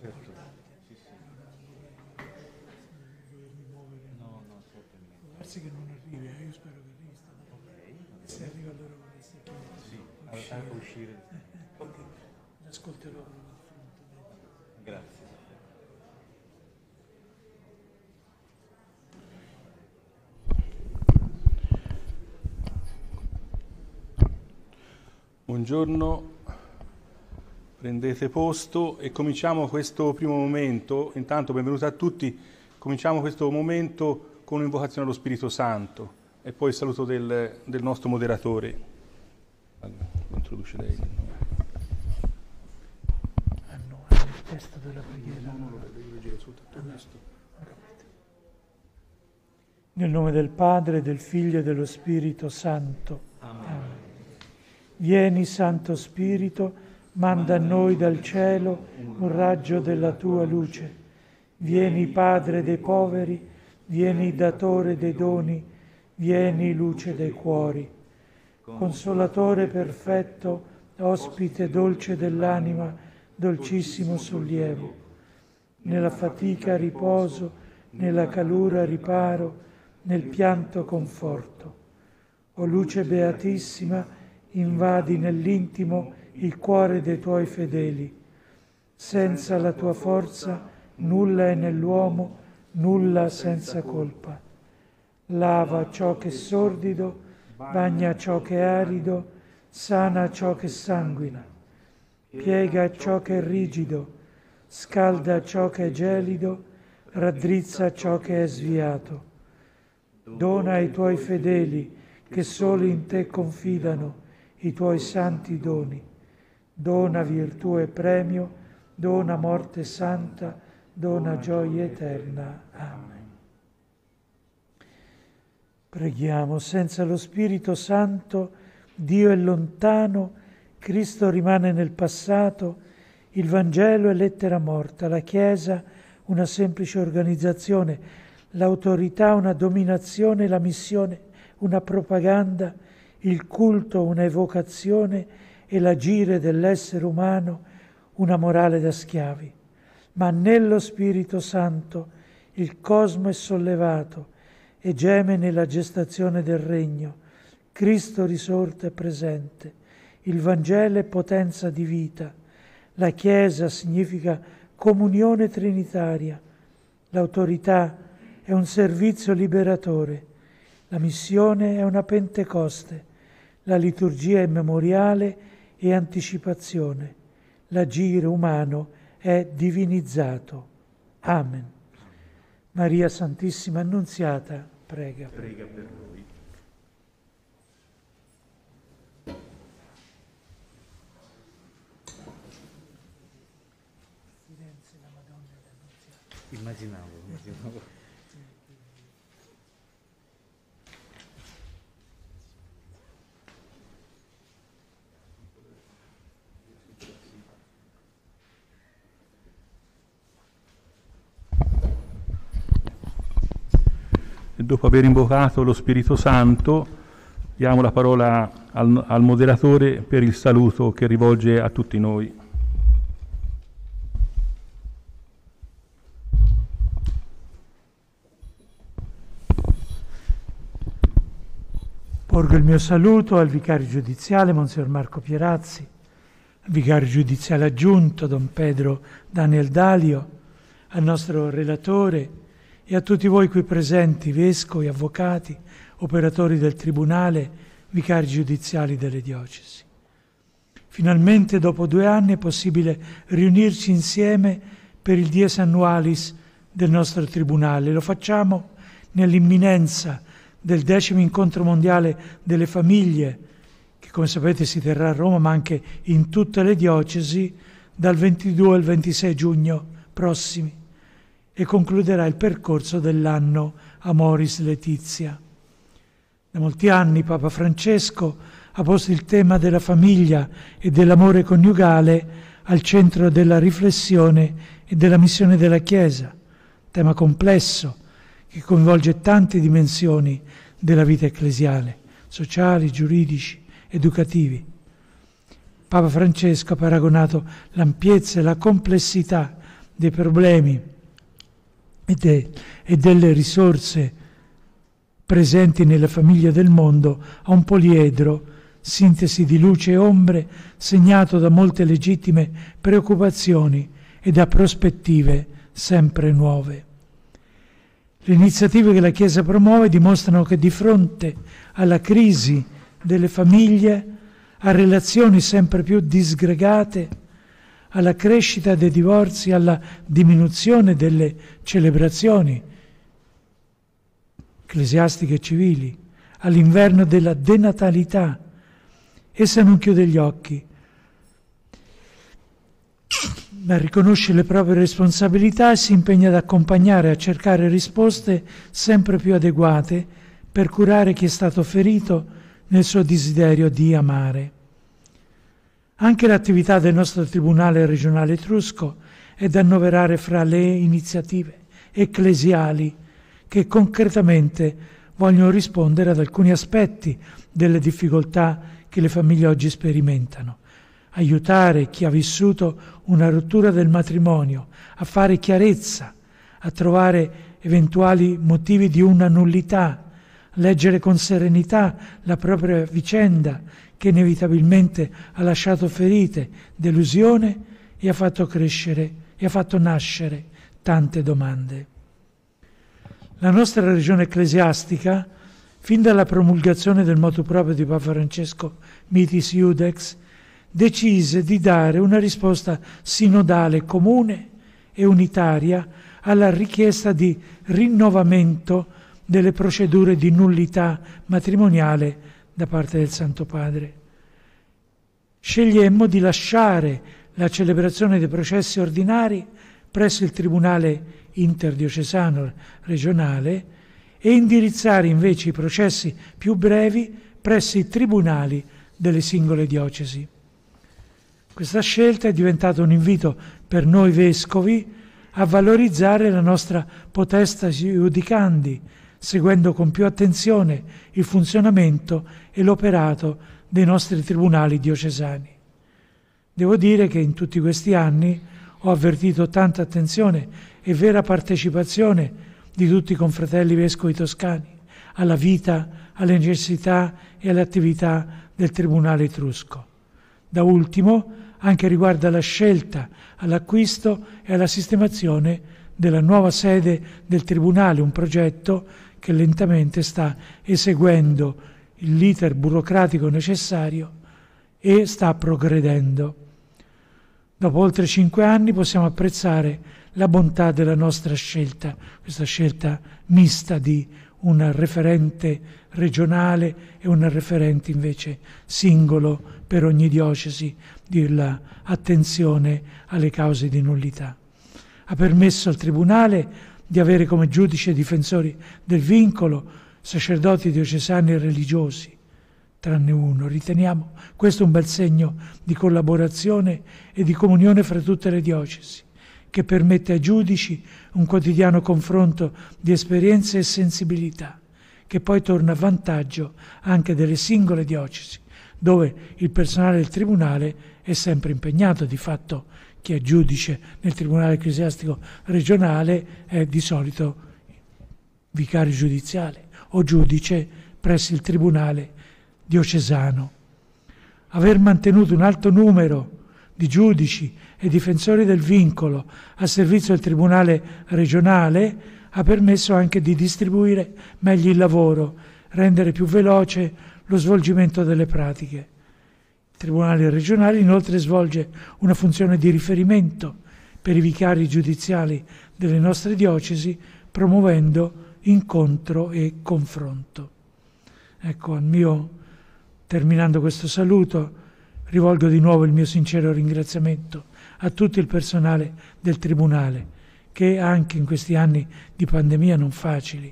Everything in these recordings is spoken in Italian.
Certo. Sì, sì. No, no, certamente. Farsi che non arrivi, eh? io spero che arrivi stamattina. Ok. Se arriva allora vorresti che Sì, uscire. Allora, uscire. ok. Ascolterò con l'affrontamento. Grazie. Buongiorno Prendete posto e cominciamo questo primo momento. Intanto benvenuti a tutti. Cominciamo questo momento con un'invocazione allo Spirito Santo e poi il saluto del, del nostro moderatore. Allora, introduce lei. Hanno ah, il testo della preghiera. Ah, Nel nome del Padre, del Figlio e dello Spirito Santo. Amen. Vieni, Santo Spirito, manda a noi dal cielo un raggio della tua luce. Vieni Padre dei poveri, vieni datore dei doni, vieni luce dei cuori. Consolatore perfetto, ospite dolce dell'anima, dolcissimo sollievo. Nella fatica riposo, nella calura riparo, nel pianto conforto. O luce beatissima, invadi nell'intimo il cuore dei tuoi fedeli. Senza la tua forza nulla è nell'uomo, nulla senza colpa. Lava ciò che è sordido, bagna ciò che è arido, sana ciò che sanguina. Piega ciò che è rigido, scalda ciò che è gelido, raddrizza ciò che è sviato. Dona ai tuoi fedeli, che solo in te confidano, i tuoi santi doni dona virtù e premio, dona morte santa, dona gioia eterna. Amen. Preghiamo, senza lo Spirito Santo Dio è lontano, Cristo rimane nel passato, il Vangelo è lettera morta, la Chiesa una semplice organizzazione, l'autorità una dominazione, la missione una propaganda, il culto una evocazione, e l'agire dell'essere umano una morale da schiavi, ma nello Spirito Santo il cosmo è sollevato e geme nella gestazione del regno, Cristo risorto e presente, il Vangelo è potenza di vita, la Chiesa significa comunione trinitaria, l'autorità è un servizio liberatore, la missione è una Pentecoste, la liturgia è memoriale e anticipazione. L'agire umano è divinizzato. Amen. Maria Santissima Annunziata, prega. Prega per noi. Immaginavo, immaginavo. dopo aver invocato lo Spirito Santo, diamo la parola al, al moderatore per il saluto che rivolge a tutti noi. Porgo il mio saluto al vicario giudiziale, Monsignor Marco Pierazzi, al vicario giudiziale aggiunto, Don Pedro Daniel Dalio, al nostro relatore, e a tutti voi qui presenti, vescovi, avvocati, operatori del Tribunale, vicari giudiziali delle diocesi. Finalmente, dopo due anni, è possibile riunirci insieme per il Dies Annualis del nostro Tribunale. Lo facciamo nell'imminenza del decimo incontro mondiale delle famiglie, che come sapete si terrà a Roma, ma anche in tutte le diocesi, dal 22 al 26 giugno prossimi e concluderà il percorso dell'anno Amoris Letizia. Da molti anni Papa Francesco ha posto il tema della famiglia e dell'amore coniugale al centro della riflessione e della missione della Chiesa, tema complesso che coinvolge tante dimensioni della vita ecclesiale, sociali, giuridici, educativi. Papa Francesco ha paragonato l'ampiezza e la complessità dei problemi de- e delle risorse presenti nella famiglia del mondo a un poliedro, sintesi di luce e ombre, segnato da molte legittime preoccupazioni e da prospettive sempre nuove. Le iniziative che la Chiesa promuove dimostrano che di fronte alla crisi delle famiglie, a relazioni sempre più disgregate, alla crescita dei divorzi, alla diminuzione delle celebrazioni ecclesiastiche e civili, all'inverno della denatalità. Essa non chiude gli occhi, ma riconosce le proprie responsabilità e si impegna ad accompagnare, a cercare risposte sempre più adeguate per curare chi è stato ferito nel suo desiderio di amare. Anche l'attività del nostro Tribunale regionale etrusco è da annoverare fra le iniziative ecclesiali che concretamente vogliono rispondere ad alcuni aspetti delle difficoltà che le famiglie oggi sperimentano. Aiutare chi ha vissuto una rottura del matrimonio a fare chiarezza, a trovare eventuali motivi di una nullità, leggere con serenità la propria vicenda che inevitabilmente ha lasciato ferite, delusione e ha fatto crescere e ha fatto nascere tante domande. La nostra regione ecclesiastica, fin dalla promulgazione del motu proprio di Papa Francesco Mitis Iudex, decise di dare una risposta sinodale comune e unitaria alla richiesta di rinnovamento delle procedure di nullità matrimoniale da parte del Santo Padre. Scegliemmo di lasciare la celebrazione dei processi ordinari presso il Tribunale interdiocesano regionale e indirizzare invece i processi più brevi presso i tribunali delle singole diocesi. Questa scelta è diventata un invito per noi vescovi a valorizzare la nostra potestas giudicandi, seguendo con più attenzione il funzionamento e l'operato dei nostri tribunali diocesani. Devo dire che in tutti questi anni ho avvertito tanta attenzione e vera partecipazione di tutti i confratelli vescovi toscani alla vita, alle necessità e alle attività del Tribunale etrusco. Da ultimo, anche riguardo alla scelta, all'acquisto e alla sistemazione della nuova sede del Tribunale, un progetto che lentamente sta eseguendo l'iter burocratico necessario e sta progredendo. Dopo oltre cinque anni possiamo apprezzare la bontà della nostra scelta, questa scelta mista di un referente regionale e un referente invece singolo per ogni diocesi dell'attenzione alle cause di nullità. Ha permesso al Tribunale di avere come giudici e difensori del vincolo sacerdoti diocesani e religiosi, tranne uno. Riteniamo questo un bel segno di collaborazione e di comunione fra tutte le diocesi, che permette ai giudici un quotidiano confronto di esperienze e sensibilità, che poi torna a vantaggio anche delle singole diocesi, dove il personale del Tribunale è sempre impegnato di fatto chi è giudice nel Tribunale Ecclesiastico regionale è di solito vicario giudiziale o giudice presso il Tribunale diocesano. Aver mantenuto un alto numero di giudici e difensori del vincolo a servizio del Tribunale regionale ha permesso anche di distribuire meglio il lavoro, rendere più veloce lo svolgimento delle pratiche tribunali regionali, inoltre svolge una funzione di riferimento per i vicari giudiziali delle nostre diocesi, promuovendo incontro e confronto. Ecco, al mio, terminando questo saluto, rivolgo di nuovo il mio sincero ringraziamento a tutto il personale del Tribunale, che anche in questi anni di pandemia non facili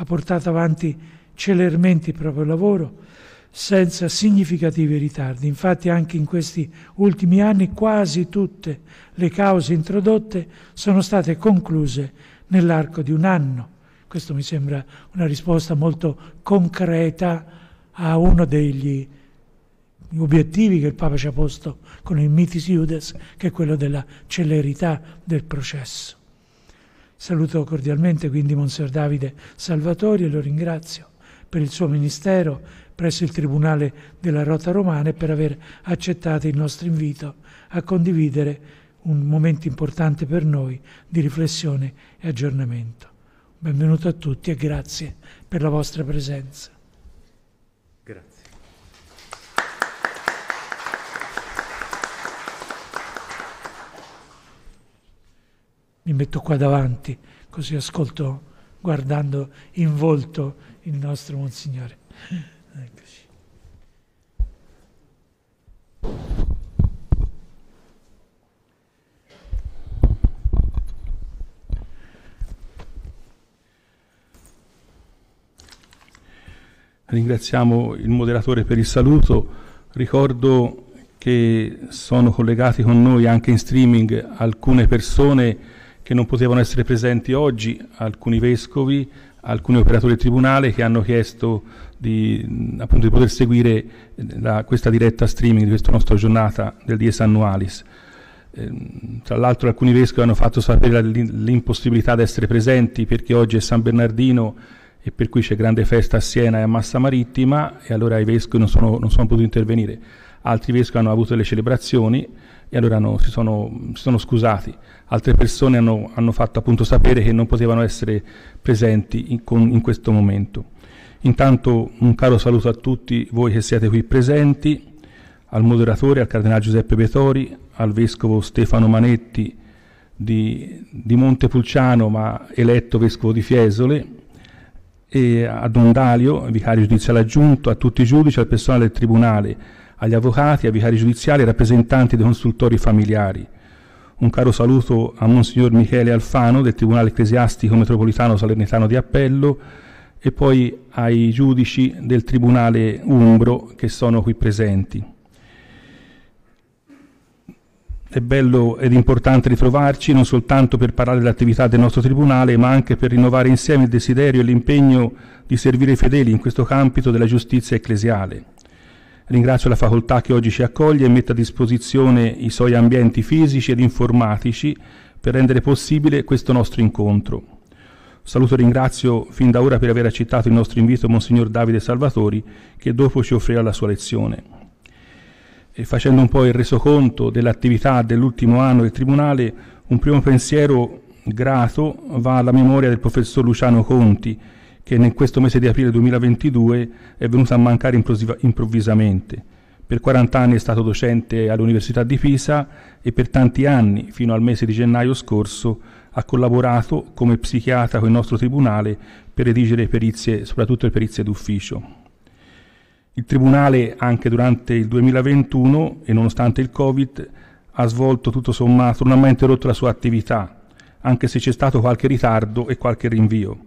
ha portato avanti celermente il proprio lavoro senza significativi ritardi. Infatti anche in questi ultimi anni quasi tutte le cause introdotte sono state concluse nell'arco di un anno. Questo mi sembra una risposta molto concreta a uno degli obiettivi che il Papa ci ha posto con il mitis iudes, che è quello della celerità del processo. Saluto cordialmente quindi Monsignor Davide Salvatori e lo ringrazio per il suo ministero presso il Tribunale della Rota Romana e per aver accettato il nostro invito a condividere un momento importante per noi di riflessione e aggiornamento. Benvenuto a tutti e grazie per la vostra presenza. Mi metto qua davanti così ascolto guardando in volto il nostro Monsignore. Ringraziamo il moderatore per il saluto. Ricordo che sono collegati con noi anche in streaming alcune persone che non potevano essere presenti oggi, alcuni vescovi, alcuni operatori del Tribunale che hanno chiesto di, appunto, di poter seguire eh, la, questa diretta streaming di questa nostra giornata del Dies Annualis. Ehm, tra l'altro alcuni vescovi hanno fatto sapere l'impossibilità di essere presenti perché oggi è San Bernardino e per cui c'è grande festa a Siena e a Massa Marittima e allora i vescovi non sono, non sono potuti intervenire. Altri vescovi hanno avuto delle celebrazioni e allora hanno, si, sono, si, sono, scusati. Altre persone hanno, hanno, fatto appunto sapere che non potevano essere presenti in, con, in questo momento. Intanto un caro saluto a tutti voi che siete qui presenti, al moderatore, al Cardinale Giuseppe Betori, al Vescovo Stefano Manetti di, di Montepulciano, ma eletto Vescovo di Fiesole, e a Don Dalio, vicario giudiziale aggiunto, a tutti i giudici, al personale del Tribunale, agli avvocati, ai vicari giudiziali e rappresentanti dei consultori familiari. Un caro saluto a Monsignor Michele Alfano del Tribunale Ecclesiastico Metropolitano Salernitano di Appello, e poi ai giudici del Tribunale Umbro che sono qui presenti. È bello ed importante ritrovarci non soltanto per parlare dell'attività del nostro Tribunale, ma anche per rinnovare insieme il desiderio e l'impegno di servire i fedeli in questo campito della giustizia ecclesiale. Ringrazio la facoltà che oggi ci accoglie e mette a disposizione i suoi ambienti fisici ed informatici per rendere possibile questo nostro incontro. Saluto e ringrazio fin da ora per aver accettato il nostro invito Monsignor Davide Salvatori che dopo ci offrirà la sua lezione. E facendo un po' il resoconto dell'attività dell'ultimo anno del Tribunale, un primo pensiero grato va alla memoria del professor Luciano Conti che in questo mese di aprile 2022 è venuto a mancare improvvisamente. Per 40 anni è stato docente all'Università di Pisa e per tanti anni, fino al mese di gennaio scorso, ha collaborato come psichiatra con il nostro tribunale per redigere perizie, soprattutto le perizie d'ufficio. Il tribunale anche durante il 2021 e nonostante il Covid ha svolto tutto sommato, non ha mai interrotto la sua attività, anche se c'è stato qualche ritardo e qualche rinvio.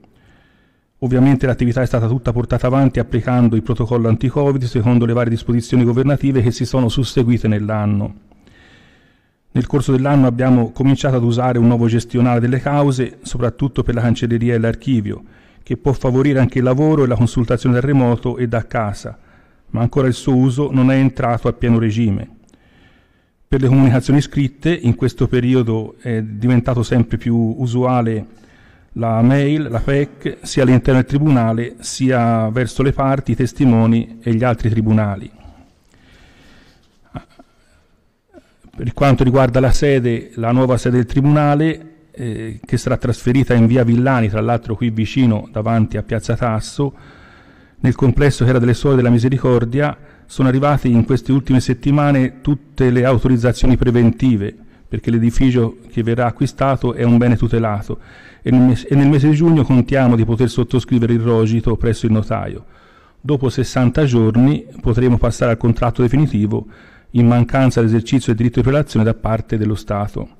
Ovviamente l'attività è stata tutta portata avanti applicando il protocollo anti-Covid secondo le varie disposizioni governative che si sono susseguite nell'anno. Nel corso dell'anno abbiamo cominciato ad usare un nuovo gestionale delle cause, soprattutto per la cancelleria e l'archivio, che può favorire anche il lavoro e la consultazione da remoto e da casa, ma ancora il suo uso non è entrato a pieno regime. Per le comunicazioni scritte, in questo periodo è diventato sempre più usuale la mail, la PEC, sia all'interno del tribunale, sia verso le parti, i testimoni e gli altri tribunali. Per quanto riguarda la sede, la nuova sede del Tribunale eh, che sarà trasferita in via Villani, tra l'altro qui vicino davanti a Piazza Tasso, nel complesso che era delle Suore della Misericordia, sono arrivate in queste ultime settimane tutte le autorizzazioni preventive, perché l'edificio che verrà acquistato è un bene tutelato e nel, mes- e nel mese di giugno contiamo di poter sottoscrivere il rogito presso il notaio. Dopo 60 giorni potremo passare al contratto definitivo in mancanza di esercizio del diritto di prelazione da parte dello Stato.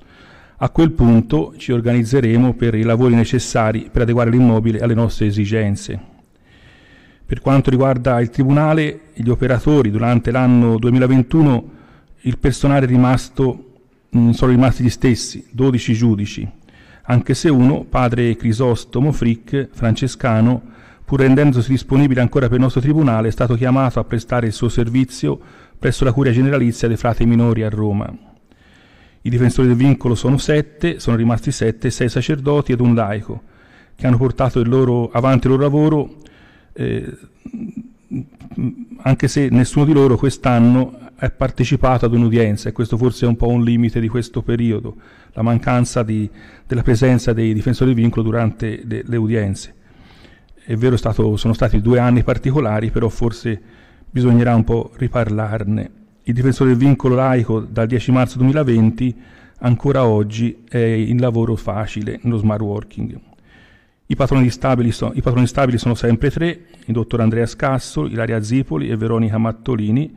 A quel punto ci organizzeremo per i lavori necessari per adeguare l'immobile alle nostre esigenze. Per quanto riguarda il Tribunale gli operatori, durante l'anno 2021 il personale è rimasto, mm, sono rimasti gli stessi, 12 giudici, anche se uno, padre Crisostomo Frick, francescano, pur rendendosi disponibile ancora per il nostro Tribunale, è stato chiamato a prestare il suo servizio presso la Curia Generalizia dei Frati Minori a Roma. I difensori del vincolo sono sette, sono rimasti sette, sei sacerdoti ed un laico, che hanno portato il loro, avanti il loro lavoro, eh, anche se nessuno di loro quest'anno è partecipato ad un'udienza e questo forse è un po' un limite di questo periodo, la mancanza di, della presenza dei difensori del vincolo durante le, le udienze. È vero, stato, sono stati due anni particolari, però forse bisognerà un po' riparlarne. Il difensore del vincolo laico dal 10 marzo 2020 ancora oggi è in lavoro facile nello smart working. I patroni stabili, so, i patroni stabili sono sempre tre, il dottor Andrea Scasso, Ilaria Zipoli e Veronica Mattolini,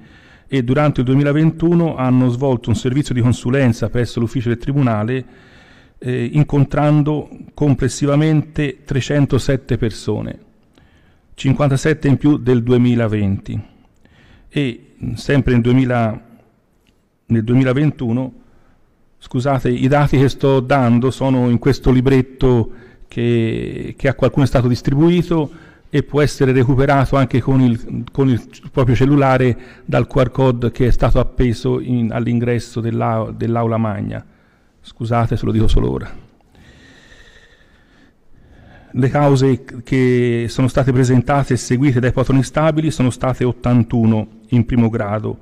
e durante il 2021 hanno svolto un servizio di consulenza presso l'ufficio del Tribunale eh, incontrando complessivamente 307 persone, 57 in più del 2020 e mm, sempre 2000, nel 2021, scusate, i dati che sto dando sono in questo libretto che, che a qualcuno è stato distribuito e può essere recuperato anche con il, con il proprio cellulare dal QR code che è stato appeso in, all'ingresso dell'a, dell'aula magna. Scusate se lo dico solo ora le cause che sono state presentate e seguite dai patroni stabili sono state 81 in primo grado,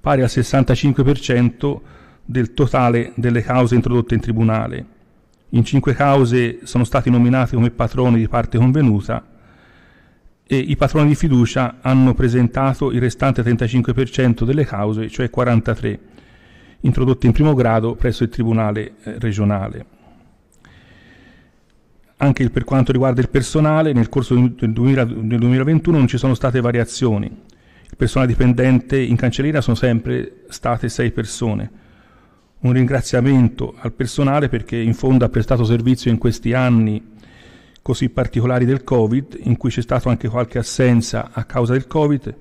pari al 65% del totale delle cause introdotte in tribunale. In cinque cause sono stati nominati come patroni di parte convenuta e i patroni di fiducia hanno presentato il restante 35% delle cause, cioè 43, introdotte in primo grado presso il Tribunale eh, regionale. Anche per quanto riguarda il personale, nel corso del 2021 non ci sono state variazioni persona dipendente in cancelleria sono sempre state sei persone. Un ringraziamento al personale perché in fondo ha prestato servizio in questi anni così particolari del Covid, in cui c'è stata anche qualche assenza a causa del Covid.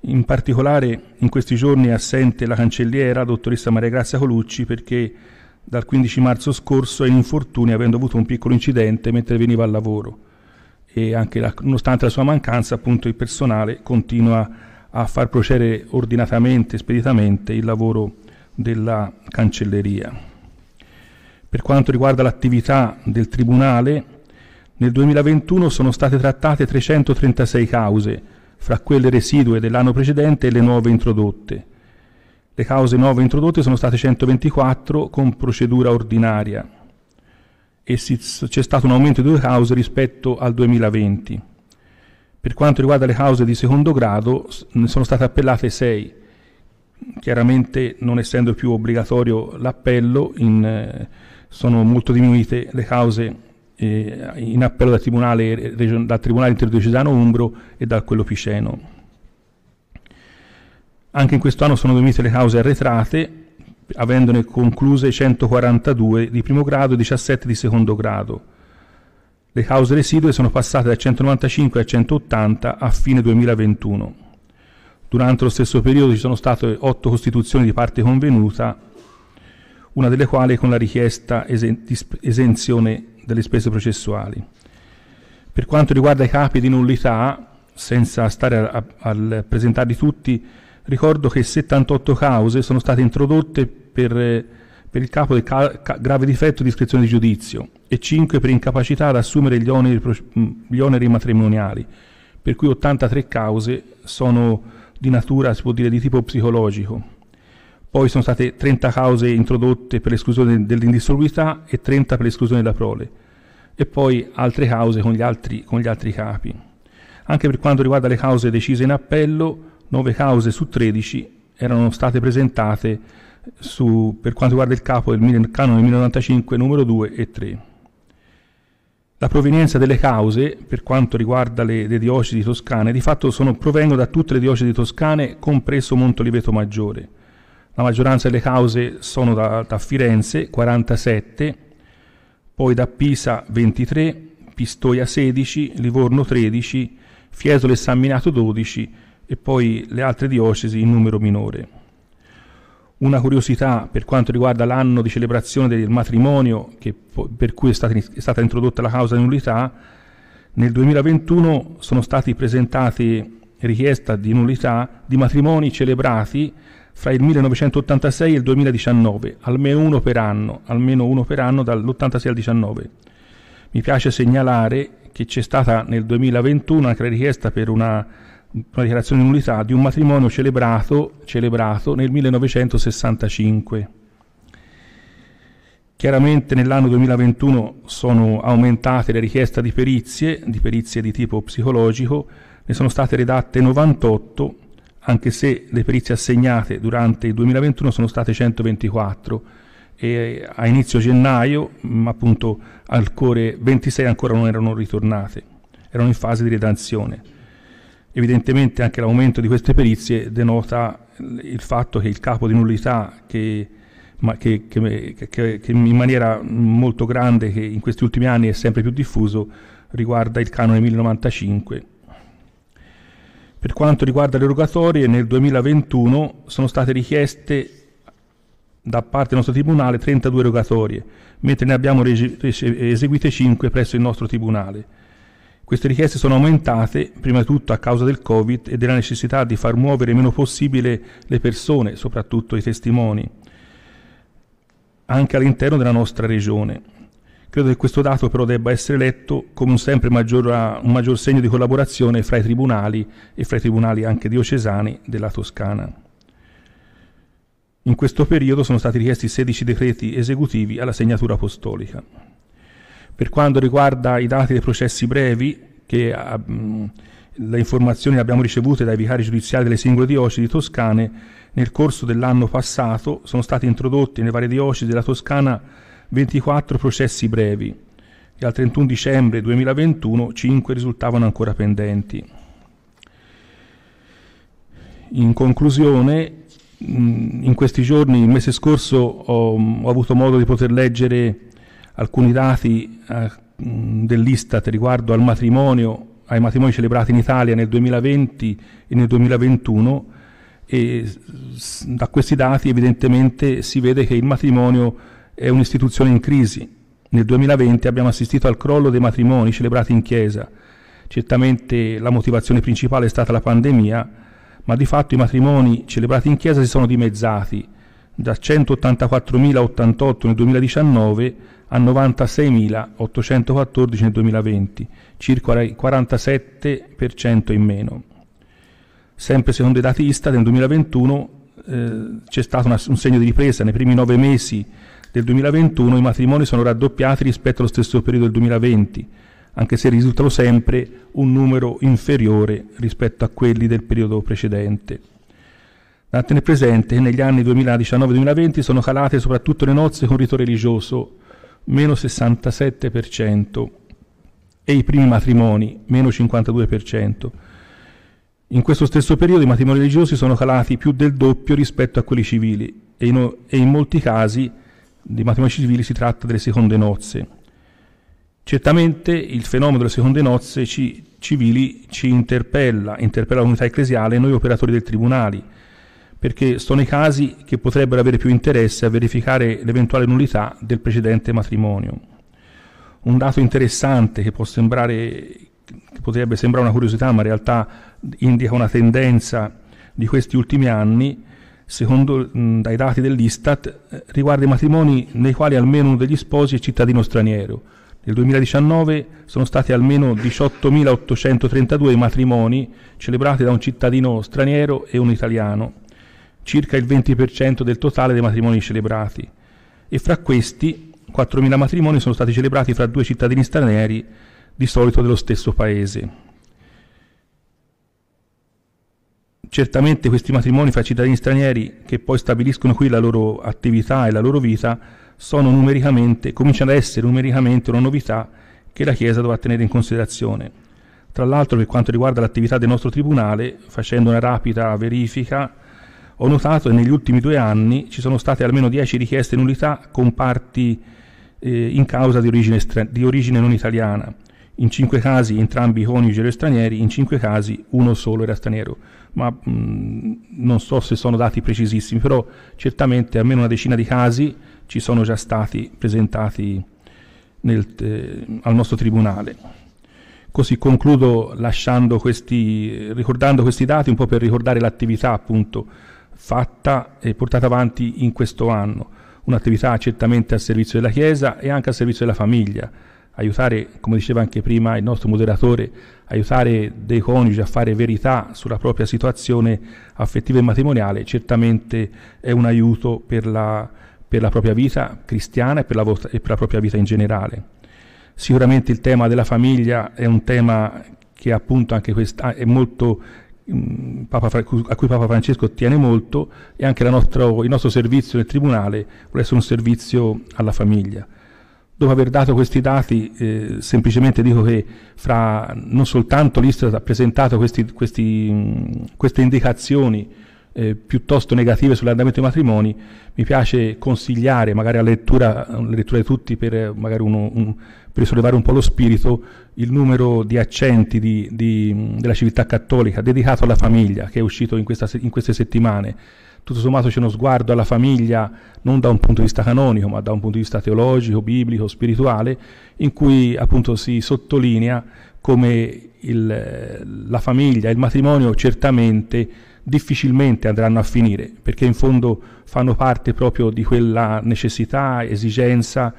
In particolare in questi giorni è assente la cancelliera, dottoressa Maria Grazia Colucci, perché dal 15 marzo scorso è in infortunio avendo avuto un piccolo incidente mentre veniva al lavoro e anche la, nonostante la sua mancanza appunto il personale continua a far procedere ordinatamente e speditamente il lavoro della cancelleria. Per quanto riguarda l'attività del Tribunale, nel 2021 sono state trattate 336 cause, fra quelle residue dell'anno precedente e le nuove introdotte. Le cause nuove introdotte sono state 124 con procedura ordinaria, e si, c'è stato un aumento di due cause rispetto al 2020. Per quanto riguarda le cause di secondo grado, ne sono state appellate sei. Chiaramente, non essendo più obbligatorio l'appello, in, eh, sono molto diminuite le cause eh, in appello dal Tribunale, region, dal tribunale Interdiocesano Umbro e da quello Piceno. Anche in questo anno sono diminuite le cause arretrate, avendone concluse 142 di primo grado e 17 di secondo grado. Le cause residue sono passate da 195 a 180 a fine 2021. Durante lo stesso periodo ci sono state otto costituzioni di parte convenuta, una delle quali con la richiesta di esenzione delle spese processuali. Per quanto riguarda i capi di nullità, senza stare a, a, a presentarli tutti, Ricordo che 78 cause sono state introdotte per, eh, per il capo del ca- ca- grave difetto di iscrizione di giudizio e 5 per incapacità ad assumere gli oneri, gli oneri matrimoniali, per cui 83 cause sono di natura, si può dire, di tipo psicologico. Poi sono state 30 cause introdotte per l'esclusione dell'indissolubilità e 30 per l'esclusione della prole e poi altre cause con gli altri, con gli altri capi. Anche per quanto riguarda le cause decise in appello, 9 cause su 13 erano state presentate su, per quanto riguarda il capo del canone 1095 numero 2 e 3. La provenienza delle cause, per quanto riguarda le, le diocesi toscane, di fatto sono, provengono da tutte le diocesi toscane, compreso Montoliveto Maggiore. La maggioranza delle cause sono da, da Firenze, 47, poi da Pisa, 23, Pistoia, 16, Livorno, 13, Fiesole e San Minato, 12, e poi le altre diocesi in numero minore. Una curiosità per quanto riguarda l'anno di celebrazione del matrimonio, che, per cui è stata, è stata introdotta la causa di nullità, nel 2021 sono stati presentati richiesta di nullità di matrimoni celebrati fra il 1986 e il 2019, almeno uno per anno, almeno uno per anno dall'86 al 19. Mi piace segnalare che c'è stata nel 2021 anche la richiesta per una una dichiarazione di nullità di un matrimonio celebrato, celebrato nel 1965. Chiaramente nell'anno 2021 sono aumentate le richieste di perizie, di perizie di tipo psicologico, ne sono state redatte 98, anche se le perizie assegnate durante il 2021 sono state 124 e eh, a inizio gennaio, mm, appunto al core 26 ancora non erano ritornate, erano in fase di redazione. Evidentemente anche l'aumento di queste perizie denota il fatto che il capo di nullità che, che, che, che in maniera molto grande, che in questi ultimi anni è sempre più diffuso, riguarda il canone 1095. Per quanto riguarda le rogatorie, nel 2021 sono state richieste da parte del nostro Tribunale 32 rogatorie, mentre ne abbiamo eseguite 5 presso il nostro Tribunale. Queste richieste sono aumentate prima di tutto a causa del Covid e della necessità di far muovere meno possibile le persone, soprattutto i testimoni, anche all'interno della nostra regione. Credo che questo dato però debba essere letto come un sempre maggior, un maggior segno di collaborazione fra i tribunali e fra i tribunali anche diocesani della Toscana. In questo periodo sono stati richiesti 16 decreti esecutivi alla segnatura apostolica. Per quanto riguarda i dati dei processi brevi, che um, le informazioni le abbiamo ricevute dai vicari giudiziari delle singole diocesi toscane, nel corso dell'anno passato sono stati introdotti nelle varie diocesi della Toscana 24 processi brevi e al 31 dicembre 2021 5 risultavano ancora pendenti. In conclusione, mm, in questi giorni, il mese scorso, ho, mm, ho avuto modo di poter leggere alcuni dati eh, dell'Istat riguardo al matrimonio, ai matrimoni celebrati in Italia nel 2020 e nel 2021 e da questi dati evidentemente si vede che il matrimonio è un'istituzione in crisi. Nel 2020 abbiamo assistito al crollo dei matrimoni celebrati in chiesa. Certamente la motivazione principale è stata la pandemia, ma di fatto i matrimoni celebrati in chiesa si sono dimezzati da 184.088 nel 2019 a 96.814 nel 2020, circa il 47% in meno. Sempre secondo i dati ISTAT, nel 2021 eh, c'è stato una, un segno di ripresa. Nei primi nove mesi del 2021 i matrimoni sono raddoppiati rispetto allo stesso periodo del 2020, anche se risultano sempre un numero inferiore rispetto a quelli del periodo precedente. Da tenere presente che negli anni 2019-2020 sono calate soprattutto le nozze con rito religioso, meno 67%, e i primi matrimoni, meno 52%. In questo stesso periodo i matrimoni religiosi sono calati più del doppio rispetto a quelli civili e in, e in molti casi di matrimoni civili si tratta delle seconde nozze. Certamente il fenomeno delle seconde nozze ci, civili ci interpella, interpella l'unità ecclesiale e noi operatori del tribunale perché sono i casi che potrebbero avere più interesse a verificare l'eventuale nullità del precedente matrimonio. Un dato interessante che può sembrare, che potrebbe sembrare una curiosità, ma in realtà indica una tendenza di questi ultimi anni, secondo dai dati dell'Istat, eh, riguarda i matrimoni nei quali almeno uno degli sposi è cittadino straniero. Nel 2019 sono stati almeno 18.832 i matrimoni celebrati da un cittadino straniero e un italiano circa il 20% del totale dei matrimoni celebrati e fra questi 4.000 matrimoni sono stati celebrati fra due cittadini stranieri di solito dello stesso paese. Certamente questi matrimoni fra cittadini stranieri che poi stabiliscono qui la loro attività e la loro vita sono numericamente, cominciano ad essere numericamente una novità che la Chiesa dovrà tenere in considerazione. Tra l'altro per quanto riguarda l'attività del nostro Tribunale, facendo una rapida verifica, ho notato che negli ultimi due anni ci sono state almeno 10 richieste di nullità con parti eh, in causa di origine, stra- di origine non italiana. In 5 casi entrambi i coniugi erano stranieri, in 5 casi uno solo era straniero. Ma mh, mm, non so se sono dati precisissimi, però certamente almeno una decina di casi ci sono già stati presentati nel, eh, al nostro tribunale. Così concludo questi, ricordando questi dati un po' per ricordare l'attività appunto fatta e portata avanti in questo anno, un'attività certamente al servizio della Chiesa e anche al servizio della famiglia, aiutare, come diceva anche prima il nostro moderatore, aiutare dei coniugi a fare verità sulla propria situazione affettiva e matrimoniale, certamente è un aiuto per la, per la propria vita cristiana e per, la, e per la propria vita in generale. Sicuramente il tema della famiglia è un tema che appunto anche questa è molto Mm, a cui Papa Francesco tiene molto e anche nostro, il nostro servizio nel Tribunale vuole essere un servizio alla famiglia. Dopo aver dato questi dati, eh, semplicemente dico che fra non soltanto l'Istat ha presentato questi, questi, mm, queste indicazioni eh, piuttosto negative sull'andamento dei matrimoni, mi piace consigliare, magari alla lettura, alla lettura di tutti, per, magari uno, un, per sollevare un po' lo spirito, il numero di accenti di, di, della civiltà cattolica dedicato alla famiglia, che è uscito in, questa, in queste settimane. Tutto sommato c'è uno sguardo alla famiglia non da un punto di vista canonico, ma da un punto di vista teologico, biblico, spirituale, in cui appunto si sottolinea come il, la famiglia, il matrimonio certamente difficilmente andranno a finire, perché in fondo fanno parte proprio di quella necessità, esigenza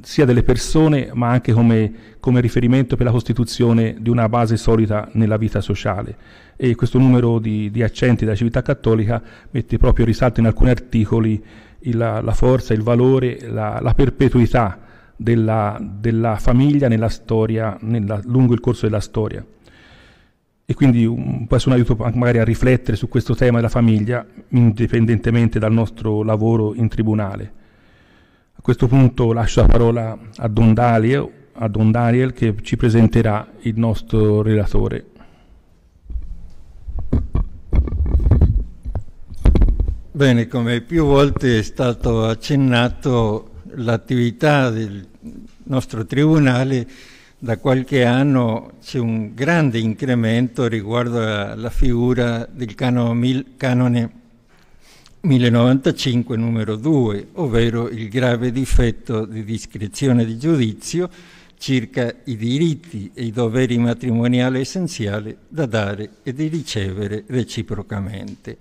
sia delle persone, ma anche come, come riferimento per la costituzione di una base solida nella vita sociale. E questo numero di, di accenti della civiltà cattolica mette proprio in risalto in alcuni articoli il, la forza, il valore, la, la perpetuità della, della, famiglia nella storia, nella, lungo il corso della storia e quindi un, um, può essere un aiuto magari a riflettere su questo tema della famiglia, indipendentemente dal nostro lavoro in tribunale. A questo punto lascio la parola a Don Daliel, a Don Daniel che ci presenterà il nostro relatore. Bene, come più volte è stato accennato, l'attività del nostro Tribunale da qualche anno c'è un grande incremento riguardo alla figura del canone 1095 numero 2, ovvero il grave difetto di discrezione di giudizio circa i diritti e i doveri matrimoniali essenziali da dare e di ricevere reciprocamente.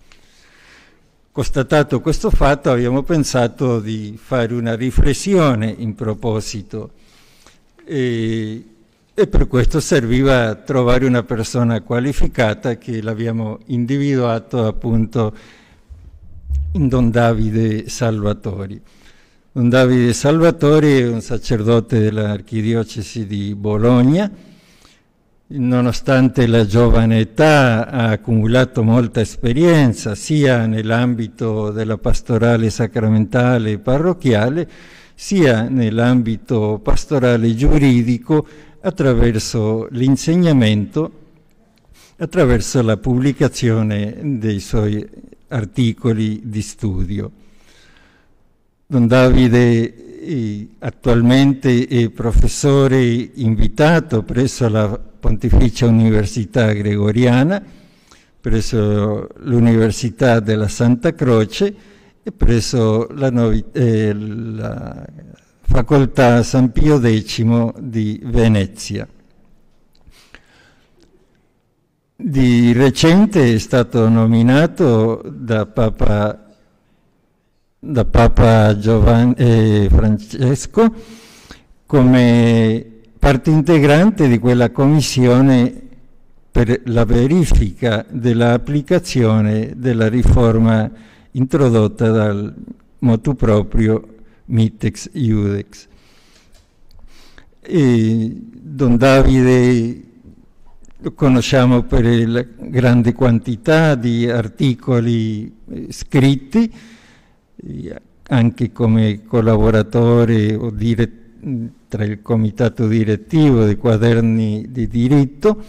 Constatato questo fatto abbiamo pensato di fare una riflessione in proposito e, e per questo serviva trovare una persona qualificata che l'abbiamo individuato appunto in Don Davide Salvatori. Don Davide Salvatori è un sacerdote dell'archidiocesi di Bologna, nonostante la giovane età ha accumulato molta esperienza sia nell'ambito della pastorale sacramentale e parrocchiale, sia nell'ambito pastorale giuridico attraverso l'insegnamento, attraverso la pubblicazione dei suoi articoli di studio. Don Davide eh, attualmente è professore invitato presso la Pontificia Università Gregoriana, presso l'Università della Santa Croce, presso la, eh, la facoltà San Pio X di Venezia. Di recente è stato nominato da Papa, da Papa Giovanni, eh, Francesco come parte integrante di quella commissione per la verifica dell'applicazione della riforma introdotta dal motu proprio Mitex Iudex. E Don Davide lo conosciamo per la grande quantità di articoli eh, scritti, eh, anche come collaboratore o direttore tra il comitato direttivo dei quaderni di diritto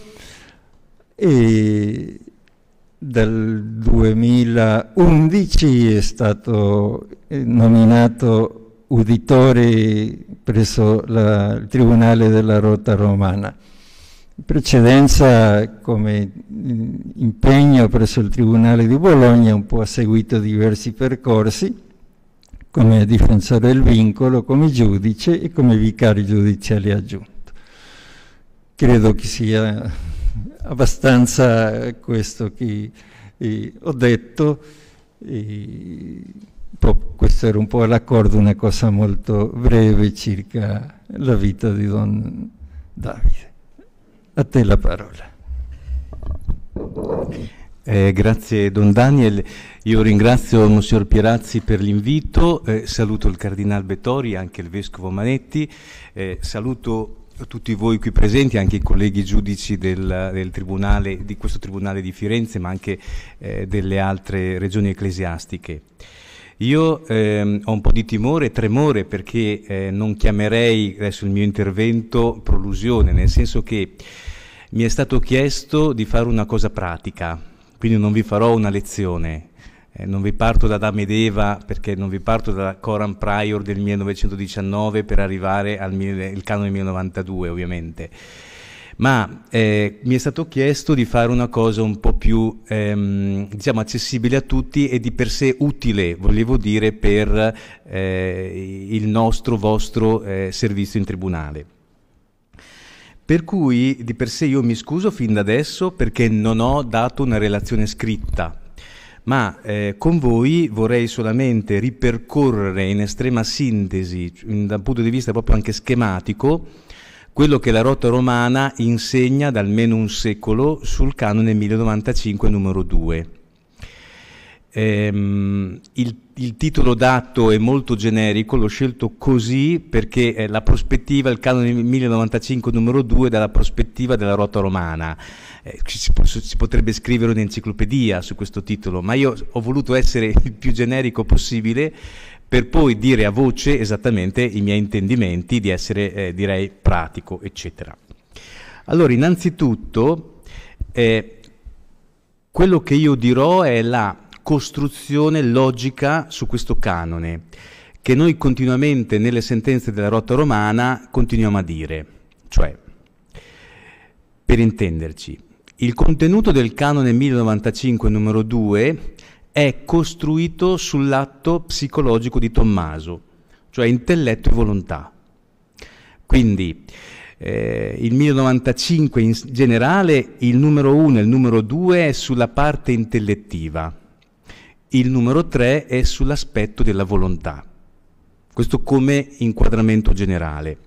e dal 2011 è stato nominato uditore presso la, il Tribunale della Rota Romana. In precedenza come mm, impegno presso il Tribunale di Bologna un po' ha seguito diversi percorsi come difensore del vincolo, come giudice e come vicario giudiziale aggiunto. Credo che sia abbastanza questo che eh, ho detto. E, questo era un po' l'accordo, una cosa molto breve circa la vita di Don Davide. A te la parola. Eh, grazie Don Daniel, io ringrazio Monsignor Pierazzi per l'invito, eh, saluto il Cardinale Betori, anche il Vescovo Manetti, eh, saluto tutti voi qui presenti, anche i colleghi giudici del, del tribunale, di questo Tribunale di Firenze, ma anche eh, delle altre regioni ecclesiastiche. Io ehm, ho un po' di timore e tremore perché eh, non chiamerei adesso il mio intervento prolusione, nel senso che mi è stato chiesto di fare una cosa pratica, quindi non vi farò una lezione, eh, non vi parto da Adam ed Eva perché non vi parto da Coran Prior del 1919 per arrivare al canone 1992 ovviamente ma eh, mi è stato chiesto di fare una cosa un po' più ehm, diciamo, accessibile a tutti e di per sé utile, volevo dire, per eh, il nostro, vostro eh, servizio in tribunale. Per cui di per sé io mi scuso fin da adesso perché non ho dato una relazione scritta ma eh, con voi vorrei solamente ripercorrere in estrema sintesi, dal punto di vista proprio anche schematico, quello che la rotta romana insegna da almeno un secolo sul canone 1095 numero 2. Ehm, il, il, titolo dato è molto generico, l'ho scelto così perché la prospettiva, il canone 1095 numero 2, dalla prospettiva della rotta romana eh, si, si, potrebbe scrivere un'enciclopedia su questo titolo, ma io ho voluto essere il più generico possibile per poi dire a voce esattamente i miei intendimenti di essere, eh, direi, pratico, eccetera. Allora, innanzitutto, eh, quello che io dirò è la costruzione logica su questo canone, che noi continuamente nelle sentenze della rotta romana continuiamo a dire, cioè, per intenderci, il contenuto del canone 1095 numero 2 è costruito sull'atto psicologico di Tommaso, cioè intelletto e volontà. Quindi eh, il 1095 in generale, il numero 1 e il numero 2 è sulla parte intellettiva, il numero 3 è sull'aspetto della volontà. Questo come inquadramento generale.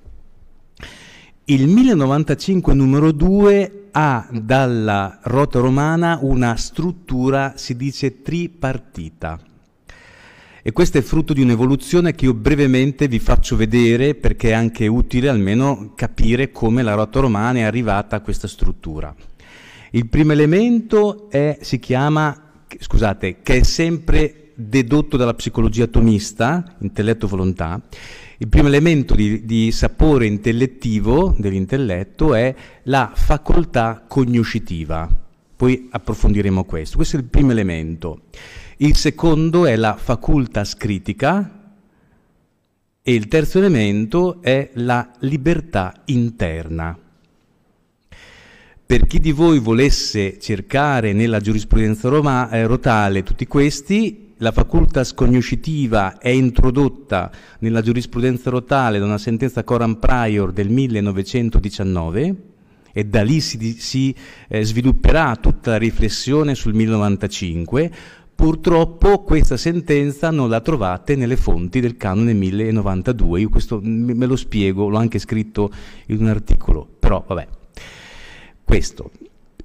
Il 1095 numero 2 ha dalla rota romana una struttura, si dice, tripartita. E questo è frutto di un'evoluzione che io brevemente vi faccio vedere perché è anche utile almeno capire come la rota romana è arrivata a questa struttura. Il primo elemento è, si chiama, scusate, che è sempre dedotto dalla psicologia atomista, intelletto-volontà, il primo elemento di, di sapore intellettivo dell'intelletto è la facoltà cognoscitiva. Poi approfondiremo questo. Questo è il primo elemento. Il secondo è la facultas scritica. e il terzo elemento è la libertà interna. Per chi di voi volesse cercare nella giurisprudenza roma, eh, rotale tutti questi, la facoltà sconoscitiva è introdotta nella giurisprudenza rotale da una sentenza Coram Prior del 1919 e da lì si, si eh, svilupperà tutta la riflessione sul 1095. Purtroppo questa sentenza non la trovate nelle fonti del canone 1092, io questo me lo spiego, l'ho anche scritto in un articolo, però vabbè, questo.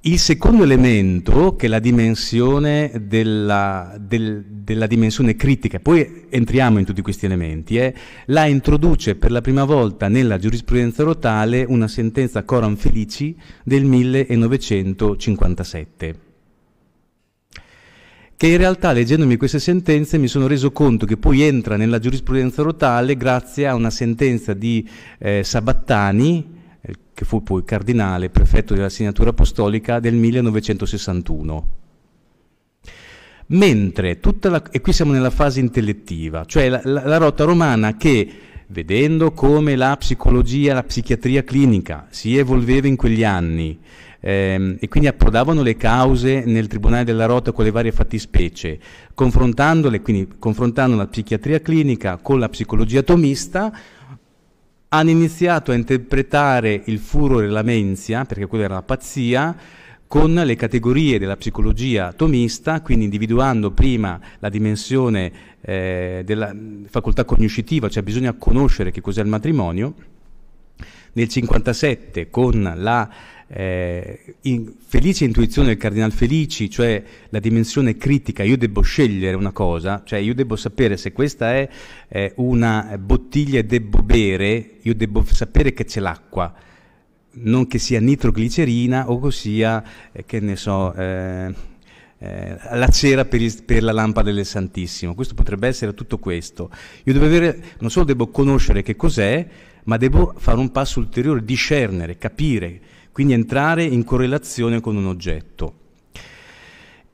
Il secondo elemento, che è la dimensione della, del, della, dimensione critica, poi entriamo in tutti questi elementi, eh, la introduce per la prima volta nella giurisprudenza rotale una sentenza Coram Felici del 1957. Che in realtà, leggendomi queste sentenze, mi sono reso conto che poi entra nella giurisprudenza rotale grazie a una sentenza di eh, Sabattani, eh, che fu poi cardinale, prefetto della segnatura apostolica del 1961. Mentre tutta la, e qui siamo nella fase intellettiva, cioè la, la, la rotta romana che, vedendo come la psicologia, la psichiatria clinica si evolveva in quegli anni, Ehm, e quindi approdavano le cause nel Tribunale della Rota con le varie fattispecie, confrontandole, quindi confrontando la psichiatria clinica con la psicologia tomista, hanno iniziato a interpretare il furore e la menzia, perché quella era la pazzia, con le categorie della psicologia tomista, quindi individuando prima la dimensione eh, della facoltà cognoscitiva, cioè bisogna conoscere che cos'è il matrimonio. Nel 1957 con la eh, in felice intuizione del Cardinal Felici, cioè la dimensione critica, io devo scegliere una cosa, cioè io devo sapere se questa è eh, una bottiglia e devo bere, io devo sapere che c'è l'acqua, non che sia nitroglicerina o che sia, eh, che ne so, eh, eh, la cera per, il, per, la lampada del Santissimo. Questo potrebbe essere tutto questo. Io devo avere, non solo devo conoscere che cos'è, ma devo fare un passo ulteriore, discernere, capire quindi entrare in correlazione con un oggetto.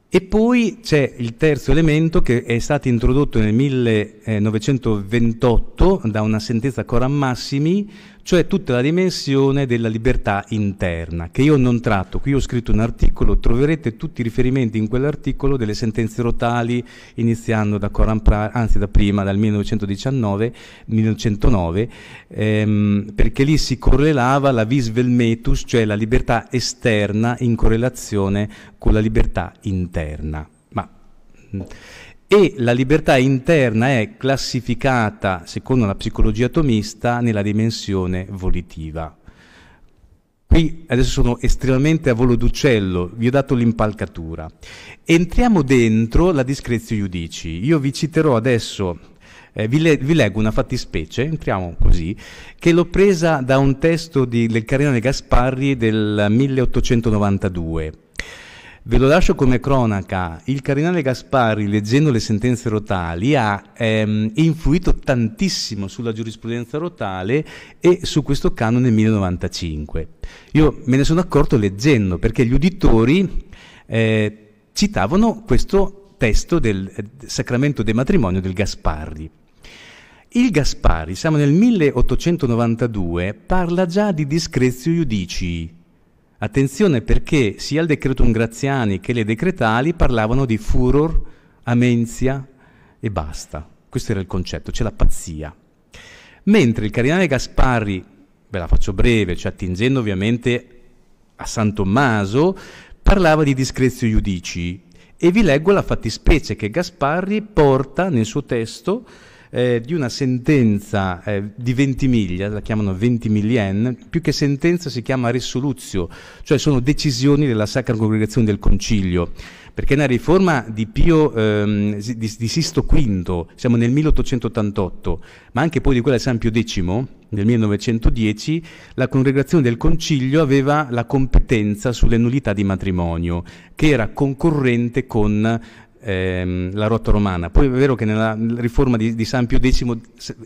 E poi c'è il terzo elemento che è stato introdotto nel 1928 eh, da una sentenza Coram Massimi cioè tutta la dimensione della libertà interna, che io non tratto. Qui ho scritto un articolo, troverete tutti i riferimenti in quell'articolo delle sentenze rotali, iniziando da Coran Pra, anzi da prima, dal 1919, 1909, ehm, perché lì si correlava la vis vel metus, cioè la libertà esterna in correlazione con la libertà interna. Ma, e la libertà interna è classificata, secondo la psicologia atomista, nella dimensione volitiva. Qui adesso sono estremamente a volo d'uccello, vi ho dato l'impalcatura. Entriamo dentro la discrezio iudici. Io vi citerò adesso, eh, vi, le- vi, leggo una fattispecie, entriamo così, che l'ho presa da un testo di, del Cardinale Gasparri del 1892 Ve lo lascio come cronaca. Il cardinale Gasparri, leggendo le sentenze rotali, ha ehm, influito tantissimo sulla giurisprudenza rotale e su questo canone 1095. Io me ne sono accorto leggendo, perché gli uditori eh, citavano questo testo del eh, sacramento del matrimonio del Gasparri. Il Gasparri, siamo nel 1892, parla già di discrezio iudici, Attenzione perché sia il decretum Graziani che le decretali parlavano di furor, amenzia e basta. Questo era il concetto, c'è la pazzia. Mentre il cardinale Gasparri, ve la faccio breve, cioè attingendo ovviamente a San Tommaso, parlava di discrezio iudici e vi leggo la fattispecie che Gasparri porta nel suo testo eh, di una sentenza eh, di Ventimiglia, la chiamano Ventimiglien, più che sentenza si chiama resoluzio, cioè sono decisioni della Sacra Congregazione del Concilio perché nella riforma di, Pio, ehm, di, di Sisto V, siamo nel 1888, ma anche poi di quella di San Pio X, nel 1910, la congregazione del Concilio aveva la competenza sulle nullità di matrimonio, che era concorrente con ehm, la rotta romana. Poi è vero che nella riforma di, di San Pio X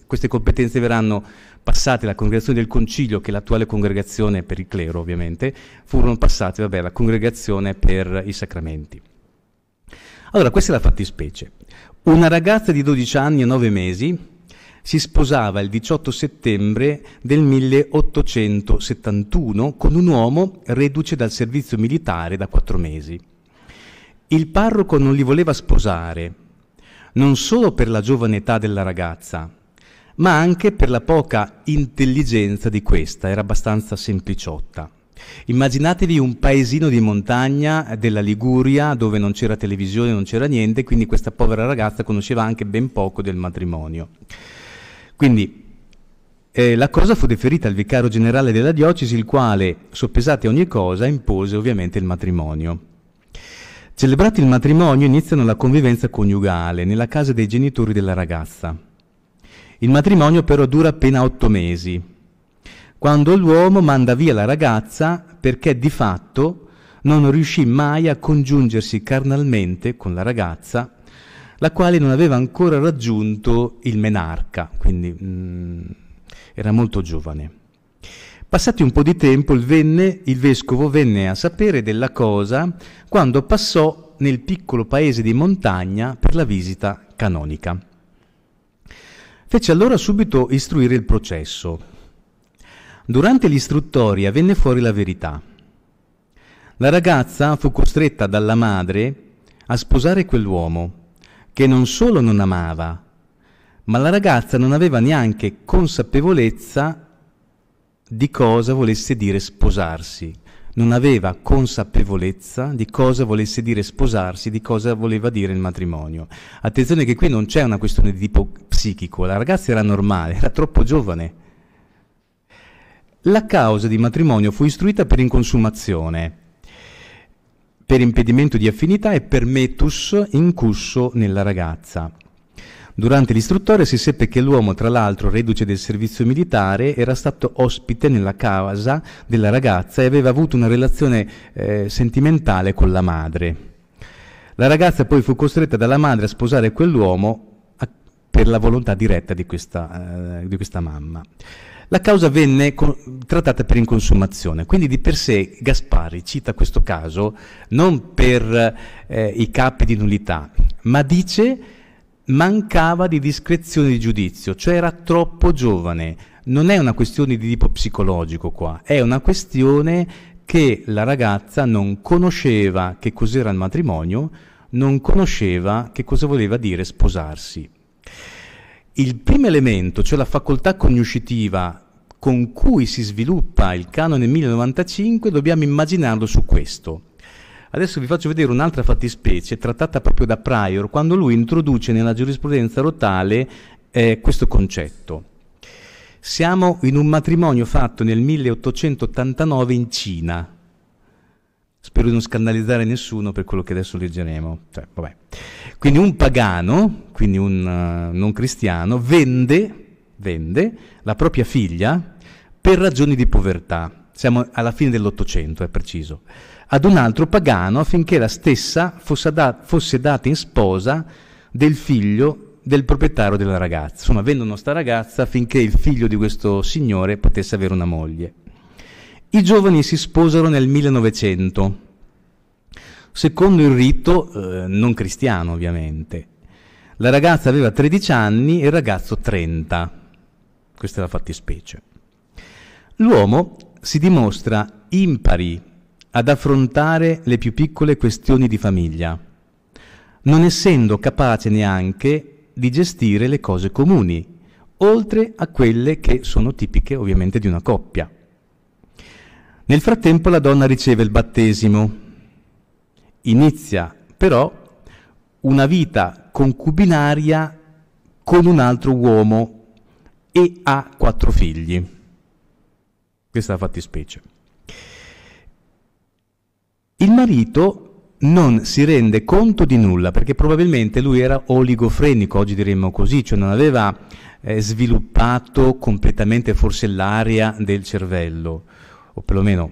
queste competenze verranno passate alla congregazione del Concilio, che è l'attuale congregazione per il clero ovviamente, furono passate vabbè, alla congregazione per i sacramenti. Allora, questa è la fattispecie. Una ragazza di 12 anni e 9 mesi si sposava il 18 settembre del 1871 con un uomo reduce dal servizio militare da 4 mesi. Il parroco non li voleva sposare, non solo per la giovane età della ragazza, ma anche per la poca intelligenza di questa, era abbastanza sempliciotta. Immaginatevi un paesino di montagna della Liguria dove non c'era televisione, non c'era niente, quindi questa povera ragazza conosceva anche ben poco del matrimonio. Quindi eh, la cosa fu deferita al vicario generale della diocesi, il quale, soppesate ogni cosa, impose ovviamente il matrimonio. Celebrati il matrimonio iniziano la convivenza coniugale nella casa dei genitori della ragazza. Il matrimonio però dura appena otto mesi, quando l'uomo manda via la ragazza perché di fatto non riuscì mai a congiungersi carnalmente con la ragazza, la quale non aveva ancora raggiunto il menarca, quindi mh, mm, era molto giovane. Passati un po' di tempo il, venne, il vescovo venne a sapere della cosa quando passò nel piccolo paese di montagna per la visita canonica. Fece allora subito istruire il processo. Durante l'istruttoria venne fuori la verità. La ragazza fu costretta dalla madre a sposare quell'uomo, che non solo non amava, ma la ragazza non aveva neanche consapevolezza di cosa volesse dire sposarsi, non aveva consapevolezza di cosa volesse dire sposarsi, di cosa voleva dire il matrimonio. Attenzione che qui non c'è una questione di tipo psichico, la ragazza era normale, era troppo giovane. La causa di matrimonio fu istruita per inconsumazione, per impedimento di affinità e per metus incusso nella ragazza. Durante l'istruttore si seppe che l'uomo, tra l'altro reduce del servizio militare, era stato ospite nella casa della ragazza e aveva avuto una relazione eh, sentimentale con la madre. La ragazza poi fu costretta dalla madre a sposare quell'uomo a, per la volontà diretta di questa, eh, di questa mamma. La causa venne trattata per inconsumazione, quindi di per sé Gaspari cita questo caso non per eh, i capi di nullità, ma dice mancava di discrezione di giudizio, cioè era troppo giovane. Non è una questione di tipo psicologico qua, è una questione che la ragazza non conosceva che cos'era il matrimonio, non conosceva che cosa voleva dire sposarsi. Il primo elemento, cioè la facoltà cognoscitiva con cui si sviluppa il canone 1095, dobbiamo immaginarlo su questo. Adesso vi faccio vedere un'altra fattispecie trattata proprio da Prior quando lui introduce nella giurisprudenza rotale eh, questo concetto. Siamo in un matrimonio fatto nel 1889 in Cina. Spero di non scandalizzare nessuno per quello che adesso leggeremo. Cioè, quindi un pagano, quindi un uh, non cristiano, vende, vende la propria figlia per ragioni di povertà. Siamo alla fine dell'Ottocento, è preciso ad un altro pagano affinché la stessa fosse, da, fosse data in sposa del figlio del proprietario della ragazza. Insomma, vendono sta ragazza affinché il figlio di questo signore potesse avere una moglie. I giovani si sposano nel 1900, secondo il rito eh, non cristiano ovviamente. La ragazza aveva 13 anni e il ragazzo 30. Questa è la fattispecie. L'uomo si dimostra impari ad affrontare le più piccole questioni di famiglia, non essendo capace neanche di gestire le cose comuni, oltre a quelle che sono tipiche ovviamente di una coppia. Nel frattempo la donna riceve il battesimo, inizia però una vita concubinaria con un altro uomo e ha quattro figli. Questa è la fattispecie il marito non si rende conto di nulla, perché probabilmente lui era oligofrenico, oggi diremmo così, cioè non aveva eh, sviluppato completamente forse l'area del cervello, o perlomeno.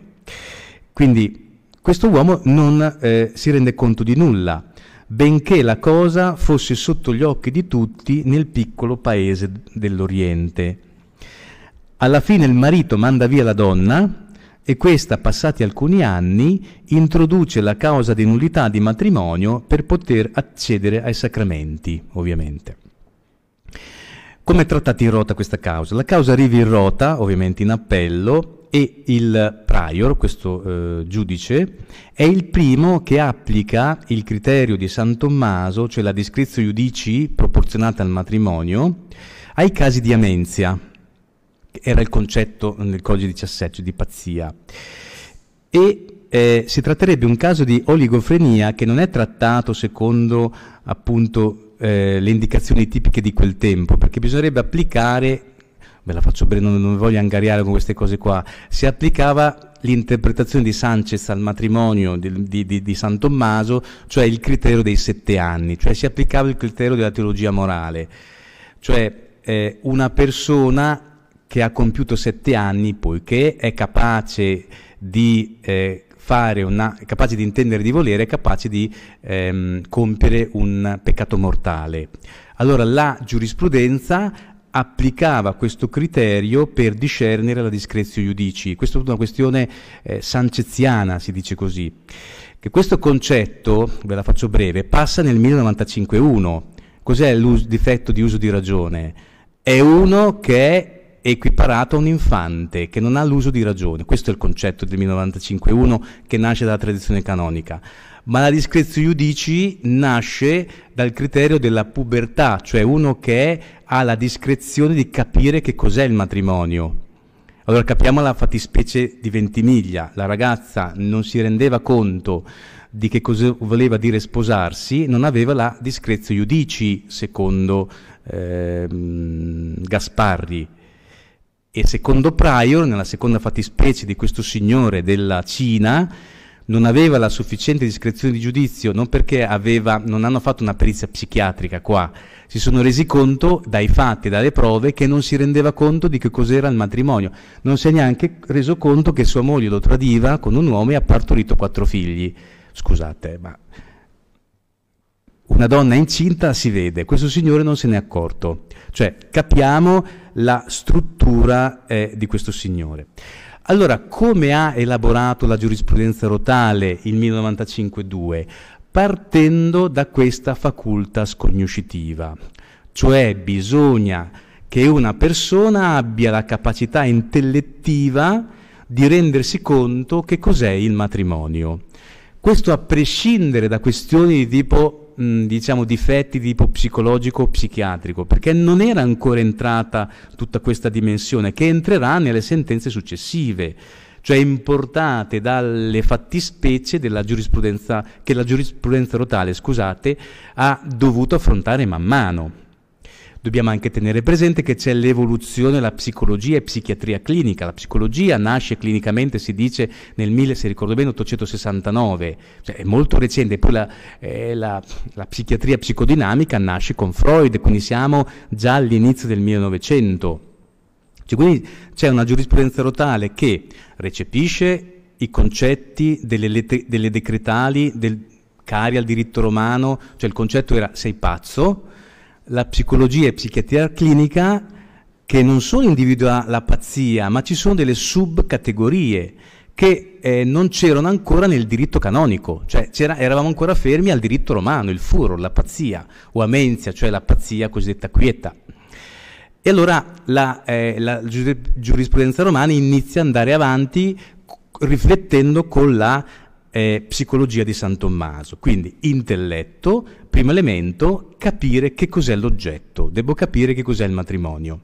Quindi questo uomo non eh, si rende conto di nulla, benché la cosa fosse sotto gli occhi di tutti nel piccolo paese dell'Oriente. Alla fine il marito manda via la donna, e questa, passati alcuni anni, introduce la causa di nullità di matrimonio per poter accedere ai sacramenti, ovviamente. Come è trattata in rota questa causa? La causa arriva in rota, ovviamente in appello, e il prior, questo eh, giudice, è il primo che applica il criterio di San Tommaso, cioè la discrezio iudici proporzionata al matrimonio, ai casi di amenzia, era il concetto nel codice 17 di pazzia. E eh, si tratterebbe un caso di oligofrenia che non è trattato secondo appunto eh, le indicazioni tipiche di quel tempo, perché bisognerebbe applicare, ve la faccio bene, non, non voglio angariare con queste cose qua, si applicava l'interpretazione di Sanchez al matrimonio di, di, di, di, San Tommaso, cioè il criterio dei sette anni, cioè si applicava il criterio della teologia morale, cioè eh, una persona che ha compiuto sette anni, poiché è capace di eh, fare una, capace di intendere di volere, è capace di ehm, compiere un peccato mortale. Allora la giurisprudenza applicava questo criterio per discernere la discrezio iudici. Questa è una questione eh, sanceziana, si dice così. Che questo concetto, ve la faccio breve, passa nel 1995-1. Cos'è il difetto di uso di ragione? È uno che è equiparato a un infante che non ha l'uso di ragione. Questo è il concetto del 1095.1 che nasce dalla tradizione canonica. Ma la discrezio iudici nasce dal criterio della pubertà, cioè uno che ha la discrezione di capire che cos'è il matrimonio. Allora capiamo la fattispecie di Ventimiglia. La ragazza non si rendeva conto di che cosa voleva dire sposarsi, non aveva la discrezio iudici, secondo eh, Gasparri, e secondo Prior, nella seconda fattispecie di questo signore della Cina, non aveva la sufficiente discrezione di giudizio, non perché aveva, non hanno fatto una perizia psichiatrica qua, si sono resi conto dai fatti, dalle prove, che non si rendeva conto di che cos'era il matrimonio, non si è neanche reso conto che sua moglie lo tradiva con un uomo e ha partorito quattro figli. Scusate, ma una donna incinta si vede, questo signore non se n'è accorto. Cioè, capiamo la struttura eh, di questo signore. Allora, come ha elaborato la giurisprudenza rotale il 1995-2? Partendo da questa facultà scognoscitiva, cioè bisogna che una persona abbia la capacità intellettiva di rendersi conto che cos'è il matrimonio. Questo a prescindere da questioni di tipo diciamo, difetti di tipo psicologico o psichiatrico, perché non era ancora entrata tutta questa dimensione che entrerà nelle sentenze successive cioè importate dalle fattispecie della giurisprudenza, che la giurisprudenza rotale scusate, ha dovuto affrontare man mano. Dobbiamo anche tenere presente che c'è l'evoluzione della psicologia e psichiatria clinica. La psicologia nasce clinicamente, si dice, nel 1869, cioè è molto recente, poi la, eh, la, la psichiatria psicodinamica nasce con Freud, quindi siamo già all'inizio del 1900. Cioè, quindi c'è una giurisprudenza rotale che recepisce i concetti delle, lete, delle decretali del, cari al diritto romano, cioè il concetto era sei pazzo, la psicologia e psichiatria clinica che non solo individua la pazzia, ma ci sono delle subcategorie che eh, non c'erano ancora nel diritto canonico, cioè eravamo ancora fermi al diritto romano, il furo, la pazzia, o amenzia, cioè la pazzia cosiddetta quieta. E allora la, eh, la giurisprudenza romana inizia ad andare avanti riflettendo con la eh, psicologia di San Tommaso. Quindi intelletto, primo elemento, capire che cos'è l'oggetto, devo capire che cos'è il matrimonio.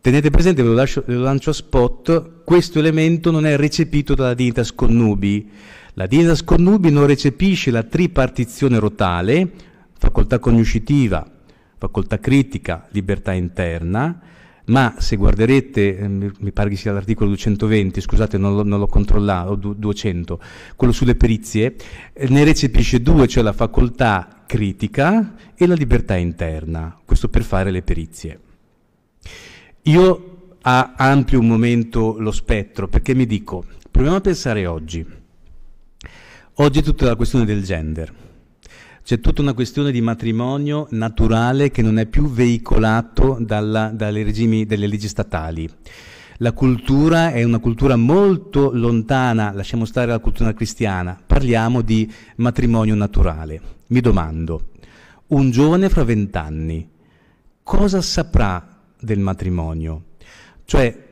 Tenete presente, ve lo, lascio, ve lo lancio a spot, questo elemento non è recepito dalla Dignitas sconnubi. La Dignitas sconnubi non recepisce la tripartizione rotale, facoltà cognoscitiva, facoltà critica, libertà interna, ma se guarderete, eh, mi pare che sia l'articolo 220, scusate non, lo, non l'ho controllato, 200, quello sulle perizie, eh, ne recepisce due, cioè la facoltà critica e la libertà interna, questo per fare le perizie. Io ampio un momento lo spettro, perché mi dico, proviamo a pensare oggi. Oggi è tutta la questione del gender c'è tutta una questione di matrimonio naturale che non è più veicolato dalla, dalle regimi, dalle leggi statali la cultura è una cultura molto lontana, lasciamo stare la cultura cristiana, parliamo di matrimonio naturale. Mi domando, un giovane fra vent'anni cosa saprà del matrimonio? Cioè,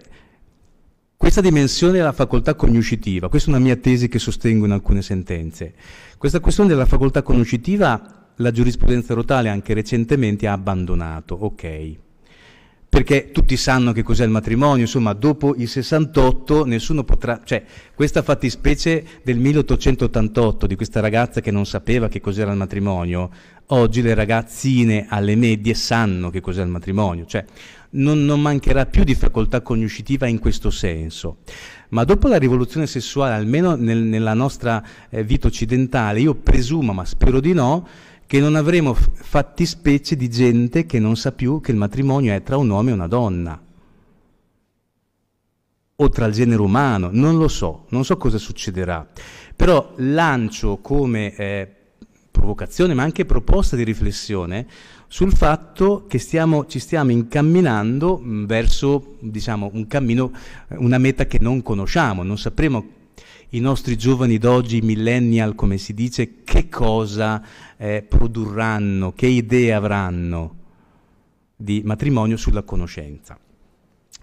questa dimensione è la facoltà cognoscitiva, questa è una mia tesi che sostengo in alcune sentenze. Questa questione della facoltà cognoscitiva la giurisprudenza rotale anche recentemente ha abbandonato, ok perché tutti sanno che cos'è il matrimonio, insomma dopo il 68 nessuno potrà, cioè questa fattispecie del 1888 di questa ragazza che non sapeva che cos'era il matrimonio, oggi le ragazzine alle medie sanno che cos'è il matrimonio, cioè non, non mancherà più di facoltà cognoscitiva in questo senso. Ma dopo la rivoluzione sessuale, almeno nel, nella nostra eh, vita occidentale, io presumo, ma spero di no, che non avremo fattispecie di gente che non sa più che il matrimonio è tra un uomo e una donna o tra il genere umano, non lo so, non so cosa succederà, però lancio come eh, provocazione ma anche proposta di riflessione sul fatto che stiamo, ci stiamo incamminando verso diciamo, un cammino, una meta che non conosciamo, non sapremo i nostri giovani d'oggi, i millennial come si dice, che cosa eh, produrranno, che idee avranno di matrimonio sulla conoscenza.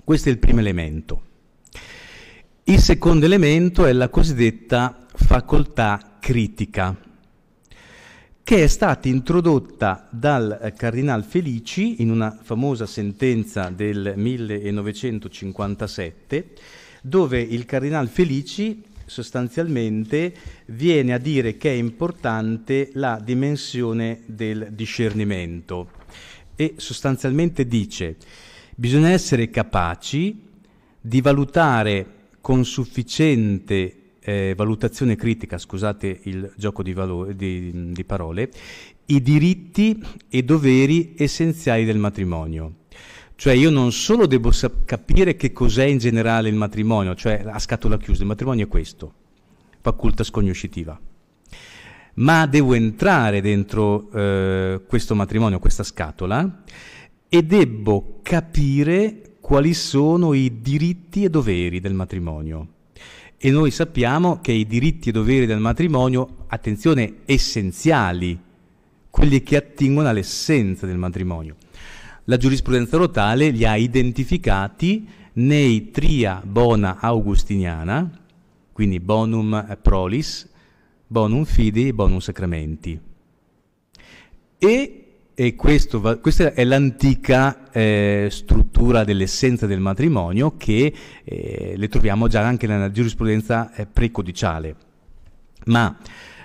Questo è il primo elemento. Il secondo elemento è la cosiddetta facoltà critica, che è stata introdotta dal eh, Cardinal Felici in una famosa sentenza del 1957, dove il Cardinal Felici sostanzialmente viene a dire che è importante la dimensione del discernimento e sostanzialmente dice bisogna essere capaci di valutare con sufficiente eh, valutazione critica, scusate il gioco di, valo- di, di parole, i diritti e doveri essenziali del matrimonio cioè io non solo devo sap- capire che cos'è in generale il matrimonio, cioè a scatola chiusa, il matrimonio è questo, faculta scognoscitiva, ma devo entrare dentro eh, questo matrimonio, questa scatola, e devo capire quali sono i diritti e doveri del matrimonio. E noi sappiamo che i diritti e doveri del matrimonio, attenzione, essenziali, quelli che attingono all'essenza del matrimonio la giurisprudenza rotale li ha identificati nei tria bona augustiniana, quindi bonum prolis, bonum fidi, bonum sacramenti. E, e va, questa è l'antica eh, struttura dell'essenza del matrimonio che eh, le troviamo già anche nella giurisprudenza eh, precodiciale. Ma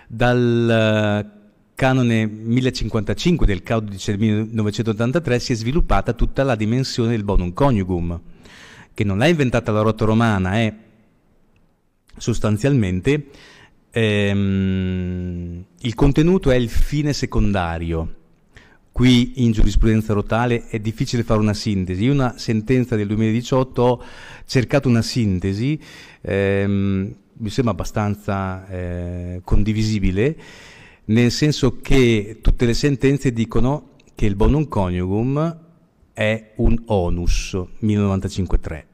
dal canone 1055 del codice del 1983 si è sviluppata tutta la dimensione del bonum coniugum, che non l'ha inventata la rotta romana, è sostanzialmente ehm, il contenuto è il fine secondario. Qui in giurisprudenza rotale è difficile fare una sintesi. Io una sentenza del 2018 ho cercato una sintesi, ehm, mi sembra abbastanza eh, condivisibile, nel senso che tutte le sentenze dicono che il bonum coniugum è un onus, 1095-3.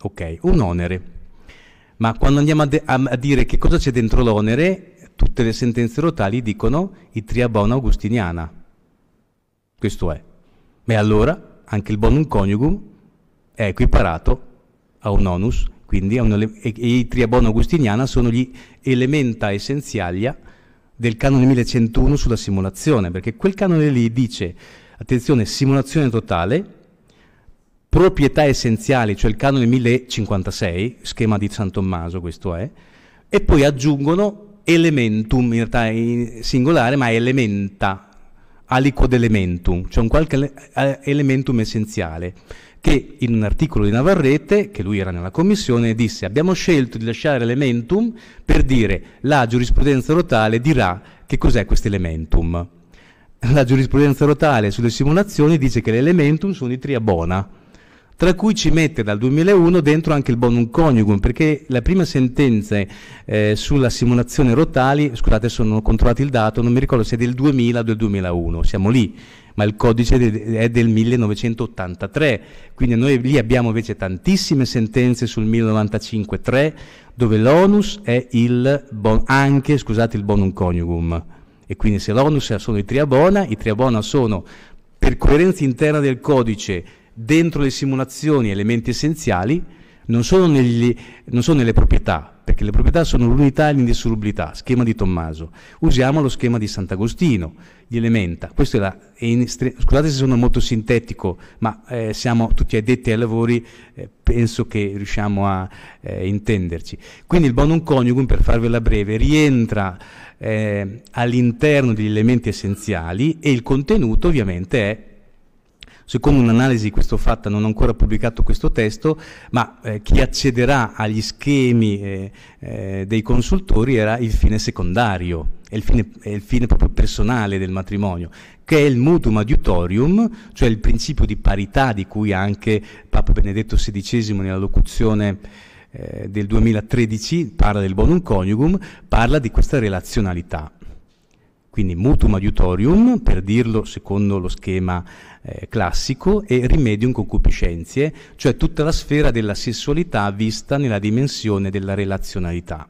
ok, un onere. Ma quando andiamo a, de- a dire che cosa c'è dentro l'onere, tutte le sentenze rotali dicono i triabona augustiniana. Questo è. E allora anche il bonum coniugum è equiparato a un onus, quindi a un ele- e, e i triabona augustiniana sono gli elementa essenzialia del canone 1101 sulla simulazione, perché quel canone lì dice, attenzione, simulazione totale, proprietà essenziali, cioè il canone 1056, schema di San Tommaso questo è, e poi aggiungono elementum, in realtà in singolare, ma elementa, aliquod elementum, cioè un qualche elementum essenziale che in un articolo di Navarrete, che lui era nella commissione, disse abbiamo scelto di lasciare l'elementum per dire la giurisprudenza rotale dirà che cos'è questo elementum. La giurisprudenza rotale sulle simulazioni dice che l'elementum sono i triabona, tra cui ci mette dal 2001 dentro anche il bonum coniugum, perché la prima sentenza eh, sulla simulazione rotali, scusate sono controllato il dato, non mi ricordo se è del 2000 o del 2001, siamo lì, ma il codice de- è del 1983, quindi noi lì abbiamo invece tantissime sentenze sul 1095-3 dove l'onus è il bon- anche scusate, il bonum coniugum e quindi se l'onus sono i triabona, i triabona sono per coerenza interna del codice dentro le simulazioni elementi essenziali, non sono, negli, non sono, nelle proprietà, perché le proprietà sono l'unità e l'indissolubilità, schema di Tommaso. Usiamo lo schema di Sant'Agostino, di Elementa. La, estre- scusate se sono molto sintetico, ma eh, siamo tutti addetti ai lavori, eh, penso che riusciamo a eh, intenderci. Quindi il bonum coniugum, per farvela breve, rientra eh, all'interno degli elementi essenziali e il contenuto ovviamente è Secondo un'analisi di questo fatta, non ho ancora pubblicato questo testo, ma eh, chi accederà agli schemi eh, eh, dei consultori era il fine secondario, è il, fine, è il fine proprio personale del matrimonio, che è il mutum adiutorium, cioè il principio di parità di cui anche Papa Benedetto XVI nella locuzione eh, del 2013 parla del bonum coniugum, parla di questa relazionalità. Quindi mutum adiutorium, per dirlo secondo lo schema eh, classico, e rimedium concupiscenzie, cioè tutta la sfera della sessualità vista nella dimensione della relazionalità.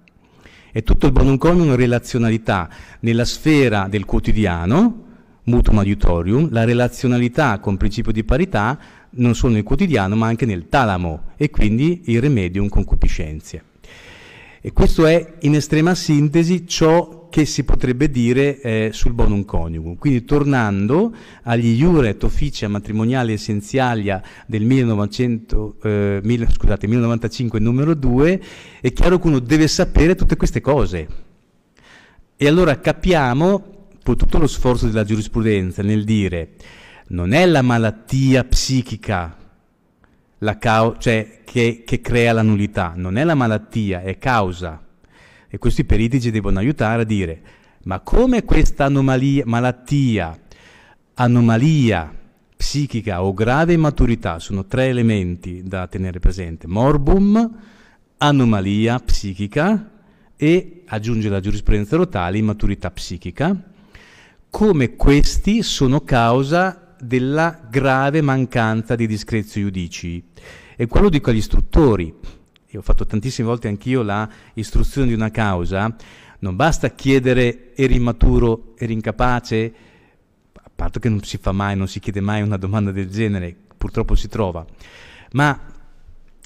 È tutto il bonum comium relazionalità nella sfera del quotidiano, mutum adiutorium, la relazionalità con principio di parità non solo nel quotidiano ma anche nel talamo e quindi il remedium concupiscenze. E questo è in estrema sintesi ciò che si potrebbe dire eh, sul bonum coniugum. Quindi tornando agli Iuret Officia Matrimoniali Essenzialia del 1900, eh, mil, scusate, 1095 numero 2, è chiaro che uno deve sapere tutte queste cose. E allora capiamo tutto lo sforzo della giurisprudenza nel dire non è la malattia psichica la cioè, che, che crea la nullità, non è la malattia, è causa e questi periti ci devono aiutare a dire, ma come questa anomalia, malattia, anomalia psichica o grave immaturità, sono tre elementi da tenere presente, morbum, anomalia psichica e, aggiunge la giurisprudenza rotale, immaturità psichica, come questi sono causa della grave mancanza di discrezio iudici. E quello dico agli istruttori, io ho fatto tantissime volte anch'io la istruzione di una causa, non basta chiedere eri maturo, eri incapace, a parte che non si fa mai, non si chiede mai una domanda del genere, purtroppo si trova, ma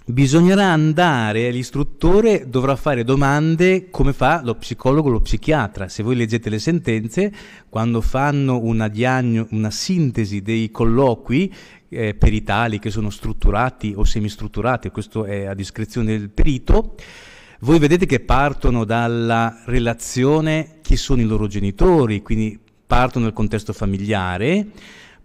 bisognerà andare, l'istruttore dovrà fare domande come fa lo psicologo lo psichiatra. Se voi leggete le sentenze, quando fanno una, diagno, una sintesi dei colloqui, eh, peritali che sono strutturati o semistrutturati, questo è a discrezione del perito, voi vedete che partono dalla relazione chi sono i loro genitori, quindi partono dal contesto familiare,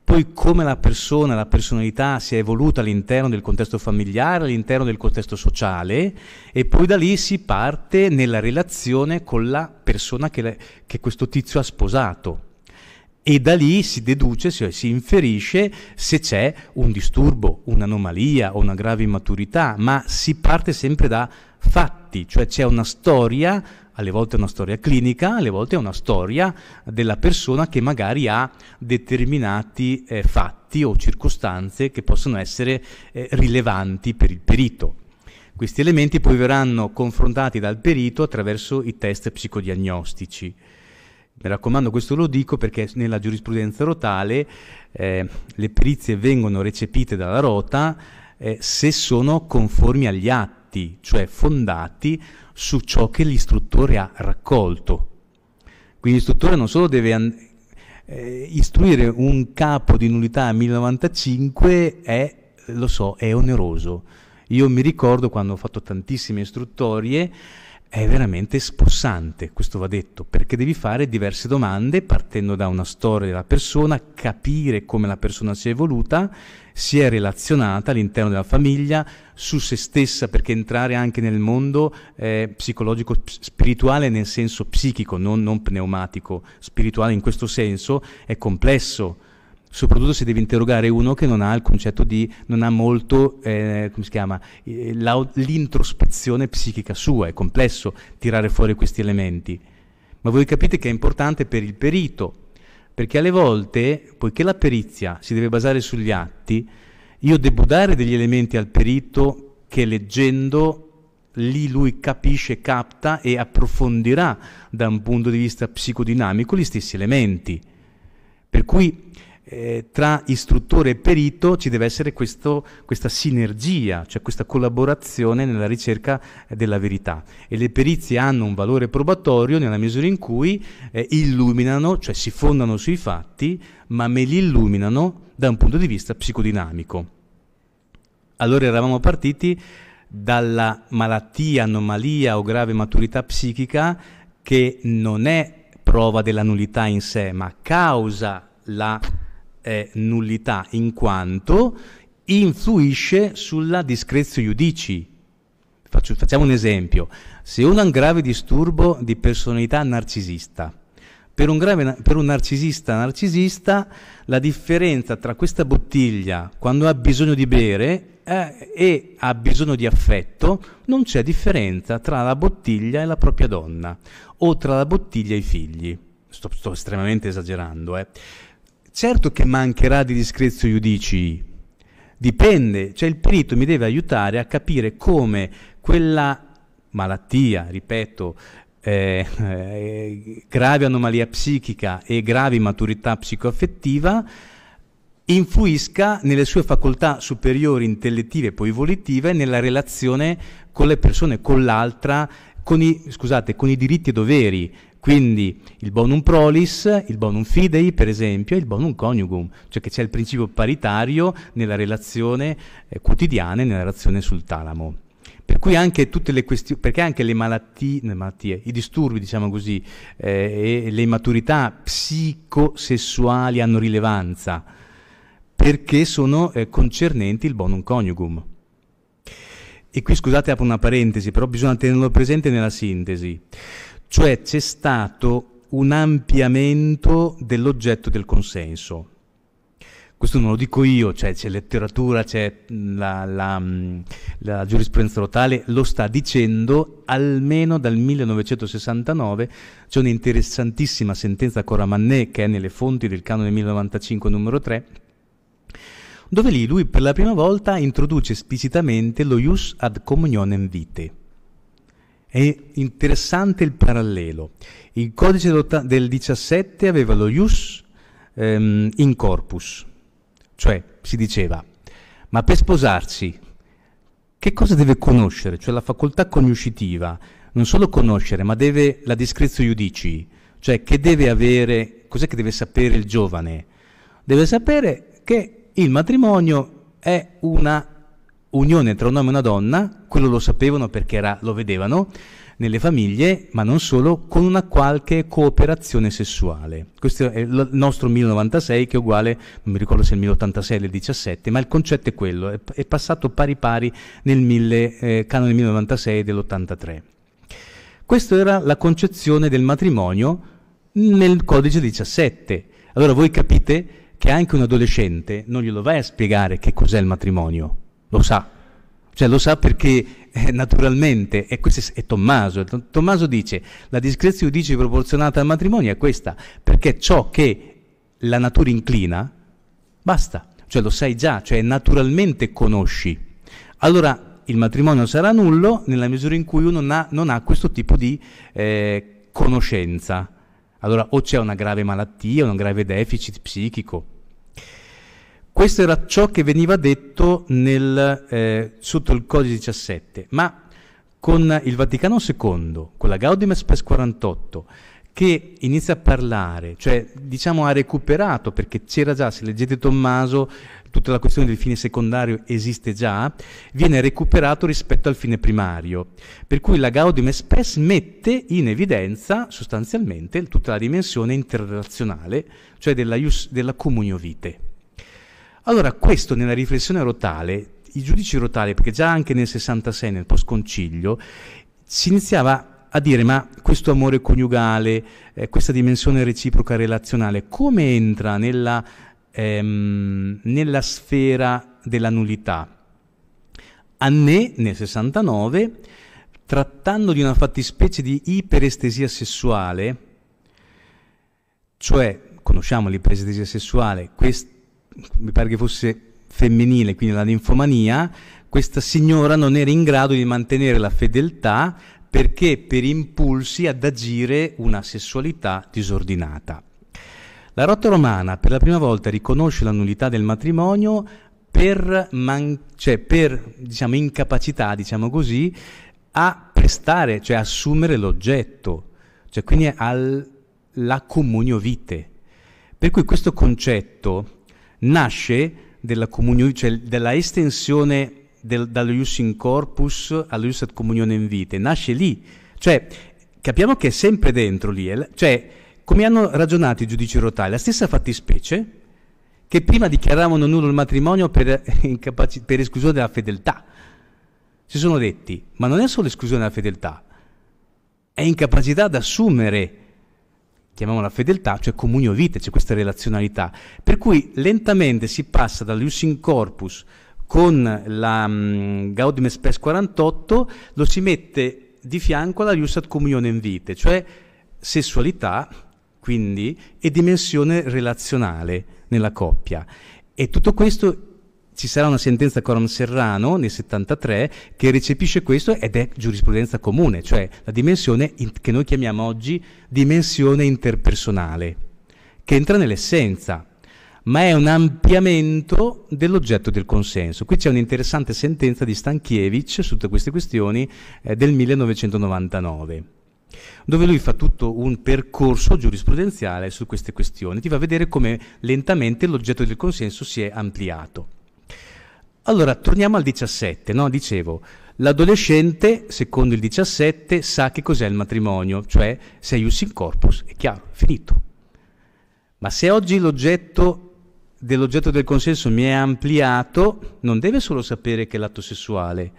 poi come la persona, la personalità si è evoluta all'interno del contesto familiare, all'interno del contesto sociale e poi da lì si parte nella relazione con la persona che, le, che questo tizio ha sposato e da lì si deduce, cioè si inferisce se c'è un disturbo, un'anomalia o una grave immaturità, ma si parte sempre da fatti, cioè c'è una storia, alle volte una storia clinica, alle volte una storia della persona che magari ha determinati eh, fatti o circostanze che possono essere eh, rilevanti per il perito. Questi elementi poi verranno confrontati dal perito attraverso i test psicodiagnostici mi raccomando questo lo dico perché nella giurisprudenza rotale eh, le perizie vengono recepite dalla rota eh, se sono conformi agli atti, cioè fondati su ciò che l'istruttore ha raccolto. Quindi l'istruttore non solo deve and- eh, istruire un capo di nullità a 1095 è, lo so, è oneroso. Io mi ricordo quando ho fatto tantissime istruttorie, è veramente spossante, questo va detto, perché devi fare diverse domande partendo da una storia della persona, capire come la persona si è evoluta, si è relazionata all'interno della famiglia, su se stessa, perché entrare anche nel mondo eh, psicologico spirituale nel senso psichico, non, non pneumatico, spirituale in questo senso è complesso soprattutto se devi interrogare uno che non ha il concetto di, non ha molto, eh, come si chiama, eh, l'introspezione psichica sua, è complesso tirare fuori questi elementi. Ma voi capite che è importante per il perito, perché alle volte, poiché la perizia si deve basare sugli atti, io devo dare degli elementi al perito che leggendo lì lui capisce, capta e approfondirà da un punto di vista psicodinamico gli stessi elementi. Per cui eh, tra istruttore e perito ci deve essere questo, questa sinergia, cioè questa collaborazione nella ricerca eh, della verità. E le perizie hanno un valore probatorio nella misura in cui eh, illuminano, cioè si fondano sui fatti, ma me li illuminano da un punto di vista psicodinamico. Allora eravamo partiti dalla malattia, anomalia o grave maturità psichica che non è prova della nullità in sé, ma causa la è nullità in quanto influisce sulla discrezio iudici. Faccio, facciamo un esempio. Se uno ha un grave disturbo di personalità narcisista, per un, grave, per un, narcisista narcisista la differenza tra questa bottiglia quando ha bisogno di bere eh, e ha bisogno di affetto non c'è differenza tra la bottiglia e la propria donna o tra la bottiglia e i figli. Sto, sto estremamente esagerando, eh. Certo che mancherà di discrezio iudici, dipende, cioè il perito mi deve aiutare a capire come quella malattia, ripeto, eh, eh, grave anomalia psichica e grave maturità psicoaffettiva influisca nelle sue facoltà superiori intellettive e poi volitive nella relazione con le persone, con l'altra, con i, scusate, con i diritti e doveri quindi il bonum prolis, il bonum fidei per esempio, e il bonum coniugum, cioè che c'è il principio paritario nella relazione eh, quotidiana e nella relazione sul talamo. Per cui anche tutte le questioni, perché anche le malattie, le malattie, i disturbi, diciamo così, eh, e le immaturità psicosessuali hanno rilevanza, perché sono eh, concernenti il bonum coniugum. E qui scusate apro una parentesi, però bisogna tenerlo presente nella sintesi. Cioè c'è stato un ampliamento dell'oggetto del consenso. Questo non lo dico io, cioè c'è letteratura, c'è la, la, mm, la giurisprudenza totale, lo sta dicendo almeno dal 1969. C'è un'interessantissima sentenza Coramannè che è nelle fonti del canone 1095 numero 3, dove lì lui per la prima volta introduce esplicitamente lo ius ad communionem vitae è interessante il parallelo. Il codice del 17 aveva lo ius ehm, in corpus, cioè si diceva, ma per sposarsi che cosa deve conoscere? Cioè la facoltà cognoscitiva, non solo conoscere, ma deve la discrezio iudici, cioè che deve avere, cos'è che deve sapere il giovane? Deve sapere che il matrimonio è una unione tra un uomo e una donna, quello lo sapevano perché era, lo vedevano, nelle famiglie, ma non solo, con una qualche cooperazione sessuale. Questo è il nostro 1096 che è uguale, non mi ricordo se è il 1086 o il 17, ma il concetto è quello, è, è passato pari pari nel 1000, eh, canone 1096 dell'83. Questa era la concezione del matrimonio nel codice 17. Allora voi capite che anche un adolescente non glielo vai a spiegare che cos'è il matrimonio, lo sa, cioè lo sa perché eh, naturalmente, e questo è, è Tommaso, Tommaso dice la discrezia udici proporzionata al matrimonio è questa, perché ciò che la natura inclina, basta, cioè lo sai già, cioè naturalmente conosci. Allora il matrimonio sarà nullo nella misura in cui uno non ha, non ha questo tipo di eh, conoscenza. Allora o c'è una grave malattia, un grave deficit psichico, questo era ciò che veniva detto nel, eh, sotto il codice 17, ma con il Vaticano II, con la Gaudium Express 48, che inizia a parlare, cioè diciamo ha recuperato, perché c'era già, se leggete Tommaso, tutta la questione del fine secondario esiste già, viene recuperato rispetto al fine primario. Per cui la Gaudium Express mette in evidenza sostanzialmente tutta la dimensione interrelazionale, cioè della, della comunione vite. Allora, questo nella riflessione rotale, i giudici rotali, perché già anche nel 66, nel post-concilio, si iniziava a dire ma questo amore coniugale, eh, questa dimensione reciproca relazionale, come entra nella, ehm, nella sfera della nullità? Anne, nel 69, trattando di una fattispecie di iperestesia sessuale, cioè conosciamo l'iperestesia sessuale, questa mi pare che fosse femminile, quindi la ninfomania, questa signora non era in grado di mantenere la fedeltà perché per impulsi ad agire una sessualità disordinata. La rotta romana per la prima volta riconosce la nullità del matrimonio per, man- cioè per diciamo, incapacità, diciamo così, a prestare, cioè assumere l'oggetto, cioè quindi alla comunione vite. Per cui questo concetto nasce dalla comunione, cioè della estensione del, Ius in corpus allo Ius ad comunione in vite, nasce lì. Cioè, capiamo che è sempre dentro lì. Cioè, come hanno ragionato i giudici rotai, la stessa fattispecie che prima dichiaravano nullo il matrimonio per, eh, incapaci- per esclusione della fedeltà. Si sono detti, ma non è solo esclusione della fedeltà, è incapacità ad assumere chiamiamola fedeltà, cioè comunio vita, c'è cioè questa relazionalità. Per cui lentamente si passa dall'us in corpus con la um, Gaudium Spes 48, lo si mette di fianco alla Ius ad comunione in vite, cioè sessualità, quindi, e dimensione relazionale nella coppia. E tutto questo ci sarà una sentenza Coram Serrano nel 73 che recepisce questo ed è giurisprudenza comune, cioè la dimensione in, che noi chiamiamo oggi dimensione interpersonale, che entra nell'essenza, ma è un ampliamento dell'oggetto del consenso. Qui c'è un'interessante sentenza di Stankiewicz su tutte queste questioni eh, del 1999 dove lui fa tutto un percorso giurisprudenziale su queste questioni, ti fa vedere come lentamente l'oggetto del consenso si è ampliato. Allora, torniamo al 17, no? Dicevo, l'adolescente, secondo il 17, sa che cos'è il matrimonio, cioè se ius in corpus, è chiaro, è finito. Ma se oggi l'oggetto dell'oggetto del consenso mi è ampliato, non deve solo sapere che l'atto sessuale,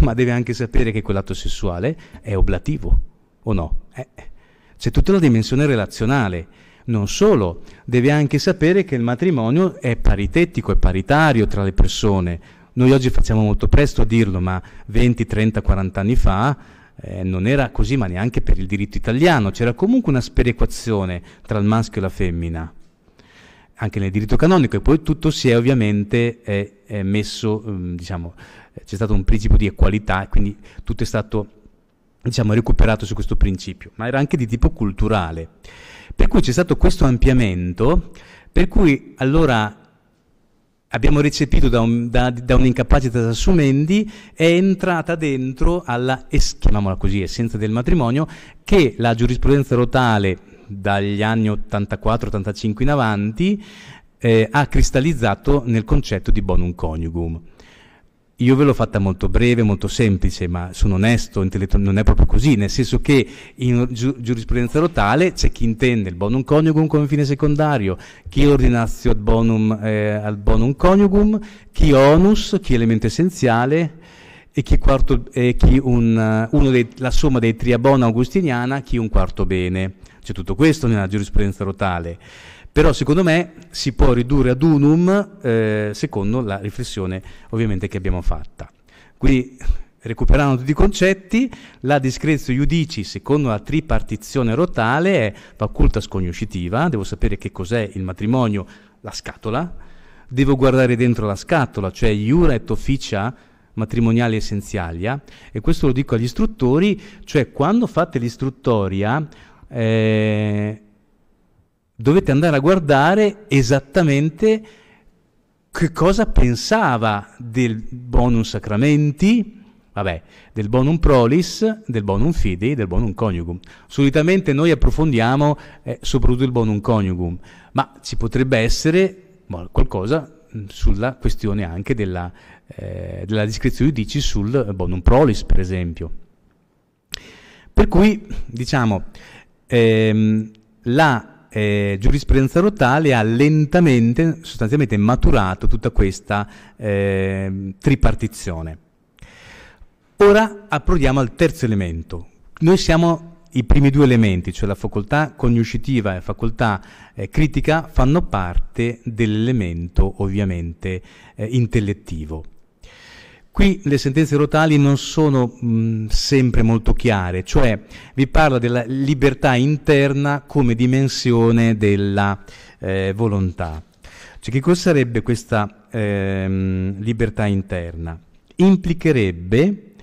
ma deve anche sapere che quell'atto sessuale è oblativo, o no? Eh, eh. c'è tutta la dimensione relazionale non solo, deve anche sapere che il matrimonio è paritetico, è paritario tra le persone. Noi oggi facciamo molto presto a dirlo, ma 20, 30, 40 anni fa eh, non era così, ma neanche per il diritto italiano, c'era comunque una sperequazione tra il maschio e la femmina, anche nel diritto canonico, e poi tutto si è ovviamente è, è messo, mm, diciamo, eh, c'è stato un principio di equalità, quindi tutto è stato, diciamo, recuperato su questo principio, ma era anche di tipo culturale. Per cui c'è stato questo ampliamento, per cui allora abbiamo recepito da un, da, da un incapacità assumendi, è entrata dentro alla, chiamiamola così, essenza del matrimonio, che la giurisprudenza rotale dagli anni 84-85 in avanti eh, ha cristallizzato nel concetto di bonum coniugum. Io ve l'ho fatta molto breve, molto semplice, ma sono onesto, non è proprio così, nel senso che in gi- giurisprudenza rotale c'è chi intende il bonum coniugum come fine secondario, chi ordinazio ad bonum, eh, al bonum coniugum, chi onus, chi elemento essenziale e chi, quarto, eh, chi un, dei, la somma dei triabona augustiniana, chi un quarto bene. C'è tutto questo nella giurisprudenza rotale. Però secondo me si può ridurre ad unum eh, secondo la riflessione ovviamente che abbiamo fatta. Quindi recuperando tutti i concetti, la discrezio iudici secondo la tripartizione rotale è facultas cognoscitiva, devo sapere che cos'è il matrimonio, la scatola, devo guardare dentro la scatola, cioè iura et officia matrimoniali essenzialia, e questo lo dico agli istruttori, cioè quando fate l'istruttoria eh, dovete andare a guardare esattamente che cosa pensava del bonum sacramenti, vabbè, del bonum prolis, del bonum fidei, del bonum coniugum. Solitamente noi approfondiamo eh, soprattutto il bonum coniugum, ma ci potrebbe essere boh, qualcosa mm, sulla questione anche della, eh, della discrezione dici sul bonum prolis, per esempio. Per cui, diciamo, ehm, la eh, giurisprudenza Rotale ha lentamente, sostanzialmente maturato tutta questa eh, tripartizione. Ora approdiamo al terzo elemento. Noi siamo i primi due elementi, cioè la facoltà cognoscitiva e la facoltà eh, critica, fanno parte dell'elemento ovviamente eh, intellettivo. Qui le sentenze rotali non sono mh, sempre molto chiare, cioè vi parla della libertà interna come dimensione della eh, volontà. Cioè, che cosa sarebbe questa eh, libertà interna? Implicherebbe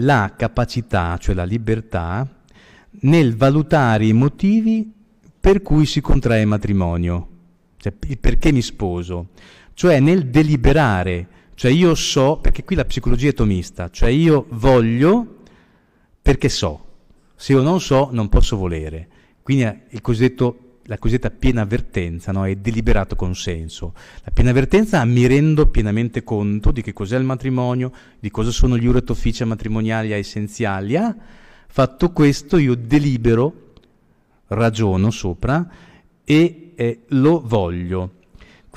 la capacità, cioè la libertà, nel valutare i motivi per cui si contrae matrimonio, cioè il perché mi sposo, cioè nel deliberare cioè io so, perché qui la psicologia è tomista, cioè io voglio perché so. Se io non so, non posso volere. Quindi la cosiddetta piena avvertenza no? è deliberato consenso. La piena avvertenza mi rendo pienamente conto di che cos'è il matrimonio, di cosa sono gli uretoficia matrimoniali essenziali, ah, Fatto questo, io delibero, ragiono sopra e eh, lo voglio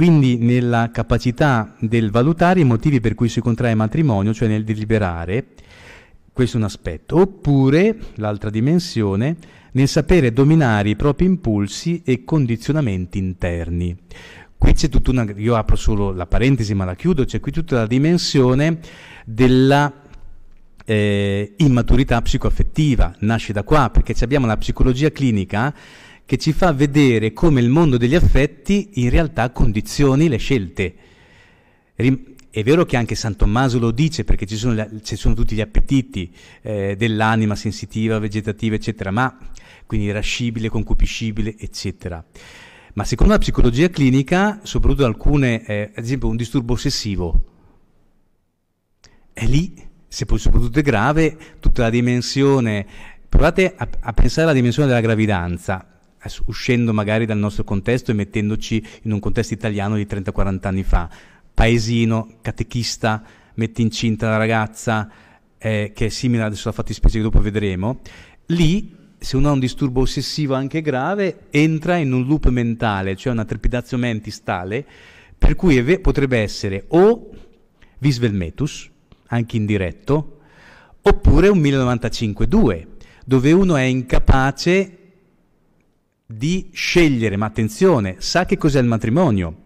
quindi nella capacità del valutare i motivi per cui si contrae matrimonio, cioè nel deliberare, questo è un aspetto, oppure, l'altra dimensione, nel sapere dominare i propri impulsi e condizionamenti interni. Qui c'è tutta una, io apro solo la parentesi ma la chiudo, c'è qui tutta la dimensione della eh, immaturità psicoaffettiva, nasce da qua, perché abbiamo la psicologia clinica che ci fa vedere come il mondo degli affetti in realtà condizioni le scelte. È vero che anche San Tommaso lo dice perché ci sono, ci sono tutti gli appetiti eh, dell'anima sensitiva, vegetativa, eccetera, ma quindi irascibile, concupiscibile, eccetera. Ma secondo la psicologia clinica, soprattutto alcune, eh, ad esempio un disturbo ossessivo, è lì, se poi soprattutto è grave, tutta la dimensione Provate a, a, pensare alla dimensione della gravidanza uscendo magari dal nostro contesto e mettendoci in un contesto italiano di 30-40 anni fa. Paesino, catechista, mette incinta la ragazza, eh, che è simile adesso alla fattispecie che dopo vedremo. Lì, se uno ha un disturbo ossessivo anche grave, entra in un loop mentale, cioè una trepidazio mentis tale, per cui potrebbe essere o Visvelmetus, anche indiretto, oppure un 1095-2, dove uno è incapace di scegliere, ma attenzione, sa che cos'è il matrimonio,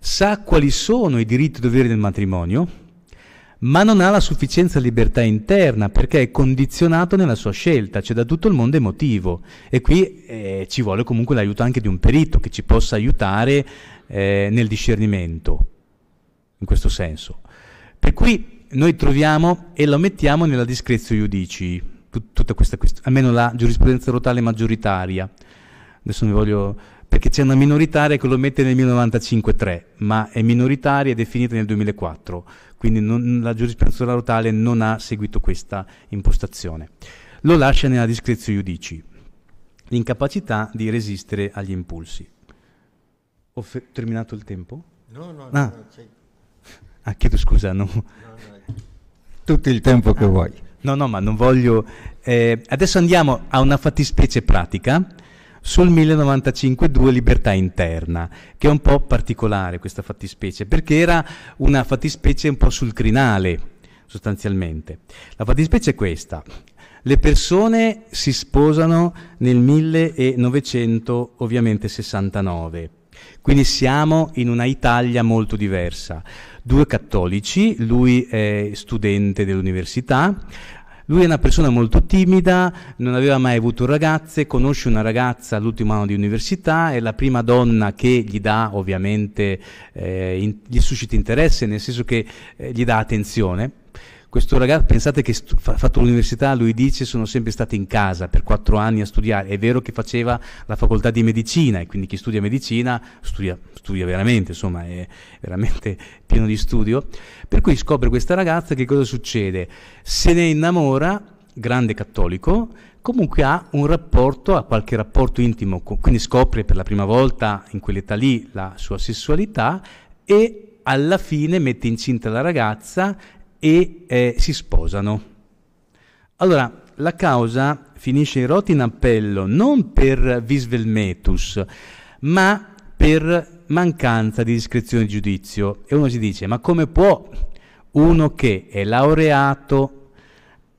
sa quali sono i diritti e doveri del matrimonio, ma non ha la sufficienza libertà interna perché è condizionato nella sua scelta, cioè da tutto il mondo emotivo. E qui eh, ci vuole comunque l'aiuto anche di un perito che ci possa aiutare eh, nel discernimento, in questo senso. Per cui noi troviamo e lo mettiamo nella discrezio iudici, tut- tutta questa questione, almeno la giurisprudenza rotale maggioritaria adesso mi voglio perché c'è una minoritaria che lo mette nel 1953, ma è minoritaria e definita nel 2004, quindi non, la giurisprudenza rotale non ha seguito questa impostazione. Lo lascia nella discrezione giudici, l'incapacità di resistere agli impulsi. Ho fe- terminato il tempo? No, no, ah. no. Ah, chiedo scusa, no. no, no. Tutto il tempo che ah. vuoi. No, no, ma non voglio... Eh, adesso andiamo a una fattispecie pratica sul 1095-2 libertà interna, che è un po' particolare questa fattispecie, perché era una fattispecie un po' sul crinale, sostanzialmente. La fattispecie è questa. Le persone si sposano nel 1969, quindi siamo in una Italia molto diversa. Due cattolici, lui è studente dell'università, lui è una persona molto timida, non aveva mai avuto ragazze, conosce una ragazza all'ultimo anno di università, è la prima donna che gli dà ovviamente, eh, in, gli suscita interesse, nel senso che eh, gli dà attenzione. Questo ragazzo, pensate che stu- ha fatto l'università, lui dice sono sempre stato in casa per quattro anni a studiare. È vero che faceva la facoltà di medicina e quindi chi studia medicina studia, studia veramente, insomma è veramente pieno di studio. Per cui scopre questa ragazza che cosa succede? Se ne innamora, grande cattolico, comunque ha un rapporto, ha qualche rapporto intimo, quindi scopre per la prima volta in quell'età lì la sua sessualità e alla fine mette incinta la ragazza e eh, si sposano. Allora, la causa finisce in rota in appello non per visvelmetus, ma per mancanza di discrezione di giudizio. E uno si dice, ma come può uno che è laureato,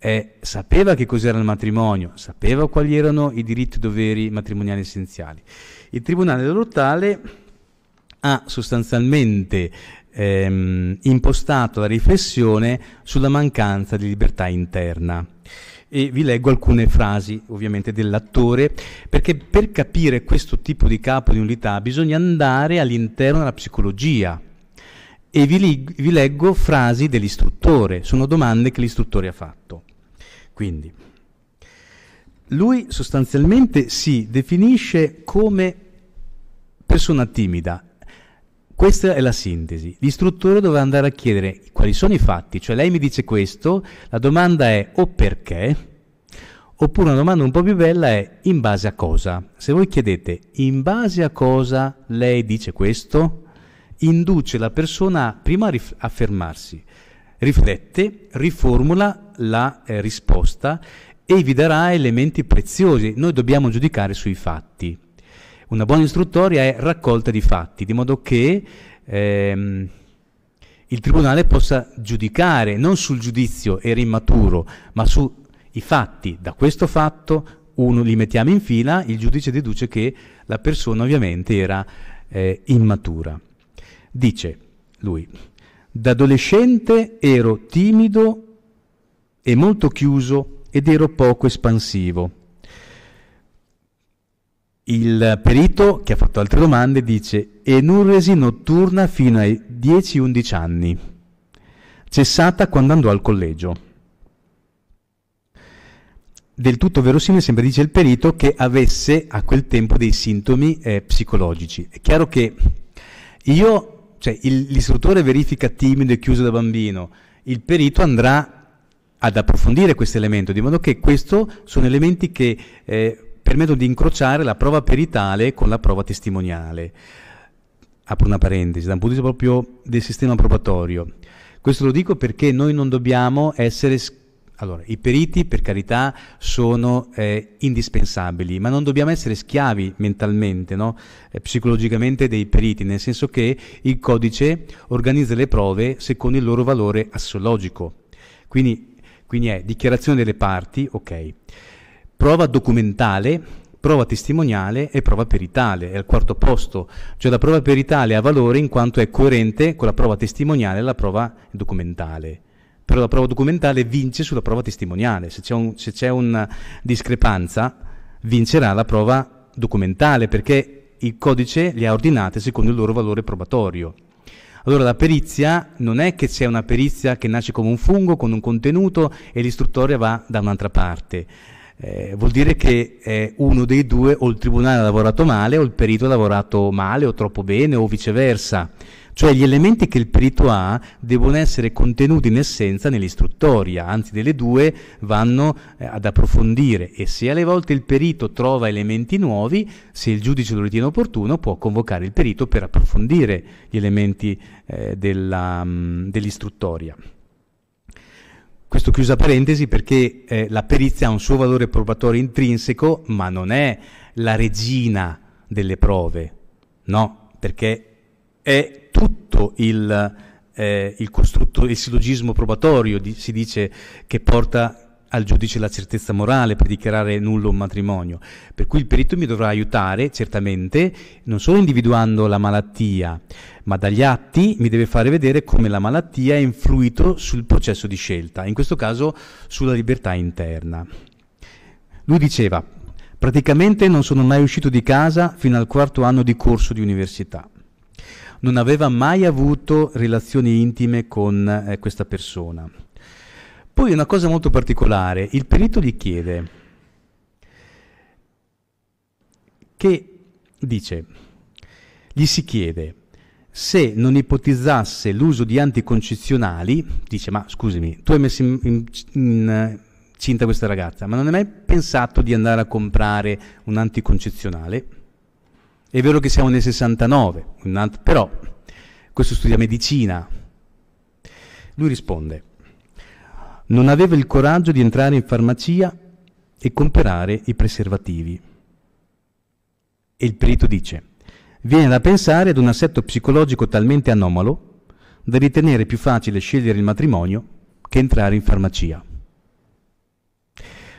eh, sapeva che cos'era il matrimonio, sapeva quali erano i diritti e doveri matrimoniali essenziali. Il Tribunale dell'Ortale ha sostanzialmente ehm, impostato la riflessione sulla mancanza di libertà interna. E vi leggo alcune frasi ovviamente dell'attore, perché per capire questo tipo di capo di unità bisogna andare all'interno della psicologia. E vi, li- vi leggo frasi dell'istruttore, sono domande che l'istruttore ha fatto. Quindi, lui sostanzialmente si definisce come persona timida questa è la sintesi. L'istruttore dovrà andare a chiedere quali sono i fatti, cioè lei mi dice questo, la domanda è o perché, oppure una domanda un po' più bella è in base a cosa. Se voi chiedete in base a cosa lei dice questo, induce la persona prima a rif- affermarsi, riflette, riformula la eh, risposta e vi darà elementi preziosi. Noi dobbiamo giudicare sui fatti. Una buona istruttoria è raccolta di fatti, di modo che ehm, il Tribunale possa giudicare non sul giudizio era immaturo, ma sui fatti. Da questo fatto uno li mettiamo in fila, il giudice deduce che la persona ovviamente era eh, immatura. Dice lui, da adolescente ero timido e molto chiuso ed ero poco espansivo. Il perito, che ha fatto altre domande, dice enuresi notturna fino ai 10-11 anni, cessata quando andò al collegio. Del tutto verosimile sembra, dice il perito, che avesse a quel tempo dei sintomi eh, psicologici. È chiaro che io, cioè il, l'istruttore verifica timido e chiuso da bambino, il perito andrà ad approfondire questo elemento, di modo che questi sono elementi che... Eh, permettono di incrociare la prova peritale con la prova testimoniale. Apro una parentesi, da un punto di vista proprio del sistema probatorio. Questo lo dico perché noi non dobbiamo essere... Allora, i periti, per carità, sono eh, indispensabili, ma non dobbiamo essere schiavi mentalmente, no? eh, psicologicamente dei periti, nel senso che il codice organizza le prove secondo il loro valore assologico. Quindi, quindi è dichiarazione delle parti, ok prova documentale, prova testimoniale e prova peritale, è al quarto posto, cioè la prova peritale ha valore in quanto è coerente con la prova testimoniale e la prova documentale. Però la prova documentale vince sulla prova testimoniale, se c'è, un, se c'è una discrepanza vincerà la prova documentale perché il codice le ha ordinate secondo il loro valore probatorio. Allora la perizia non è che c'è una perizia che nasce come un fungo, con un contenuto e l'istruttoria va da un'altra parte eh, vuol dire che eh, uno dei due o il tribunale ha lavorato male o il perito ha lavorato male o troppo bene o viceversa. Cioè gli elementi che il perito ha devono essere contenuti in essenza nell'istruttoria, anzi delle due vanno eh, ad approfondire e se alle volte il perito trova elementi nuovi, se il giudice lo ritiene opportuno può convocare il perito per approfondire gli elementi eh, della, mm, dell'istruttoria. Questo chiusa parentesi perché eh, la perizia ha un suo valore probatorio intrinseco, ma non è la regina delle prove, no, perché è tutto il, eh, il, il silogismo probatorio, di, si dice, che porta al giudice la certezza morale per dichiarare nullo un matrimonio. Per cui il perito mi dovrà aiutare, certamente, non solo individuando la malattia, ma dagli atti mi deve fare vedere come la malattia ha influito sul processo di scelta, in questo caso sulla libertà interna. Lui diceva, praticamente non sono mai uscito di casa fino al quarto anno di corso di università. Non aveva mai avuto relazioni intime con eh, questa persona poi una cosa molto particolare, il perito gli chiede che dice, gli si chiede se non ipotizzasse l'uso di anticoncezionali, dice ma scusami, tu hai messo in, in, in eh, cinta questa ragazza, ma non hai mai pensato di andare a comprare un anticoncezionale? È vero che siamo nel 69, però questo studia medicina. Lui risponde, non aveva il coraggio di entrare in farmacia e comprare i preservativi. E il perito dice, viene da pensare ad un assetto psicologico talmente anomalo da ritenere più facile scegliere il matrimonio che entrare in farmacia.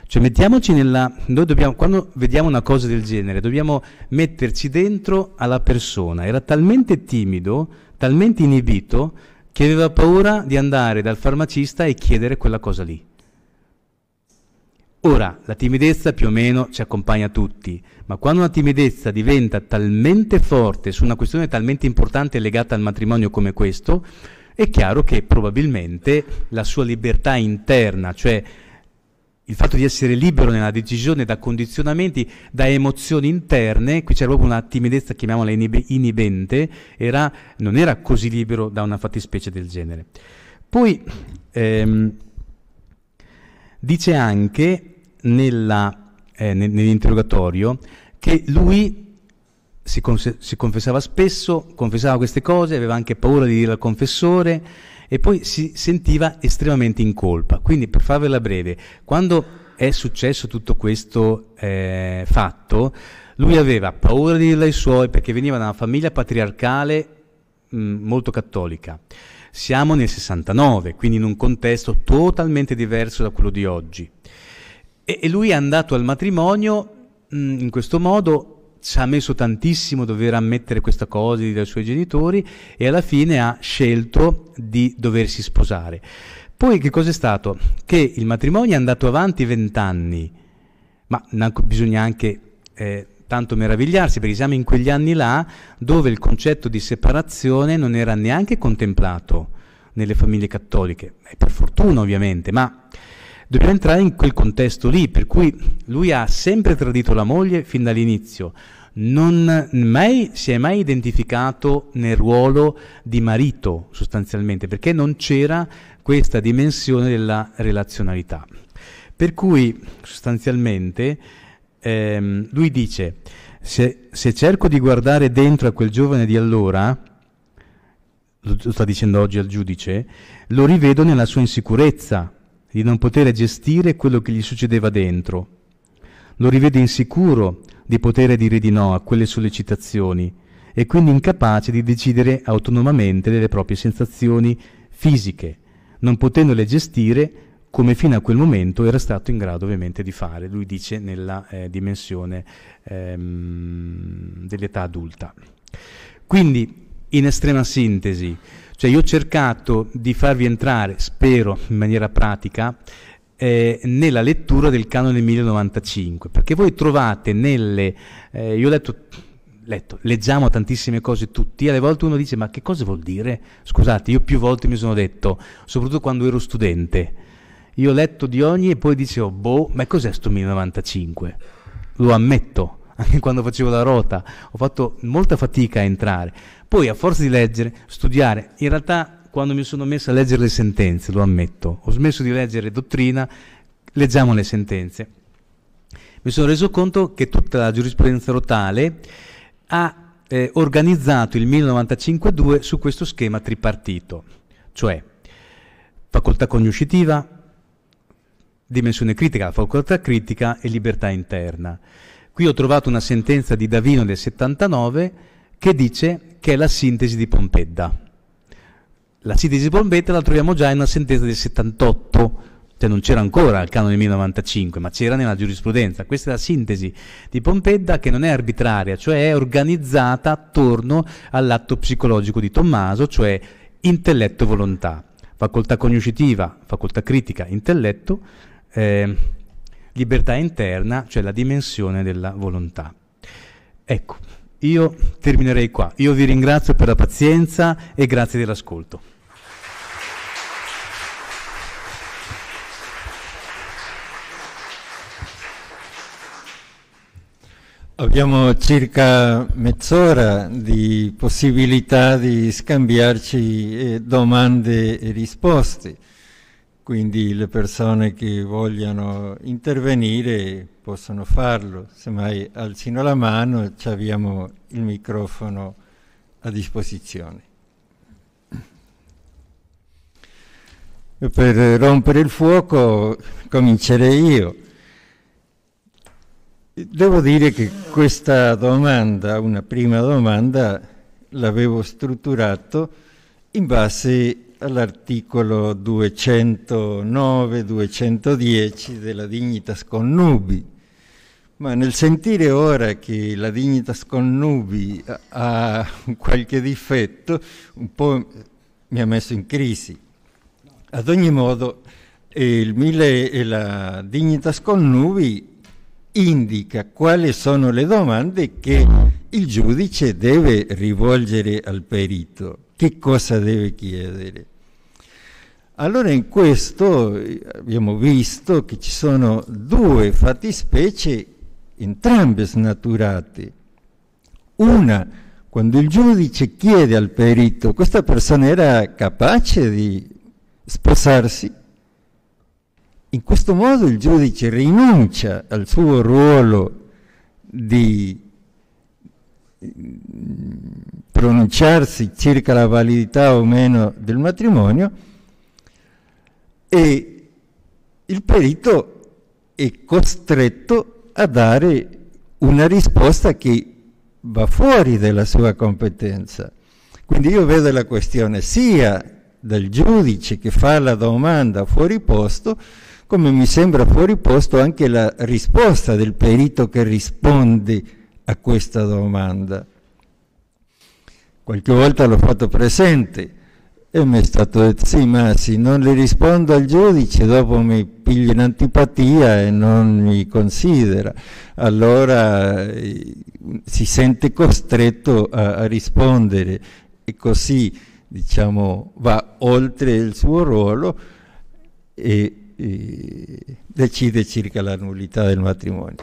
Cioè mettiamoci nella... Noi dobbiamo, quando vediamo una cosa del genere, dobbiamo metterci dentro alla persona. Era talmente timido, talmente inibito, che aveva paura di andare dal farmacista e chiedere quella cosa lì. Ora, la timidezza più o meno ci accompagna tutti, ma quando una timidezza diventa talmente forte su una questione talmente importante legata al matrimonio come questo, è chiaro che probabilmente la sua libertà interna, cioè il fatto di essere libero nella decisione da condizionamenti, da emozioni interne, qui c'era proprio una timidezza, chiamiamola inibente, era, non era così libero da una fattispecie del genere. Poi ehm, dice anche nella, eh, nell'interrogatorio che lui si, confessava spesso, confessava queste cose, aveva anche paura di dire al confessore, e poi si sentiva estremamente in colpa. Quindi per farvela breve, quando è successo tutto questo eh, fatto, lui aveva paura di dirlo ai suoi perché veniva da una famiglia patriarcale mh, mm, molto cattolica. Siamo nel 69, quindi in un contesto totalmente diverso da quello di oggi. E, e lui è andato al matrimonio mh, mm, in questo modo ci ha messo tantissimo dover ammettere questa cosa dai suoi genitori e alla fine ha scelto di doversi sposare. Poi che cos'è stato? Che il matrimonio è andato avanti vent'anni, ma bisogna anche eh, tanto meravigliarsi perché siamo in quegli anni là dove il concetto di separazione non era neanche contemplato nelle famiglie cattoliche, eh, per fortuna ovviamente, ma dobbiamo entrare in quel contesto lì, per cui lui ha sempre tradito la moglie fin dall'inizio, non mai, si è mai identificato nel ruolo di marito sostanzialmente, perché non c'era questa dimensione della relazionalità. Per cui sostanzialmente ehm, lui dice, se, se cerco di guardare dentro a quel giovane di allora, lo sta dicendo oggi al giudice, lo rivedo nella sua insicurezza, di non poter gestire quello che gli succedeva dentro. Lo rivede insicuro di poter dire di no a quelle sollecitazioni e quindi incapace di decidere autonomamente delle proprie sensazioni fisiche, non potendole gestire come fino a quel momento era stato in grado ovviamente di fare, lui dice nella eh, dimensione ehm, dell'età adulta. Quindi, in estrema sintesi, cioè io ho cercato di farvi entrare, spero in maniera pratica, eh, nella lettura del canone 1095, perché voi trovate nelle... Eh, io ho letto, letto, leggiamo tantissime cose tutti, alle volte uno dice ma che cosa vuol dire? Scusate, io più volte mi sono detto, soprattutto quando ero studente, io ho letto di ogni e poi dicevo, boh, ma cos'è sto 1095? Lo ammetto, anche quando facevo la rota, ho fatto molta fatica a entrare poi a forza di leggere, studiare, in realtà quando mi sono messo a leggere le sentenze, lo ammetto, ho smesso di leggere dottrina, leggiamo le sentenze. Mi sono reso conto che tutta la giurisprudenza rotale ha eh, organizzato il 1095-2 su questo schema tripartito, cioè facoltà cognoscitiva, dimensione critica, facoltà critica e libertà interna. Qui ho trovato una sentenza di Davino del 79 che dice che è la sintesi di Pompedda. La sintesi di Pompedda la troviamo già in una sentenza del 78, cioè non c'era ancora il canone 1095, ma c'era nella giurisprudenza. Questa è la sintesi di Pompedda che non è arbitraria, cioè è organizzata attorno all'atto psicologico di Tommaso, cioè intelletto e volontà, facoltà cognoscitiva, facoltà critica, intelletto, eh, libertà interna, cioè la dimensione della volontà. Ecco. Io terminerei qua. Io vi ringrazio per la pazienza e grazie dell'ascolto. Abbiamo circa mezz'ora di possibilità di scambiarci eh, domande e risposte quindi le persone che vogliano intervenire possono farlo, semmai alzino la mano e abbiamo il microfono a disposizione. Per rompere il fuoco comincerei io. Devo dire che questa domanda, una prima domanda, l'avevo strutturato in base all'articolo 209-210 della Dignitas Connubi. Ma nel sentire ora che la Dignitas Connubi ha qualche difetto, un po' mi ha messo in crisi. Ad ogni modo, eh, mille, la Dignitas Connubi indica quali sono le domande che il giudice deve rivolgere al perito che cosa deve chiedere. Allora in questo abbiamo visto che ci sono due fattispecie entrambe snaturate. Una, quando il giudice chiede al perito, questa persona era capace di sposarsi? In questo modo il giudice rinuncia al suo ruolo di pronunciarsi circa la validità o meno del matrimonio e il perito è costretto a dare una risposta che va fuori della sua competenza. Quindi io vedo la questione sia dal giudice che fa la domanda fuori posto, come mi sembra fuori posto anche la risposta del perito che risponde a questa domanda. Qualche volta l'ho fatto presente e mi è stato detto sì, ma se non le rispondo al giudice dopo mi piglia in antipatia e non mi considera. Allora eh, si sente costretto a, a rispondere e così diciamo, va oltre il suo ruolo e, e decide circa la nullità del matrimonio.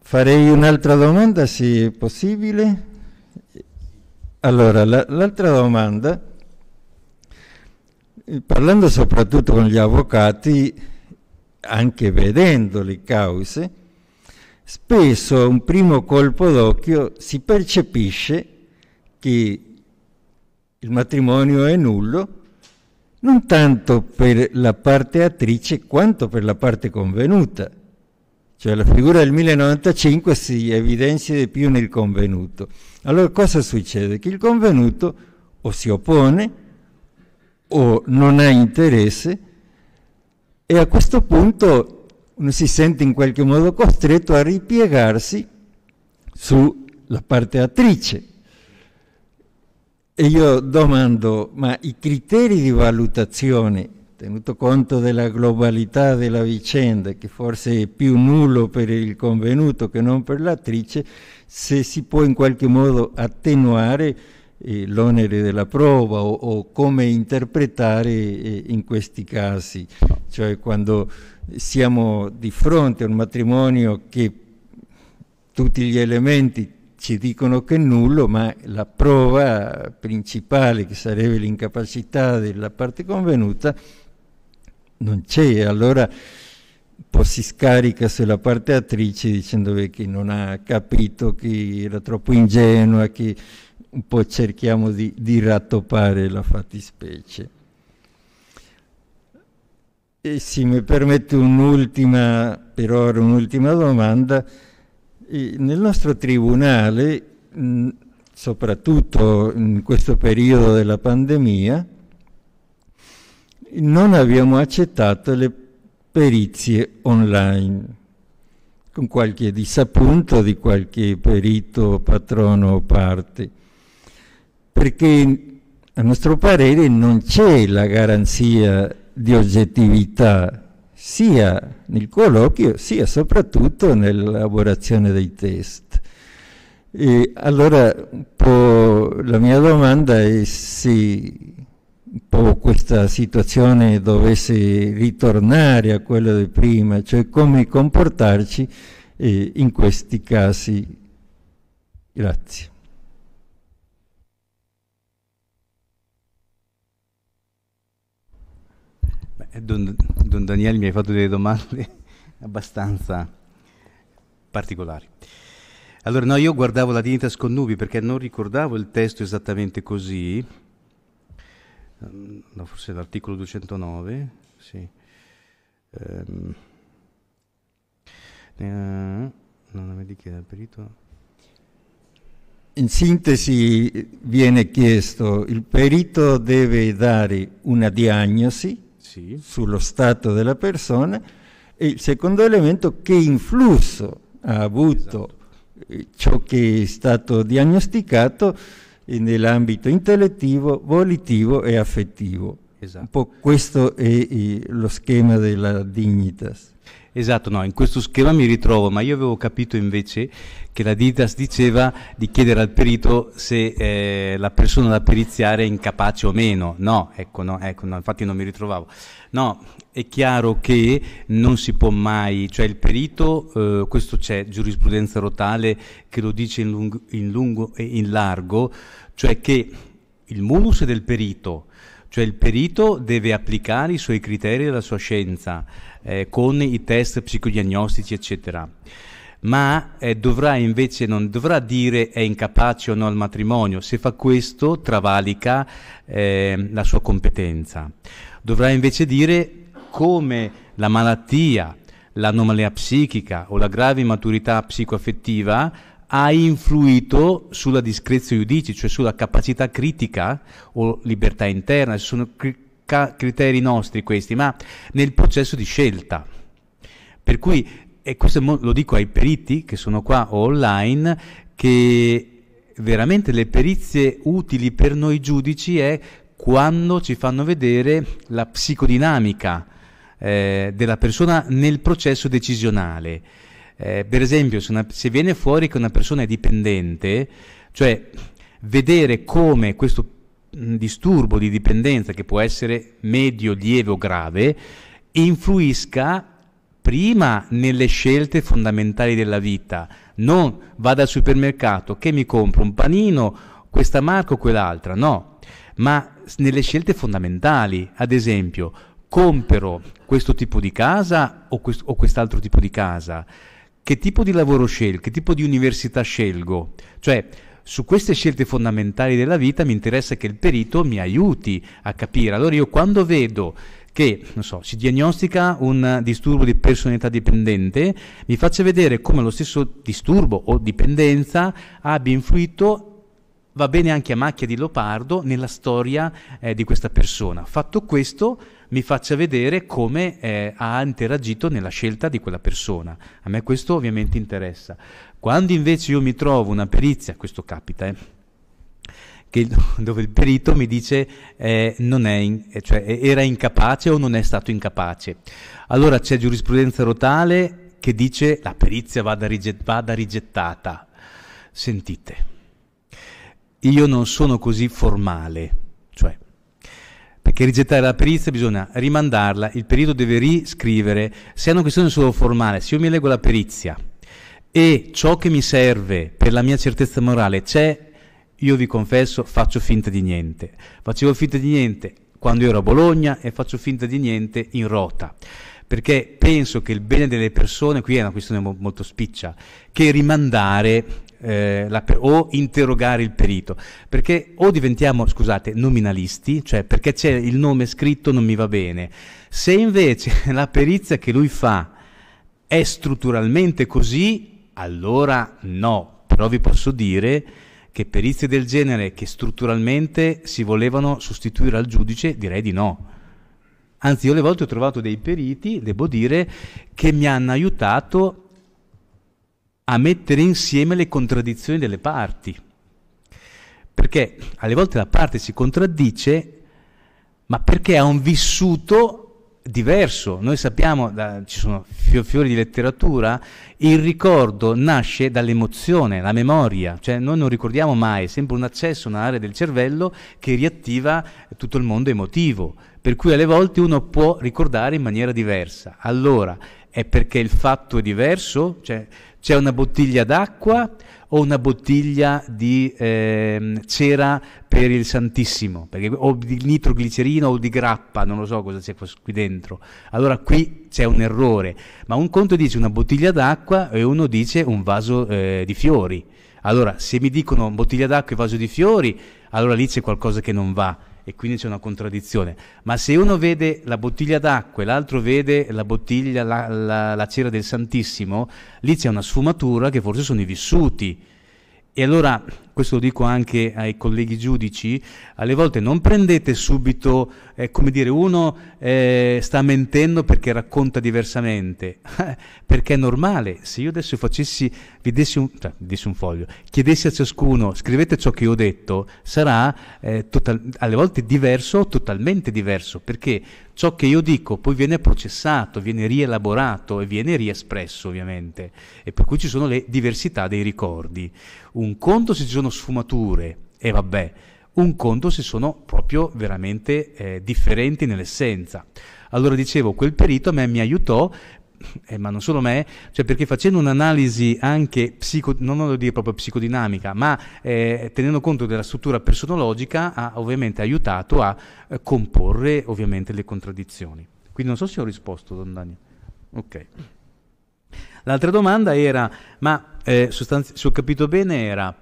Farei un'altra domanda se è possibile. Allora, la, l'altra domanda, parlando soprattutto con gli avvocati, anche vedendo le cause, spesso a un primo colpo d'occhio si percepisce che il matrimonio è nullo, non tanto per la parte attrice quanto per la parte convenuta cioè la figura del 1095 si evidenzia di più nel convenuto. Allora cosa succede? Che il convenuto o si oppone o non ha interesse e a questo punto uno si sente in qualche modo costretto a ripiegarsi sulla parte attrice. E io domando, ma i criteri di valutazione tenuto conto della globalità della vicenda, che forse è più nullo per il convenuto che non per l'attrice, se si può in qualche modo attenuare eh, l'onere della prova o, o come interpretare eh, in questi casi, cioè quando siamo di fronte a un matrimonio che tutti gli elementi ci dicono che è nullo, ma la prova principale, che sarebbe l'incapacità della parte convenuta, non c'è, allora poi si scarica sulla parte attrice dicendo che non ha capito, che era troppo ingenua, che un po' cerchiamo di, di rattopare la fattispecie. E se mi permette un'ultima, per ora un'ultima domanda, e nel nostro tribunale, mh, soprattutto in questo periodo della pandemia, non abbiamo accettato le perizie online con qualche disappunto di qualche perito, patrono o parte, perché a nostro parere non c'è la garanzia di oggettività sia nel colloquio sia soprattutto nell'elaborazione dei test. E allora po' la mia domanda è se po' questa situazione dovesse ritornare a quella di prima, cioè come comportarci eh, in questi casi. Grazie. Beh, don, don Daniele mi hai fatto delle domande abbastanza particolari. Allora, no, io guardavo la Dignitas con nubi perché non ricordavo il testo esattamente così, Ehm, no, forse l'articolo 209, sì. Ehm. Eh, non vedi che il perito... In sintesi viene chiesto, il perito deve dare una diagnosi sì. sullo stato della persona e il secondo elemento che influsso ha avuto esatto. Eh, ciò che è stato diagnosticato nell'ambito intellettivo, volitivo e affettivo. Esatto. Un po' questo è eh, lo schema della dignitas. Esatto, no, in questo schema mi ritrovo, ma io avevo capito invece che la dignitas diceva di chiedere al perito se eh, la persona da periziare è incapace o meno. No, ecco, no, ecco, no, infatti non mi ritrovavo. No, è chiaro che non si può mai, cioè il perito, eh, questo c'è giurisprudenza rotale che lo dice in lungo, in lungo e in largo, cioè che il munus è del perito, cioè il perito deve applicare i suoi criteri alla sua scienza eh, con i test psicodiagnostici eccetera ma eh, dovrà invece non dovrà dire è incapace o no al matrimonio se fa questo travalica eh, la sua competenza dovrà invece dire come la malattia, l'anomalia psichica o la grave maturità psicoaffettiva ha influito sulla discrezio judici, cioè sulla capacità critica o libertà interna, sono cri- criteri nostri questi, ma nel processo di scelta. Per cui, e questo lo dico ai periti che sono qua o online, che veramente le perizie utili per noi giudici è quando ci fanno vedere la psicodinamica eh, della persona nel processo decisionale. Eh, per esempio, se, una, se viene fuori che una persona è dipendente, cioè vedere come questo mm, disturbo di dipendenza, che può essere medio, lieve o grave, influisca prima nelle scelte fondamentali della vita. Non vado al supermercato, che mi compro un panino, questa marca o quell'altra, no, ma nelle scelte fondamentali. Ad esempio, compro questo tipo di casa o, quest- o quest'altro tipo di casa? Che tipo di lavoro scelgo? Che tipo di università scelgo? Cioè, su queste scelte fondamentali della vita mi interessa che il perito mi aiuti a capire. Allora io quando vedo che, so, si diagnostica un disturbo di personalità dipendente, mi faccia vedere come lo stesso disturbo o dipendenza abbia influito va bene anche a macchia di leopardo nella storia eh, di questa persona. Fatto questo, mi faccia vedere come eh, ha interagito nella scelta di quella persona. A me questo ovviamente interessa. Quando invece io mi trovo una perizia, questo capita, eh, che, dove il perito mi dice eh, in, eh, cioè, era incapace o non è stato incapace, allora c'è giurisprudenza rotale che dice la perizia vada, riget- vada rigettata. Sentite, io non sono così formale, cioè perché rigettare la perizia bisogna rimandarla, il perito deve riscrivere, se è una questione solo formale, se io mi leggo la perizia e ciò che mi serve per la mia certezza morale c'è, io vi confesso, faccio finta di niente. Facevo finta di niente quando ero a Bologna e faccio finta di niente in rota perché penso che il bene delle persone, qui è una questione mo- molto spiccia, che rimandare eh, la, o interrogare il perito, perché o diventiamo, scusate, nominalisti, cioè perché c'è il nome scritto non mi va bene, se invece la perizia che lui fa è strutturalmente così, allora no, però vi posso dire che perizie del genere che strutturalmente si volevano sostituire al giudice, direi di no. Anzi, io le volte ho trovato dei periti, devo dire, che mi hanno aiutato a mettere insieme le contraddizioni delle parti. Perché alle volte la parte si contraddice, ma perché ha un vissuto diverso. Noi sappiamo, da, ci sono fiori di letteratura, il ricordo nasce dall'emozione, la memoria, cioè noi non ricordiamo mai, è sempre un accesso a un'area del cervello che riattiva tutto il mondo emotivo, per cui alle volte uno può ricordare in maniera diversa. Allora, è perché il fatto è diverso? Cioè, c'è una bottiglia d'acqua o una bottiglia di eh, cera per il Santissimo, perché, o di nitroglicerina o di grappa, non lo so cosa c'è qui dentro. Allora qui c'è un errore, ma un conto dice una bottiglia d'acqua e uno dice un vaso eh, di fiori. Allora se mi dicono bottiglia d'acqua e vaso di fiori, allora lì c'è qualcosa che non va e quindi c'è una contraddizione. Ma se uno vede la bottiglia d'acqua e l'altro vede la bottiglia, la, la, la cera del Santissimo, lì c'è una sfumatura che forse sono i vissuti. E allora questo lo dico anche ai colleghi giudici, alle volte non prendete subito, eh, come dire, uno eh, sta mentendo perché racconta diversamente, perché è normale, se io adesso facessi, vi dessi un, cioè, dessi un foglio, chiedessi a ciascuno, scrivete ciò che ho detto, sarà eh, total- alle volte diverso totalmente diverso, perché ciò che io dico poi viene processato, viene rielaborato e viene riespresso ovviamente, e per cui ci sono le diversità dei ricordi. Un conto se ci sono sfumature, e vabbè, un conto se sono proprio veramente eh, differenti nell'essenza. Allora dicevo, quel perito a me mi aiutò eh, ma non solo me, cioè perché facendo un'analisi anche psico, non voglio dire proprio psicodinamica, ma eh, tenendo conto della struttura personologica ha ovviamente aiutato a eh, comporre ovviamente le contraddizioni. Quindi non so se ho risposto, Don Daniel. Ok. L'altra domanda era, ma eh, sostanzi- se ho capito bene era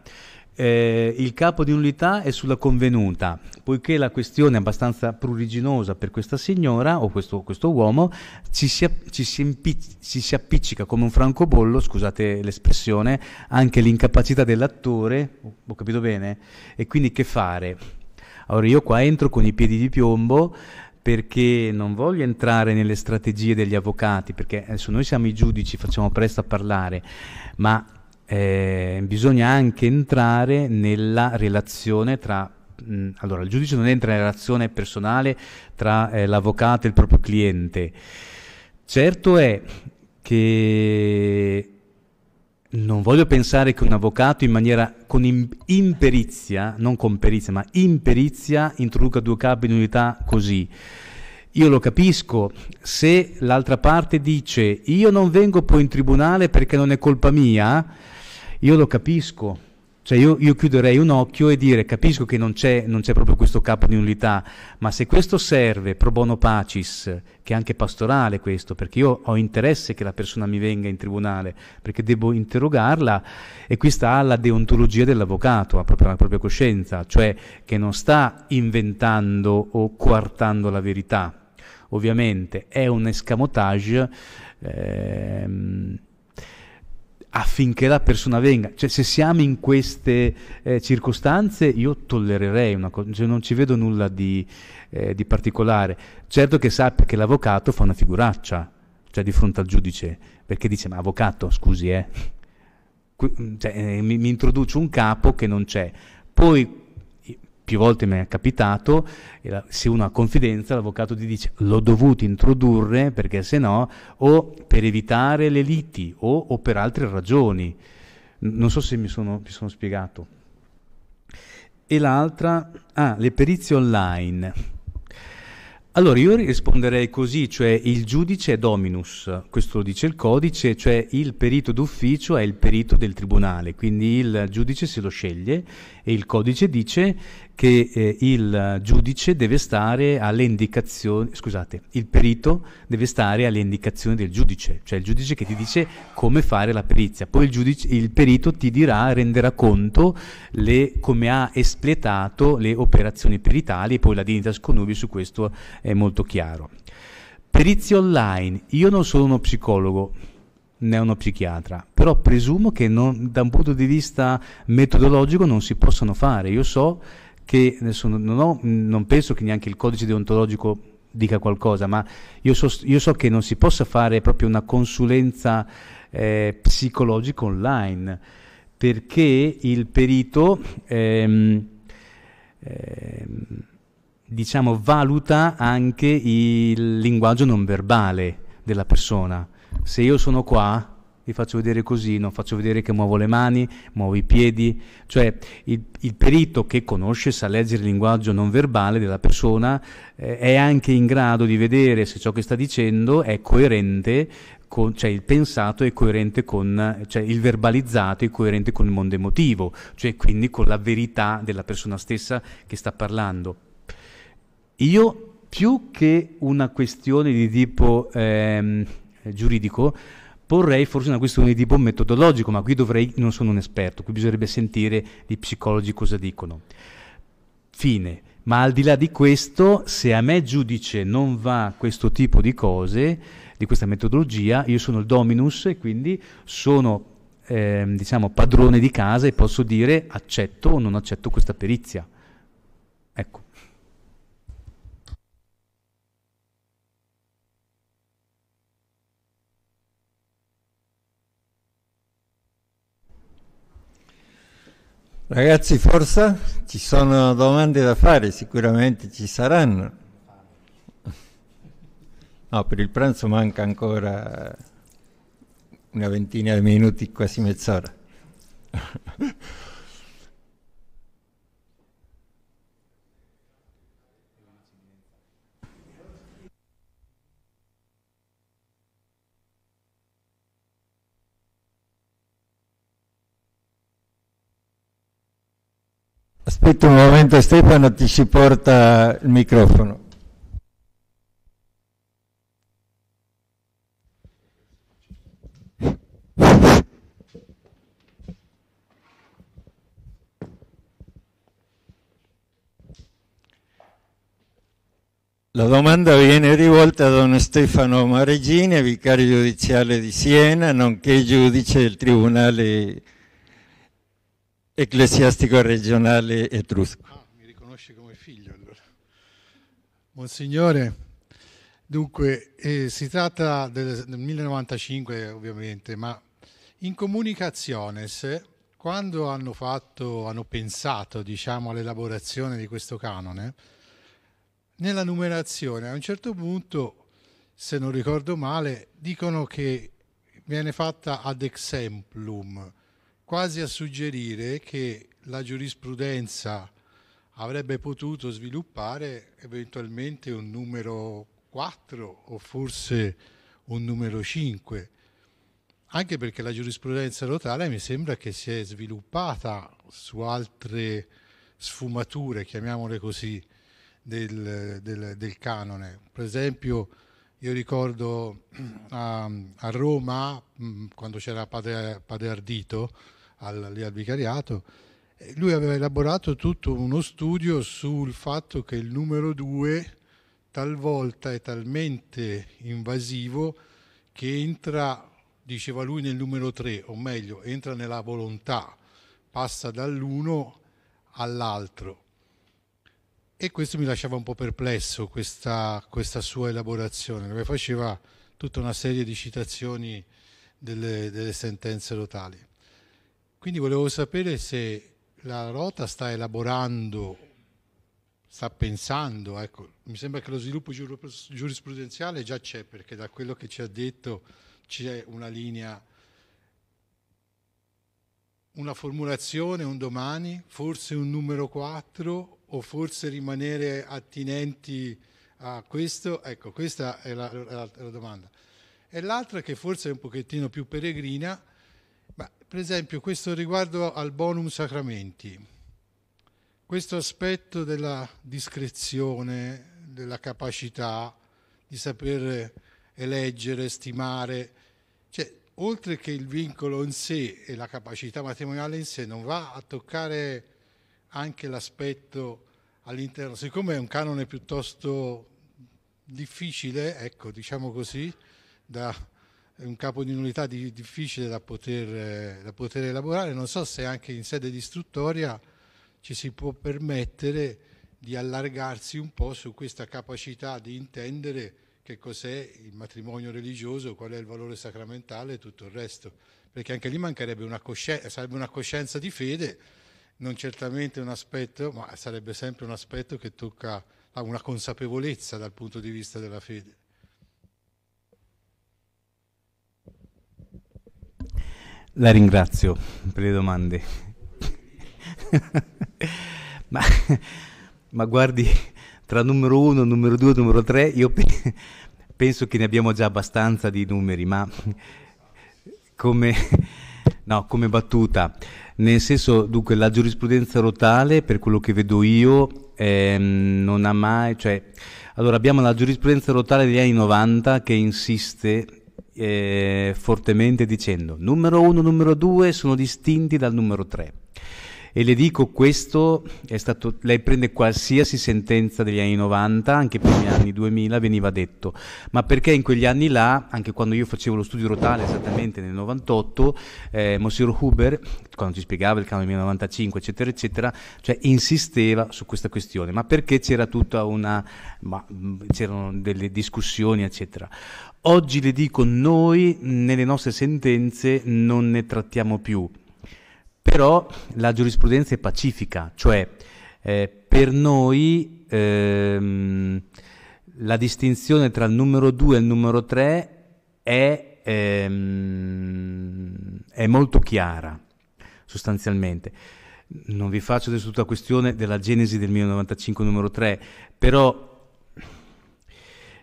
eh, il capo di unità è sulla convenuta, poiché la questione è abbastanza pruriginosa per questa signora o questo, questo uomo, ci si, ci, si impicc- ci si, appiccica come un francobollo, scusate l'espressione, anche l'incapacità dell'attore, ho capito bene? E quindi che fare? Allora io qua entro con i piedi di piombo perché non voglio entrare nelle strategie degli avvocati, perché adesso noi siamo i giudici, facciamo presto a parlare, ma eh, bisogna anche entrare nella relazione tra mh, mm, allora il giudice non entra nella relazione personale tra eh, l'avvocato e il proprio cliente. Certo è che non voglio pensare che un avvocato in maniera con imperizia, non con perizia, ma imperizia introduca due capi in unità così. Io lo capisco, se l'altra parte dice io non vengo poi in tribunale perché non è colpa mia, io lo capisco, cioè io, io, chiuderei un occhio e dire capisco che non c'è, non c'è, proprio questo capo di nullità, ma se questo serve pro bono pacis, che è anche pastorale questo, perché io ho interesse che la persona mi venga in tribunale, perché devo interrogarla e qui sta la deontologia dell'avvocato, ha proprio la propria coscienza, cioè che non sta inventando o coartando la verità. Ovviamente è un escamotage. Ehm, affinché la persona venga. Cioè, se siamo in queste eh, circostanze, io tollererei una cosa, cioè, non ci vedo nulla di, eh, di, particolare. Certo che sappia che l'avvocato fa una figuraccia, cioè di fronte al giudice, perché dice, ma avvocato, scusi, eh, mm, cioè, eh mi, mi introduce un capo che non c'è. Poi più volte mi è capitato, se uno ha confidenza l'avvocato ti dice l'ho dovuto introdurre perché se no o per evitare le liti o, o per altre ragioni. Non so se mi sono, mi sono spiegato. E l'altra, ah, le perizie online. Allora io risponderei così, cioè il giudice è dominus, questo lo dice il codice, cioè il perito d'ufficio è il perito del tribunale, quindi il giudice se lo sceglie e il codice dice che eh, il giudice deve stare alle indicazioni, scusate, il perito deve stare alle indicazioni del giudice, cioè il giudice che ti dice come fare la perizia, poi il, giudice, il perito ti dirà, renderà conto le, come ha espletato le operazioni peritali poi la dignità sconubi su questo è molto chiaro. Perizie online, io non sono uno psicologo, né uno psichiatra, però presumo che non, da un punto di vista metodologico non si possano fare. Io so che adesso non, ho, non penso che neanche il codice deontologico dica qualcosa, ma io so, io so che non si possa fare proprio una consulenza eh, psicologica online, perché il perito ehm, ehm, diciamo, valuta anche il linguaggio non verbale della persona. Se io sono qua vi faccio vedere così, non faccio vedere che muovo le mani, muovo i piedi, cioè il, il perito che conosce, sa leggere il linguaggio non verbale della persona, eh, è anche in grado di vedere se ciò che sta dicendo è coerente, con, cioè il pensato è coerente con, cioè il verbalizzato è coerente con il mondo emotivo, cioè quindi con la verità della persona stessa che sta parlando. Io più che una questione di tipo ehm, giuridico, porrei forse una questione di tipo metodologico, ma qui dovrei, non sono un esperto, qui bisognerebbe sentire gli psicologi cosa dicono. Fine. Ma al di là di questo, se a me giudice non va questo tipo di cose, di questa metodologia, io sono il dominus e quindi sono eh, diciamo, padrone di casa e posso dire accetto o non accetto questa perizia. Ecco. Ragazzi, forza, ci sono domande da fare, sicuramente ci saranno. No, per il pranzo manca ancora una ventina di minuti, quasi mezz'ora. Aspetta un momento Stefano, ti si porta il microfono. La domanda viene rivolta a Don Stefano Maregini, vicario giudiziale di Siena, nonché giudice del Tribunale ecclesiastico regionale etrusco. Ah, mi riconosce come figlio allora. Monsignore, dunque eh, si tratta del, del 1095 ovviamente, ma in Comunicaciones, quando hanno, fatto, hanno pensato diciamo, all'elaborazione di questo canone, nella numerazione a un certo punto, se non ricordo male, dicono che viene fatta ad exemplum, quasi a suggerire che la giurisprudenza avrebbe potuto sviluppare eventualmente un numero 4 o forse un numero 5, anche perché la giurisprudenza totale mi sembra che si è sviluppata su altre sfumature, chiamiamole così, del, del, del canone. Per esempio io ricordo a, a Roma, mm, quando c'era padre, padre, Ardito, al, lì al vicariato, lui aveva elaborato tutto uno studio sul fatto che il numero due talvolta è talmente invasivo che entra, diceva lui, nel numero tre, o meglio, entra nella volontà, passa dall'uno all'altro e questo mi lasciava un po' perplesso, questa, questa sua elaborazione, dove faceva tutta una serie di citazioni delle, delle sentenze locali. Quindi volevo sapere se la Rota sta elaborando, sta pensando, ecco, mi sembra che lo sviluppo giurisprudenziale già c'è, perché da quello che ci ha detto c'è una linea una formulazione un domani, forse un numero 4 o forse rimanere attinenti a questo? Ecco, questa è la, la, la domanda. E l'altra che forse è un pochettino più peregrina, ma per esempio questo riguardo al bonum sacramenti, questo aspetto della discrezione, della capacità di saper eleggere, stimare, cioè oltre che il vincolo in sé e la capacità matrimoniale in sé, non va a toccare anche l'aspetto all'interno, siccome è un canone piuttosto difficile, ecco, diciamo così, da, è un capo di nullità di, difficile da poter, da poter, elaborare, non so se anche in sede distruttoria ci si può permettere di allargarsi un po' su questa capacità di intendere che cos'è il matrimonio religioso, qual è il valore sacramentale e tutto il resto, perché anche lì mancherebbe una coscienza, sarebbe una coscienza di fede, non certamente un aspetto, ma sarebbe sempre un aspetto che tocca una consapevolezza dal punto di vista della fede. La ringrazio per le domande. ma, ma, guardi, tra numero uno, numero due, numero tre, io pe- penso che ne abbiamo già abbastanza di numeri, ma come, no, come battuta, nel senso, dunque, la giurisprudenza rotale, per quello che vedo io, ehm, non ha mai... Cioè, allora, abbiamo la giurisprudenza rotale degli anni 90 che insiste eh, fortemente dicendo numero 1 e numero 2 sono distinti dal numero 3. E le dico questo, stato, lei prende qualsiasi sentenza degli anni 90, anche primi anni 2000 veniva detto, ma perché in quegli anni là, anche quando io facevo lo studio rotale esattamente nel 98, eh, Monsieur Huber, quando ci spiegava il canone 1995 eccetera eccetera, cioè insisteva su questa questione, ma perché c'era tutta una, ma, c'erano delle discussioni eccetera. Oggi le dico noi nelle nostre sentenze non ne trattiamo più, però la giurisprudenza è pacifica, cioè eh, per noi ehm, la distinzione tra il numero 2 e il numero 3 è, ehm, è molto chiara, sostanzialmente. Non vi faccio adesso tutta la questione della genesi del 1095 numero 3, però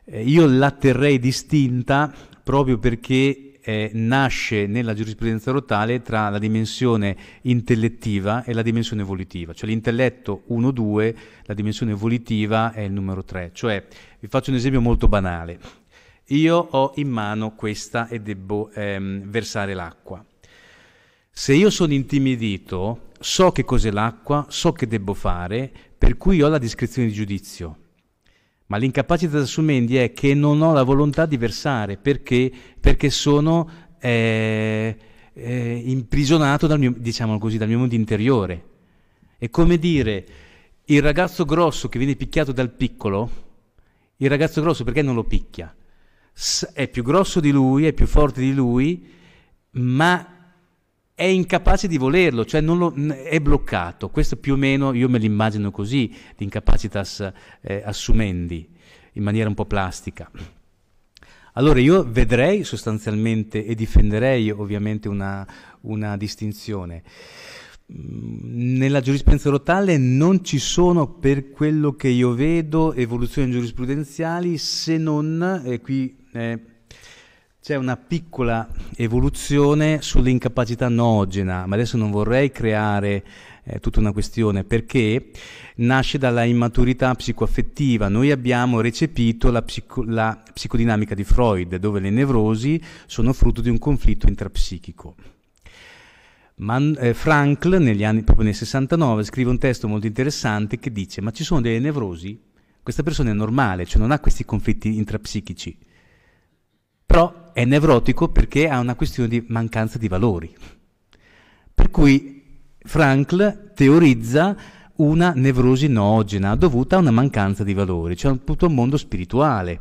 eh, io la terrei distinta proprio perché eh, nasce nella giurisprudenza rotale tra la dimensione intellettiva e la dimensione volitiva, cioè l'intelletto 1-2, la dimensione volitiva è il numero 3. Cioè, vi faccio un esempio molto banale. Io ho in mano questa e devo ehm, versare l'acqua. Se io sono intimidito, so che cos'è l'acqua, so che devo fare, per cui ho la discrezione di giudizio. Ma l'incapacità su Mendy è che non ho la volontà di versare perché, perché sono eh, eh, imprisionato dal mio, diciamo così, dal mio mondo interiore. È come dire il ragazzo grosso che viene picchiato dal piccolo, il ragazzo grosso perché non lo picchia? è più grosso di lui, è più forte di lui, ma è incapace di volerlo, cioè lo, è bloccato. Questo più o meno io me l'immagino così, l'incapacitas eh, assumendi, in maniera un po' plastica. Allora io vedrei sostanzialmente e difenderei ovviamente una, una distinzione. Mm, nella giurisprudenza rotale non ci sono, per quello che io vedo, evoluzioni giurisprudenziali se non, e qui eh, c'è una piccola evoluzione sull'incapacità noogena, ma adesso non vorrei creare eh, tutta una questione perché nasce dalla immaturità psicoaffettiva. Noi abbiamo recepito la, psico- la psicodinamica di Freud, dove le nevrosi sono frutto di un conflitto intrapsichico. Man, eh, Frankl, negli anni, proprio nel 69, scrive un testo molto interessante che dice: Ma ci sono delle nevrosi? Questa persona è normale, cioè non ha questi conflitti intrapsichici però è nevrotico perché ha una questione di mancanza di valori. Per cui Frankl teorizza una nevrosi noogena dovuta a una mancanza di valori, cioè tutto un mondo spirituale.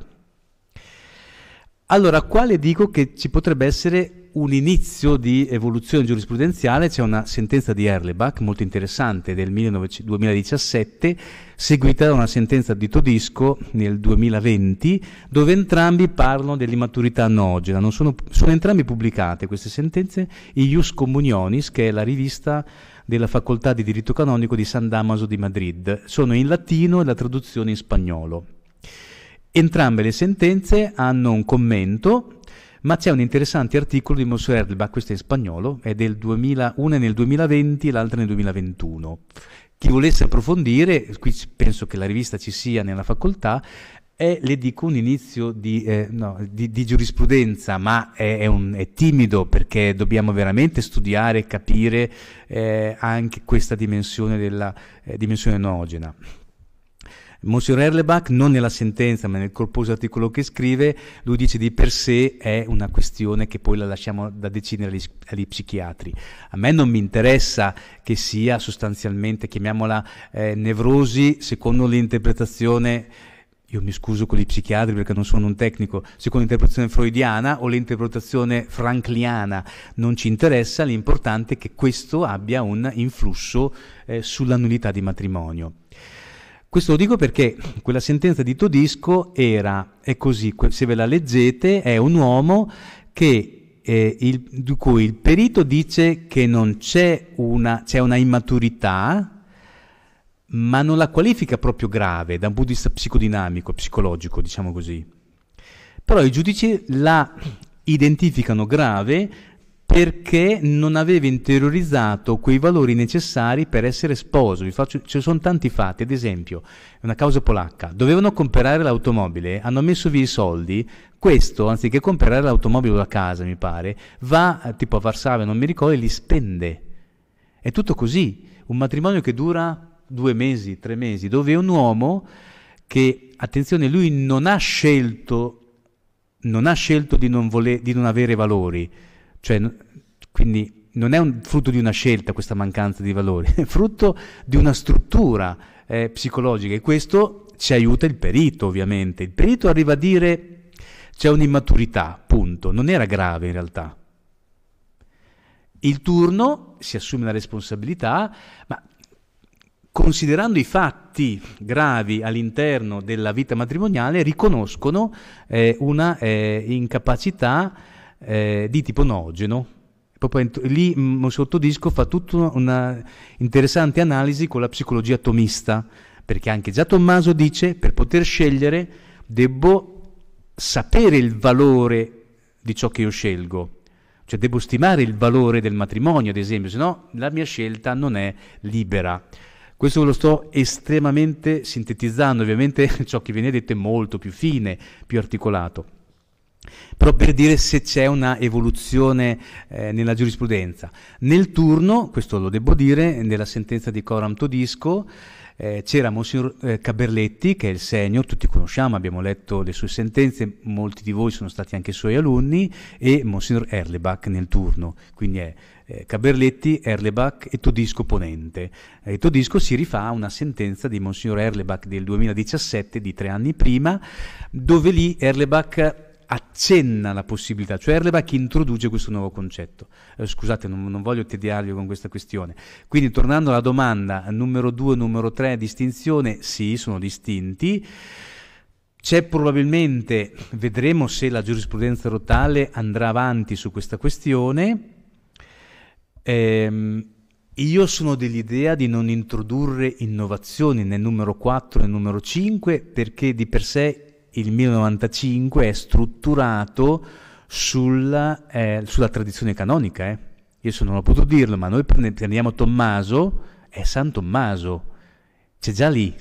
Allora, quale dico che ci potrebbe essere un inizio di evoluzione giurisprudenziale, c'è una sentenza di Erlebach molto interessante del 19, 2017, seguita da una sentenza di Todisco nel 2020, dove entrambi parlano dell'immaturità anogena. Sono, sono, entrambe pubblicate queste sentenze in Ius Communionis, che è la rivista della Facoltà di Diritto Canonico di San Damaso di Madrid. Sono in latino e la traduzione in spagnolo. Entrambe le sentenze hanno un commento ma c'è un interessante articolo di Monsieur Erdelbach, questo è in spagnolo, è del 2000, una è nel 2020 e l'altra nel 2021. Chi volesse approfondire, qui penso che la rivista ci sia nella facoltà, è, le dico, un inizio di, eh, no, di, di giurisprudenza, ma è, è, un, è, timido perché dobbiamo veramente studiare e capire eh, anche questa dimensione, della, eh, dimensione noogena. Monsignor Erlebach, non nella sentenza, ma nel corposo articolo che scrive, lui dice di per sé è una questione che poi la lasciamo da decidere agli, agli psichiatri. A me non mi interessa che sia sostanzialmente, chiamiamola, eh, nevrosi secondo l'interpretazione io mi scuso con gli psichiatri perché non sono un tecnico, secondo l'interpretazione freudiana o l'interpretazione frankliana non ci interessa, l'importante è che questo abbia un influsso eh, sulla nullità di matrimonio. Questo lo dico perché quella sentenza di Todisco era, è così, se ve la leggete, è un uomo che, eh, il, di cui il perito dice che non c'è una, c'è una immaturità, ma non la qualifica proprio grave da un punto di vista psicodinamico, psicologico, diciamo così. Però i giudici la identificano grave perché non aveva interiorizzato quei valori necessari per essere sposo. Vi faccio, ci sono tanti fatti, ad esempio, una causa polacca, dovevano comprare l'automobile, hanno messo via i soldi, questo, anziché comprare l'automobile o la casa, mi pare, va eh, tipo a Varsavia, non mi ricordo, e li spende. È tutto così, un matrimonio che dura due mesi, tre mesi, dove un uomo che, attenzione, lui non ha scelto, non ha scelto di non, voler, di non avere valori, cioè, quindi non è un frutto di una scelta questa mancanza di valori, è frutto di una struttura eh, psicologica e questo ci aiuta il perito ovviamente. Il perito arriva a dire c'è un'immaturità, punto, non era grave in realtà. Il turno si assume la responsabilità, ma considerando i fatti gravi all'interno della vita matrimoniale, riconoscono eh, una eh, incapacità eh, di tipo noogeno. Proprio lì mm, Sottodisco fa tutta una interessante analisi con la psicologia atomista, perché anche già Tommaso dice per poter scegliere devo sapere il valore di ciò che io scelgo cioè devo stimare il valore del matrimonio, ad esempio, se no la mia scelta non è libera. Questo lo sto estremamente sintetizzando, ovviamente ciò che viene detto è molto più fine, più articolato però per dire se c'è una evoluzione eh, nella giurisprudenza. Nel turno, questo lo devo dire, nella sentenza di Coram Todisco, eh, c'era Monsignor eh, Caberletti, che è il senior, tutti conosciamo, abbiamo letto le sue sentenze, molti di voi sono stati anche suoi alunni, e Monsignor Erlebach nel turno, quindi è eh, Caberletti, Erlebach e Todisco Ponente. E Todisco si rifà a una sentenza di Monsignor Erlebach del 2017, di tre anni prima, dove lì Erlebach accenna la possibilità, cioè Erlebach introduce questo nuovo concetto. Eh, scusate, non, non, voglio tediarvi con questa questione. Quindi tornando alla domanda, numero 2, numero 3, distinzione, sì, sono distinti. C'è probabilmente, vedremo se la giurisprudenza rotale andrà avanti su questa questione. Ehm, io sono dell'idea di non introdurre innovazioni nel numero 4 e nel numero 5 perché di per sé il 1095 è strutturato sulla, eh, sulla tradizione canonica. Eh. Io se non ho potuto dirlo, ma noi prendiamo Tommaso, è San Tommaso, c'è già lì.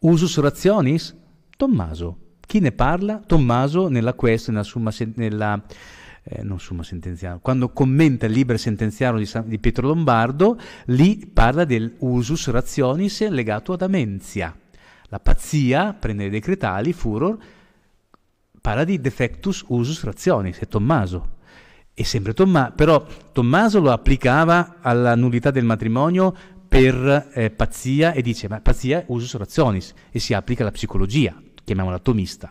Usus Rationis? Tommaso. Chi ne parla? Tommaso nella quest, nella summa, nella, eh, non summa sentenziarum, quando commenta il libro sentenziario di, San, di Pietro Lombardo, lì parla del usus rationis legato ad amenzia la pazzia, prendere dei cretali, furor, parla di defectus usus rationis, è Tommaso. E sempre Tommaso, però Tommaso lo applicava alla nullità del matrimonio per eh, pazzia e dice, ma pazzia usus rationis, e si applica alla psicologia, chiamiamola tomista.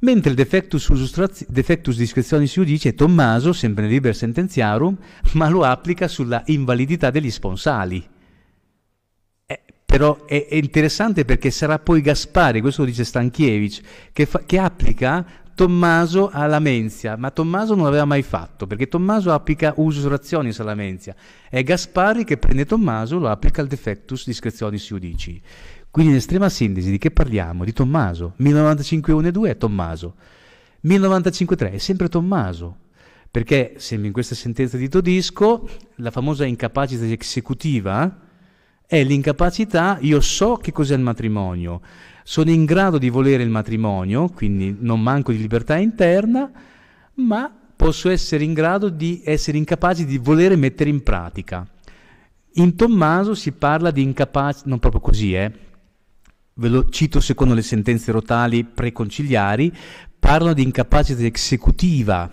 Mentre il defectus, usus, defectus discrezionis iudice è Tommaso, sempre nel liber sentenziarum, ma lo applica sulla invalidità degli sponsali però è, è interessante perché sarà poi Gaspari, questo lo dice Stanchievich, che, fa, che applica Tommaso alla menzia, ma Tommaso non l'aveva mai fatto, perché Tommaso applica usus rationis alla menzia. È Gaspari che prende Tommaso, lo applica al defectus discrezionis iudici. Quindi in estrema sintesi di che parliamo? Di Tommaso. 1095 e 2 è Tommaso. 1095 3 è sempre Tommaso. Perché sempre in questa sentenza di Todisco, la famosa incapacitas esecutiva, è l'incapacità, io so che cos'è il matrimonio, sono in grado di volere il matrimonio, quindi non manco di libertà interna, ma posso essere in grado di essere incapace di volere mettere in pratica. In Tommaso si parla di incapace, non proprio così, eh, ve lo cito secondo le sentenze rotali preconciliari, parlano di incapacità esecutiva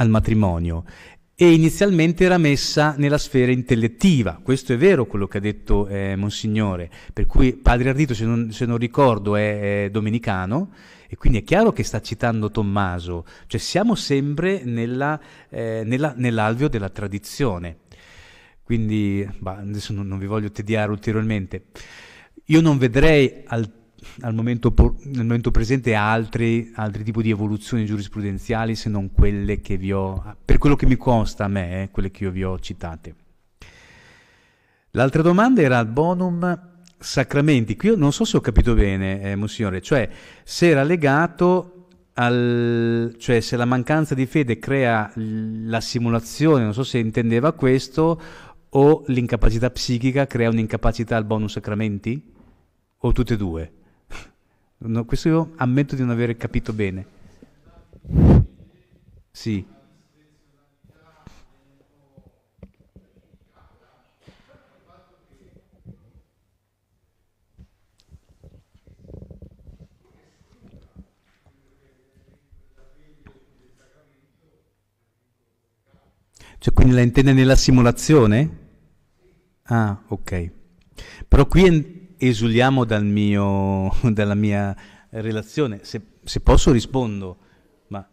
al matrimonio e inizialmente era messa nella sfera intellettiva. Questo è vero quello che ha detto eh, Monsignore, per cui Padre Ardito, se non, se non ricordo, è, è, domenicano e quindi è chiaro che sta citando Tommaso, cioè siamo sempre nella, eh, nella, nell'alveo della tradizione. Quindi, bah, adesso non, non vi voglio tediare ulteriormente. Io non vedrei al al momento, nel momento presente altri, altri tipi di evoluzioni giurisprudenziali se non quelle che vi ho, per quello che mi consta a me, eh, quelle che io vi ho citate. L'altra domanda era al bonum sacramenti. Qui io non so se ho capito bene, eh, Monsignore, cioè se era legato al... cioè se la mancanza di fede crea la simulazione, non so se intendeva questo, o l'incapacità psichica crea un'incapacità al bonum sacramenti? O tutte e due? No, questo io ammetto di non aver capito bene. Sì. Cioè, quindi la intende nella simulazione? Ah, ok. Però qui esuliamo dal mio, dalla mia relazione. Se, se posso rispondo, ma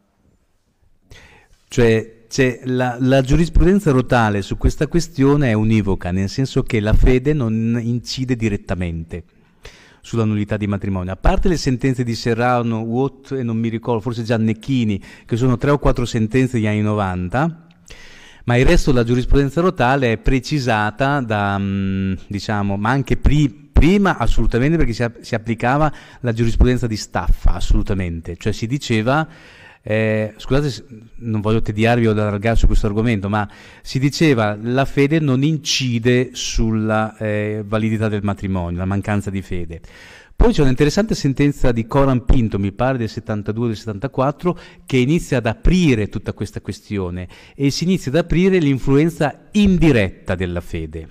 cioè, la, la, giurisprudenza rotale su questa questione è univoca, nel senso che la fede non incide direttamente sulla nullità di matrimonio. A parte le sentenze di Serrano, Watt e non mi ricordo, forse Giannecchini, che sono tre o quattro sentenze degli anni 90, ma il resto della giurisprudenza rotale è precisata da, mm, diciamo, ma anche prima Prima assolutamente perché si, si applicava la giurisprudenza di staffa, assolutamente, cioè si diceva eh, scusate, non voglio tediarvi o allargare su questo argomento, ma si diceva la fede non incide sulla eh, validità del matrimonio, la mancanza di fede. Poi c'è un'interessante sentenza di Coran Pinto, mi pare del 72 del 74, che inizia ad aprire tutta questa questione e si inizia ad aprire l'influenza indiretta della fede,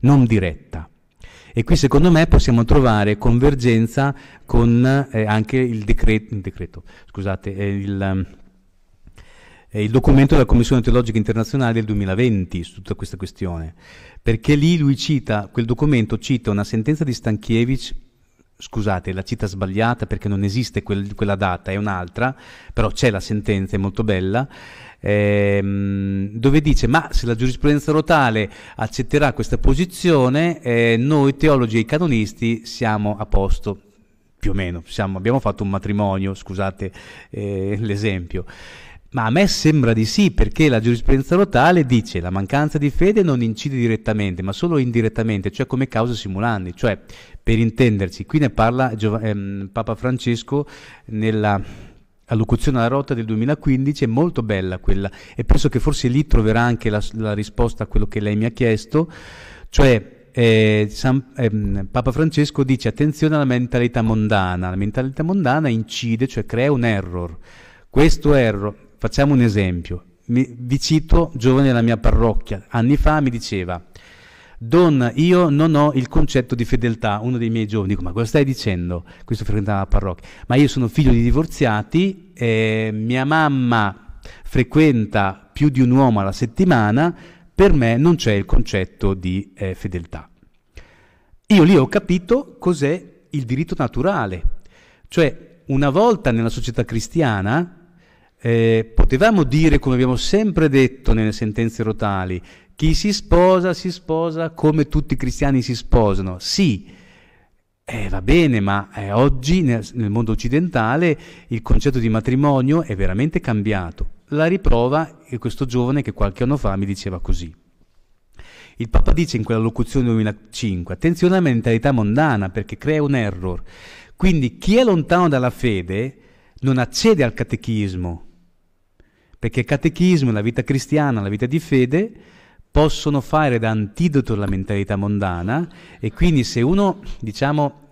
non diretta. E qui secondo me possiamo trovare convergenza con eh, anche il, decret- il decreto, scusate, eh, il, eh, eh, il, documento della Commissione Teologica Internazionale del 2020 su tutta questa questione, perché lì lui cita, quel documento cita una sentenza di Stankiewicz, scusate, la cita sbagliata perché non esiste quel, quella data, è un'altra, però c'è la sentenza, è molto bella, ehm, dove dice ma se la giurisprudenza rotale accetterà questa posizione, eh, noi teologi e canonisti siamo a posto, più o meno, siamo, abbiamo fatto un matrimonio, scusate eh, l'esempio. Ma a me sembra di sì, perché la giurisprudenza rotale dice che la mancanza di fede non incide direttamente, ma solo indirettamente, cioè come causa simulandi. Cioè, per intenderci, qui ne parla Giov- ehm, Papa Francesco nella allocuzione alla rotta del 2015 è molto bella quella e penso che forse lì troverà anche la, la risposta a quello che lei mi ha chiesto, cioè eh, San, ehm, Papa Francesco dice attenzione alla mentalità mondana, la mentalità mondana incide, cioè crea un error. Questo error, facciamo un esempio, mi, vi cito giovane della mia parrocchia, anni fa mi diceva Don, io non ho il concetto di fedeltà. Uno dei miei giovani dice: ma cosa stai dicendo? Questo frequentava la parrocchia. Ma io sono figlio di divorziati, eh, mia mamma frequenta più di un uomo alla settimana, per me non c'è il concetto di eh, fedeltà. Io lì ho capito cos'è il diritto naturale. Cioè, una volta nella società cristiana, eh, potevamo dire, come abbiamo sempre detto nelle sentenze rotali, chi si sposa, si sposa come tutti i cristiani si sposano. Sì, eh, va bene, ma eh, oggi nel, nel mondo occidentale il concetto di matrimonio è veramente cambiato. La riprova è questo giovane che qualche anno fa mi diceva così. Il Papa dice in quella locuzione 2005, attenzione alla mentalità mondana perché crea un error. Quindi chi è lontano dalla fede non accede al catechismo, perché il catechismo, la vita cristiana, la vita di fede, possono fare da antidoto alla mentalità mondana e quindi se uno, diciamo,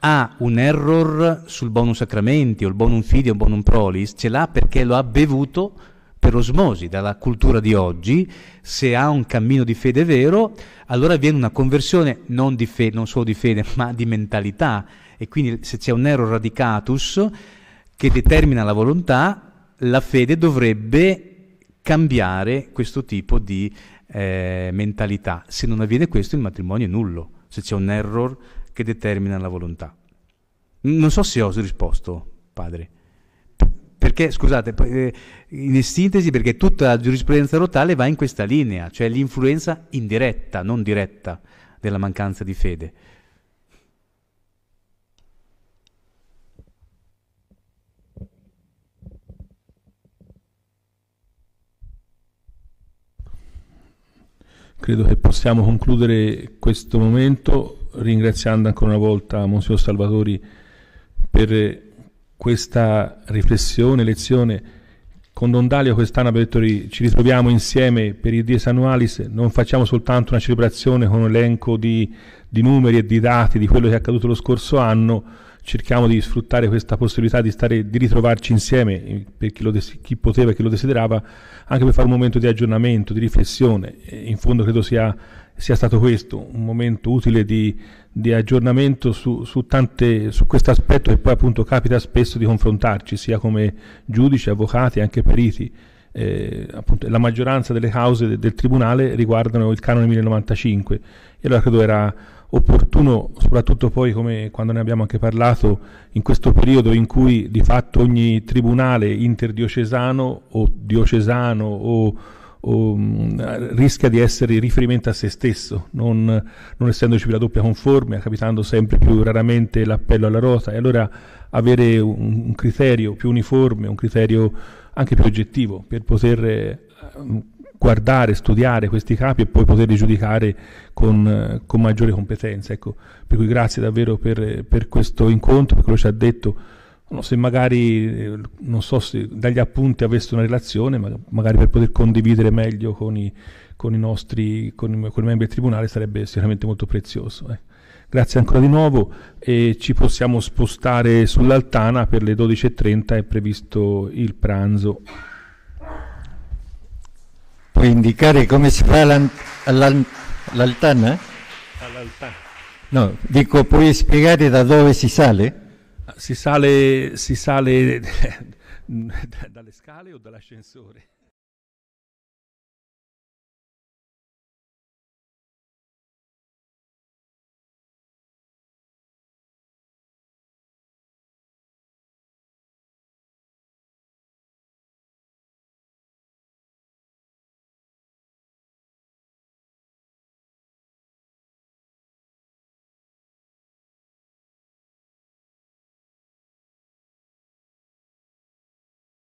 ha un error sul bonum sacramenti o il bonum fide o il bonum prolis, ce l'ha perché lo ha bevuto per osmosi dalla cultura di oggi, se ha un cammino di fede vero, allora avviene una conversione non, di fede, non solo di fede, ma di mentalità e quindi se c'è un error radicatus che determina la volontà, la fede dovrebbe cambiare questo tipo di eh, mentalità. Se non avviene questo il matrimonio è nullo, se c'è un error che determina la volontà. Non so se ho risposto, padre. Perché, scusate, eh, in sintesi, perché tutta la giurisprudenza rotale va in questa linea, cioè l'influenza indiretta, non diretta, della mancanza di fede. credo che possiamo concludere questo momento ringraziando ancora una volta Monsignor Salvatori per questa riflessione, lezione. Con Don Dalio quest'anno Vettori, ci ritroviamo insieme per il Dies Annualis, non facciamo soltanto una celebrazione con un elenco di, di numeri e di dati di quello che è accaduto lo scorso anno, cerchiamo di sfruttare questa possibilità di, stare, di ritrovarci insieme eh, per chi, des- chi, poteva e chi lo desiderava, anche per fare un momento di aggiornamento, di riflessione. In fondo credo sia, sia stato questo, un momento utile di, di aggiornamento su, su, tante, su questo aspetto che poi appunto capita spesso di confrontarci, sia come giudici, avvocati, anche periti. Eh, appunto, la maggioranza delle cause de- del Tribunale riguardano il canone 1095 e allora credo era opportuno, soprattutto poi come quando ne abbiamo anche parlato, in questo periodo in cui di fatto ogni tribunale interdiocesano o diocesano o, o mm, rischia di essere riferimento a se stesso, non, non essendoci più la doppia conforme, capitando sempre più raramente l'appello alla rosa, e allora avere un, un criterio più uniforme, un criterio anche più oggettivo per poter eh, guardare, studiare questi capi e poi poterli giudicare con, eh, con maggiore competenza. Ecco, per cui grazie davvero per, per, questo incontro, per quello che ci ha detto. No, se magari, eh, non so se dagli appunti avesse una relazione, ma magari per poter condividere meglio con i, con i nostri con i, con i membri del Tribunale sarebbe sicuramente molto prezioso. Eh. Grazie ancora di nuovo e ci possiamo spostare sull'altana per le 12.30 è previsto il pranzo. Puoi indicare come si fa all'altana? All'altana. Eh? No, dico, puoi spiegare da dove si sale? Si sale, si sale dalle scale o dall'ascensore?